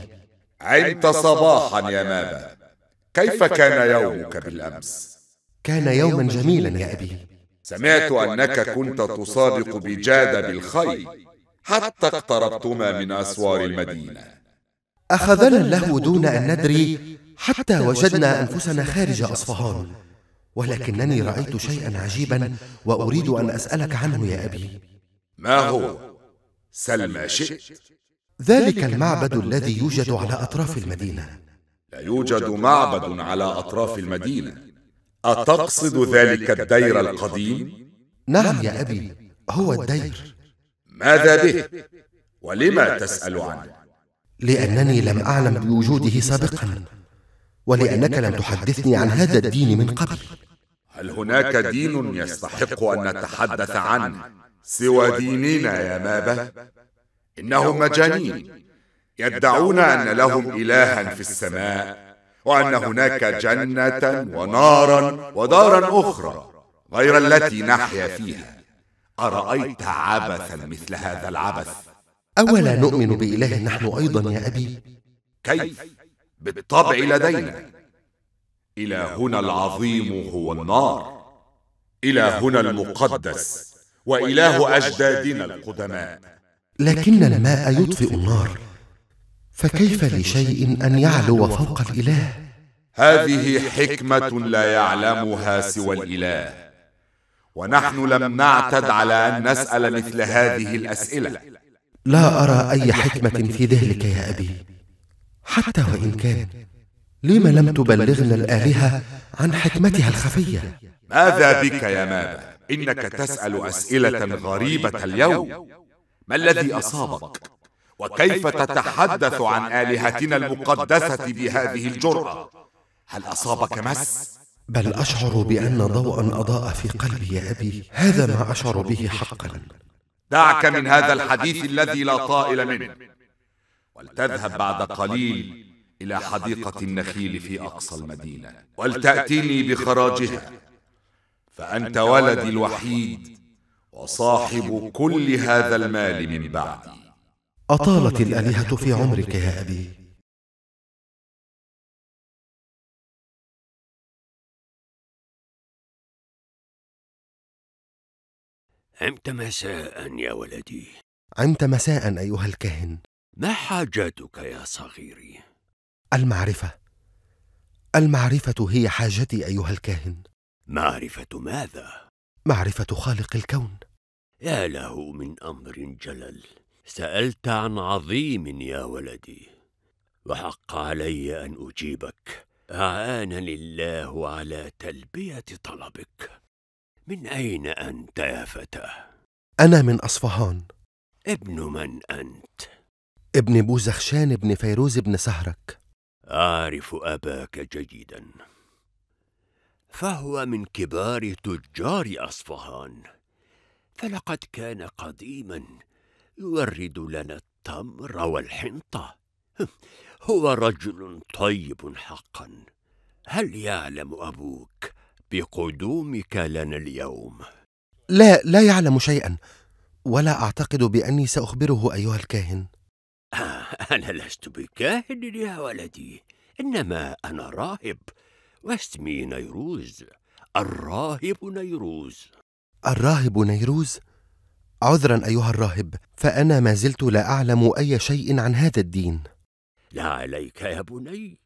عمت صباحا يا مابا كيف كان يومك بالأمس؟ كان يوما جميلا يا أبي سمعت أنك كنت تصادق بجادة بالخير حتى اقتربتما من أسوار المدينة أخذنا له دون أن ندري حتى وجدنا أنفسنا خارج أصفهان ولكنني رأيت شيئا عجيبا وأريد أن أسألك عنه يا أبي ما هو؟ سل ما شئت ذلك المعبد الذي يوجد على أطراف المدينة لا يوجد معبد على أطراف المدينة أتقصد ذلك الدير القديم؟ نعم, نعم يا أبي هو الدير ماذا به؟ ولما تسأل عنه؟ لأنني لم أعلم بوجوده سابقا ولأنك لم تحدثني عن هذا الدين من قبل هل هناك دين يستحق أن نتحدث عنه سوى ديننا يا مابا؟ إنهم مجانين يدعون أن لهم إلها في السماء وأن هناك جنة ونارا ودارا أخرى غير التي نحيا فيها أرأيت عبثا مثل هذا العبث أولا نؤمن بإله نحن أيضا يا أبي؟ كيف؟ بالطبع لدينا إلهنا العظيم هو النار إلهنا المقدس وإله أجدادنا القدماء لكن الماء يطفئ النار فكيف لشيء ان يعلو فوق الاله هذه حكمه لا يعلمها سوى الاله ونحن لم نعتد على ان نسال مثل هذه الاسئله لا ارى اي حكمه في ذلك يا ابي حتى وان كان لم لم تبلغنا الالهه عن حكمتها الخفيه ماذا بك يا مابا انك تسال اسئله غريبه اليوم ما الذي اصابك وكيف تتحدث عن آلهتنا المقدسة بهذه الجرأة هل أصابك مس؟ بل أشعر بأن ضوءا أضاء في قلبي يا أبي هذا ما أشعر به حقا دعك من هذا الحديث الذي لا طائل منه ولتذهب بعد قليل إلى حديقة النخيل في أقصى المدينة ولتأتيني بخراجها فأنت ولدي الوحيد وصاحب كل هذا المال من بعدي أطالت الآلهة في عمرك يا أبي عمت مساء يا ولدي عمت مساء أيها الكاهن ما حاجتك يا صغيري المعرفة المعرفة هي حاجتي أيها الكاهن معرفة ماذا؟ معرفة خالق الكون يا له من أمر جلل سألت عن عظيم يا ولدي وحق علي أن أجيبك أعانني الله على تلبية طلبك من أين أنت يا فتى؟ أنا من أصفهان ابن من أنت؟ ابن بوزخشان ابن فيروز ابن سهرك أعرف أباك جيدا فهو من كبار تجار أصفهان فلقد كان قديما يورد لنا التمر والحنطة هو رجل طيب حقا هل يعلم أبوك بقدومك لنا اليوم؟ لا لا يعلم شيئا ولا أعتقد بأني سأخبره أيها الكاهن آه، أنا لست بكاهن يا ولدي إنما أنا راهب واسمي نيروز الراهب نيروز الراهب نيروز عذرا ايها الراهب فانا ما زلت لا اعلم اي شيء عن هذا الدين لا عليك يا بني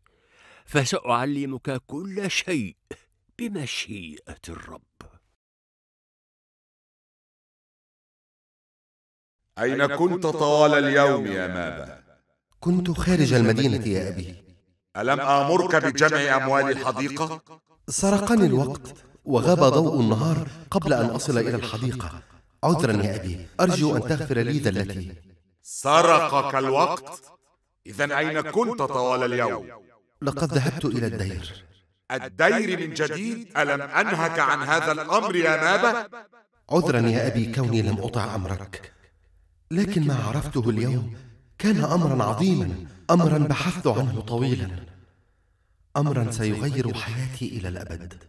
فساعلمك كل شيء بمشيئه الرب اين كنت طوال اليوم يا مابا كنت خارج المدينه يا ابي الم امرك بجمع اموال الحديقه سرقني الوقت وغاب ضوء النهار قبل ان اصل الى الحديقه عذرا يا أبي أرجو أن تغفر لي ذلتي سرقك الوقت إذا أين كنت طوال اليوم؟ لقد ذهبت إلى الدير الدير من جديد ألم أنهك عن هذا الأمر يا نابة؟ عذرا يا أبي كوني لم أطع أمرك لكن ما عرفته اليوم كان أمرا عظيما أمرا بحثت عنه طويلا أمرا سيغير حياتي إلى الأبد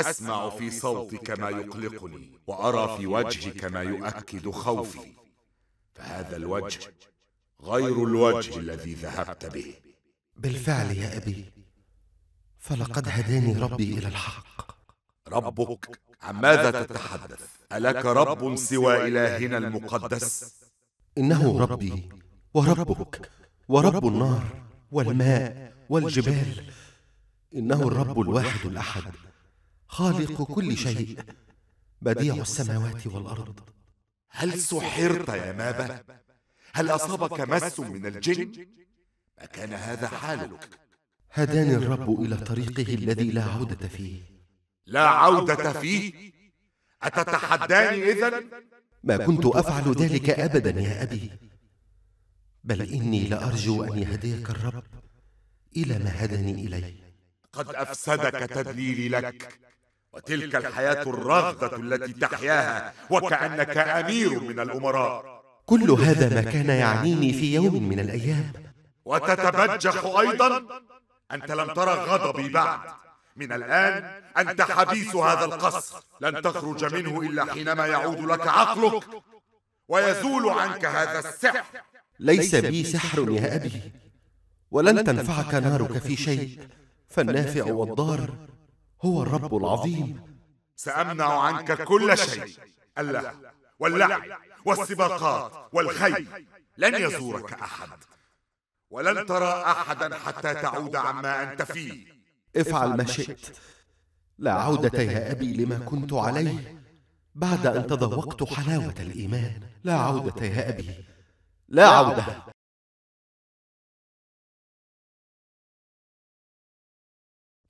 أسمع في صوتك ما يقلقني وأرى في وجهك ما يؤكد خوفي فهذا الوجه غير الوجه الذي ذهبت به بالفعل يا أبي فلقد هداني ربي إلى الحق ربك عن ماذا تتحدث ألك رب سوى إلهنا المقدس إنه ربي وربك ورب النار والماء والجبال إنه الرب الواحد الأحد خالق كل شيء بديع السماوات والأرض هل سحرت يا مابة؟ هل أصابك مس من الجن؟ ما كان هذا حالك هداني الرب إلى طريقه الذي لا عودة فيه لا عودة فيه؟ أتتحداني إذن؟ ما كنت أفعل ذلك أبدا يا أبي بل إني لأرجو أن يهديك الرب إلى ما هداني إليه قد أفسدك تدليلي لك وتلك الحياة الرغدة التي تحياها وكأنك أمير من الأمراء كل هذا ما كان يعنيني في يوم من الأيام وتتبجح أيضا أنت لم ترى غضبي بعد من الآن أنت حبيس هذا القصر لن تخرج منه إلا حينما يعود لك عقلك ويزول عنك هذا السحر ليس بي سحر يا أبي ولن تنفعك نارك في شيء فالنافع والضار هو الرب العظيم سأمنع عنك كل شيء اللهو واللعب والسباقات والخيل لن يزورك أحد ولن ترى أحدا حتى تعود عما أنت فيه افعل ما شئت لا عودة يا أبي لما كنت عليه بعد أن تذوقت حلاوة الإيمان لا عودة يا أبي لا عودة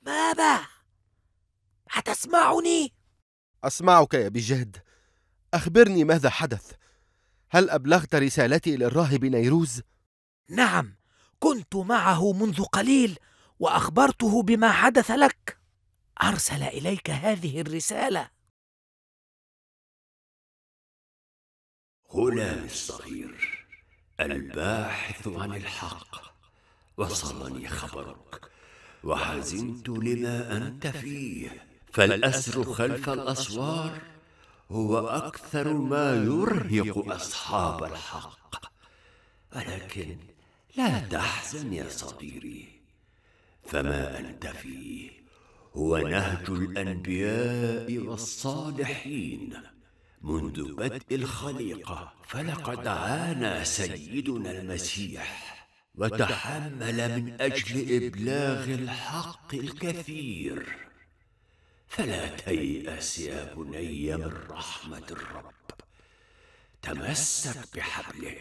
بابا أتسمعني؟ أسمعك يا بجد أخبرني ماذا حدث هل أبلغت رسالتي للراهب نيروز؟ نعم كنت معه منذ قليل وأخبرته بما حدث لك أرسل إليك هذه الرسالة هنا الصغير الباحث عن الحق وصلني خبرك وحزنت لما أنت فيه فالأسر خلف الأسوار هو أكثر ما يرهق أصحاب الحق ولكن لا تحزن يا صديري فما أنت فيه هو نهج الأنبياء والصالحين منذ بدء الخليقة فلقد عانى سيدنا المسيح وتحمل من أجل إبلاغ الحق الكثير فلا تيأس يا بني من رحمة الرب تمسك بحبله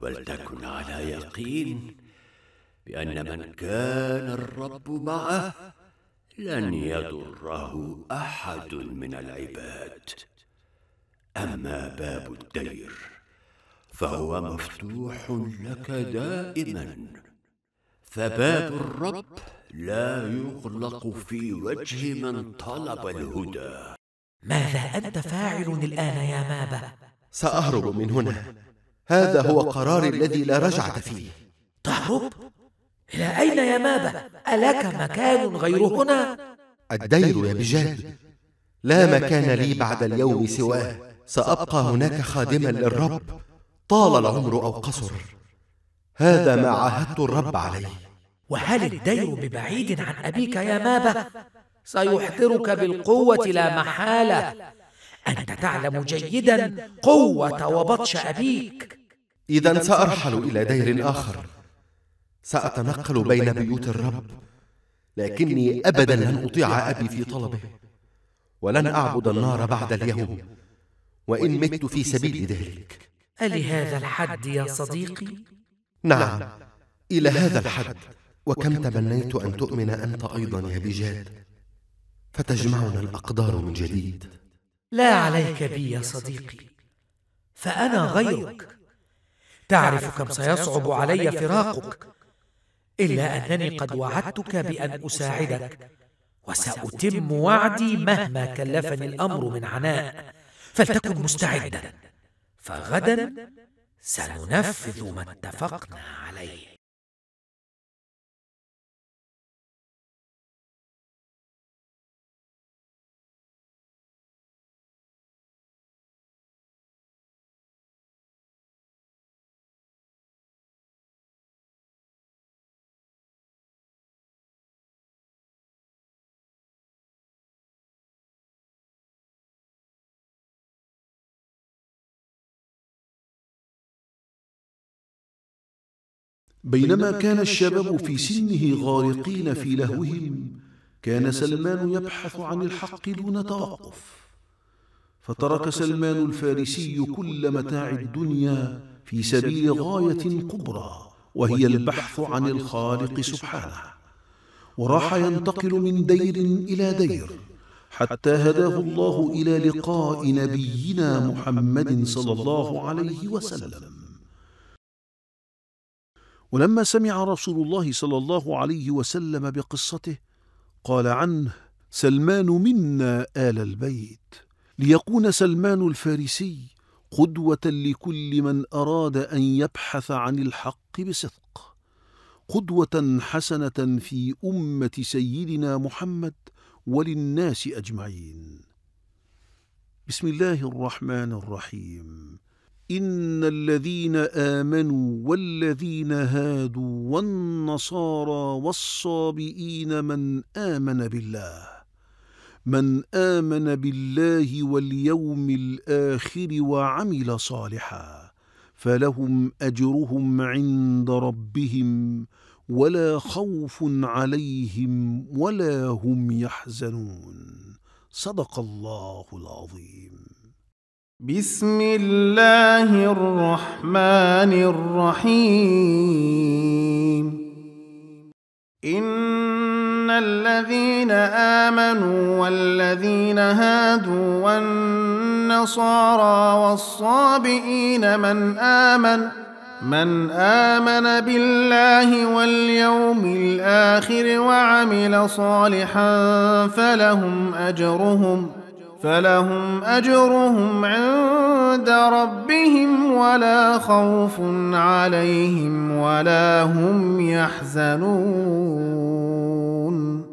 ولتكن على يقين بأن من كان الرب معه لن يضره أحد من العباد أما باب الدير فهو مفتوح لك دائما فباب الرب لا يغلق في وجه من طلب الهدى ماذا أنت فاعل الآن يا مابة؟ سأهرب من هنا هذا هو قراري الذي لا رجعة فيه تهرب؟ إلى أين يا مابة؟ ألك مكان غير هنا؟ الدير يا بجاد لا مكان لي بعد اليوم سواه سأبقى هناك خادما للرب طال العمر أو قصر هذا ما عاهدت الرب عليه وهل الدير ببعيد عن أبيك يا مابة؟ سيحضرك بالقوة لا محالة أنت تعلم جيدا قوة وبطش أبيك إذا سأرحل إلى دير آخر سأتنقل بين بيوت الرب لكني أبدا لن أطيع أبي في طلبه ولن أعبد النار بعد اليوم وإن مت في سبيل ذلك ألي هذا الحد يا صديقي؟ نعم إلى هذا الحد وكم تمنيت أن تؤمن أنت أيضا يا بجاد فتجمعنا الأقدار من جديد لا عليك بي يا صديقي فأنا غيرك تعرف كم سيصعب علي فراقك إلا أنني قد وعدتك بأن أساعدك وسأتم وعدي مهما كلفني الأمر من عناء فلتكن مستعدا فغدا سننفذ ما اتفقنا عليه بينما كان الشباب في سنه غارقين في لهوهم كان سلمان يبحث عن الحق دون توقف فترك سلمان الفارسي كل متاع الدنيا في سبيل غايه كبرى وهي البحث عن الخالق سبحانه وراح ينتقل من دير الى دير حتى هداه الله الى لقاء نبينا محمد صلى الله عليه وسلم ولما سمع رسول الله صلى الله عليه وسلم بقصته قال عنه سلمان منا آل البيت ليكون سلمان الفارسي قدوة لكل من أراد أن يبحث عن الحق بصدق قدوة حسنة في أمة سيدنا محمد وللناس أجمعين بسم الله الرحمن الرحيم إن الذين آمنوا والذين هادوا والنصارى والصابئين من آمن بالله من آمن بالله واليوم الآخر وعمل صالحا فلهم أجرهم عند ربهم ولا خوف عليهم ولا هم يحزنون صدق الله العظيم بسم الله الرحمن الرحيم ان الذين امنوا والذين هادوا والنصارى والصابئين من امن من امن بالله واليوم الاخر وعمل صالحا فلهم اجرهم فلهم أجرهم عند ربهم ولا خوف عليهم ولا هم يحزنون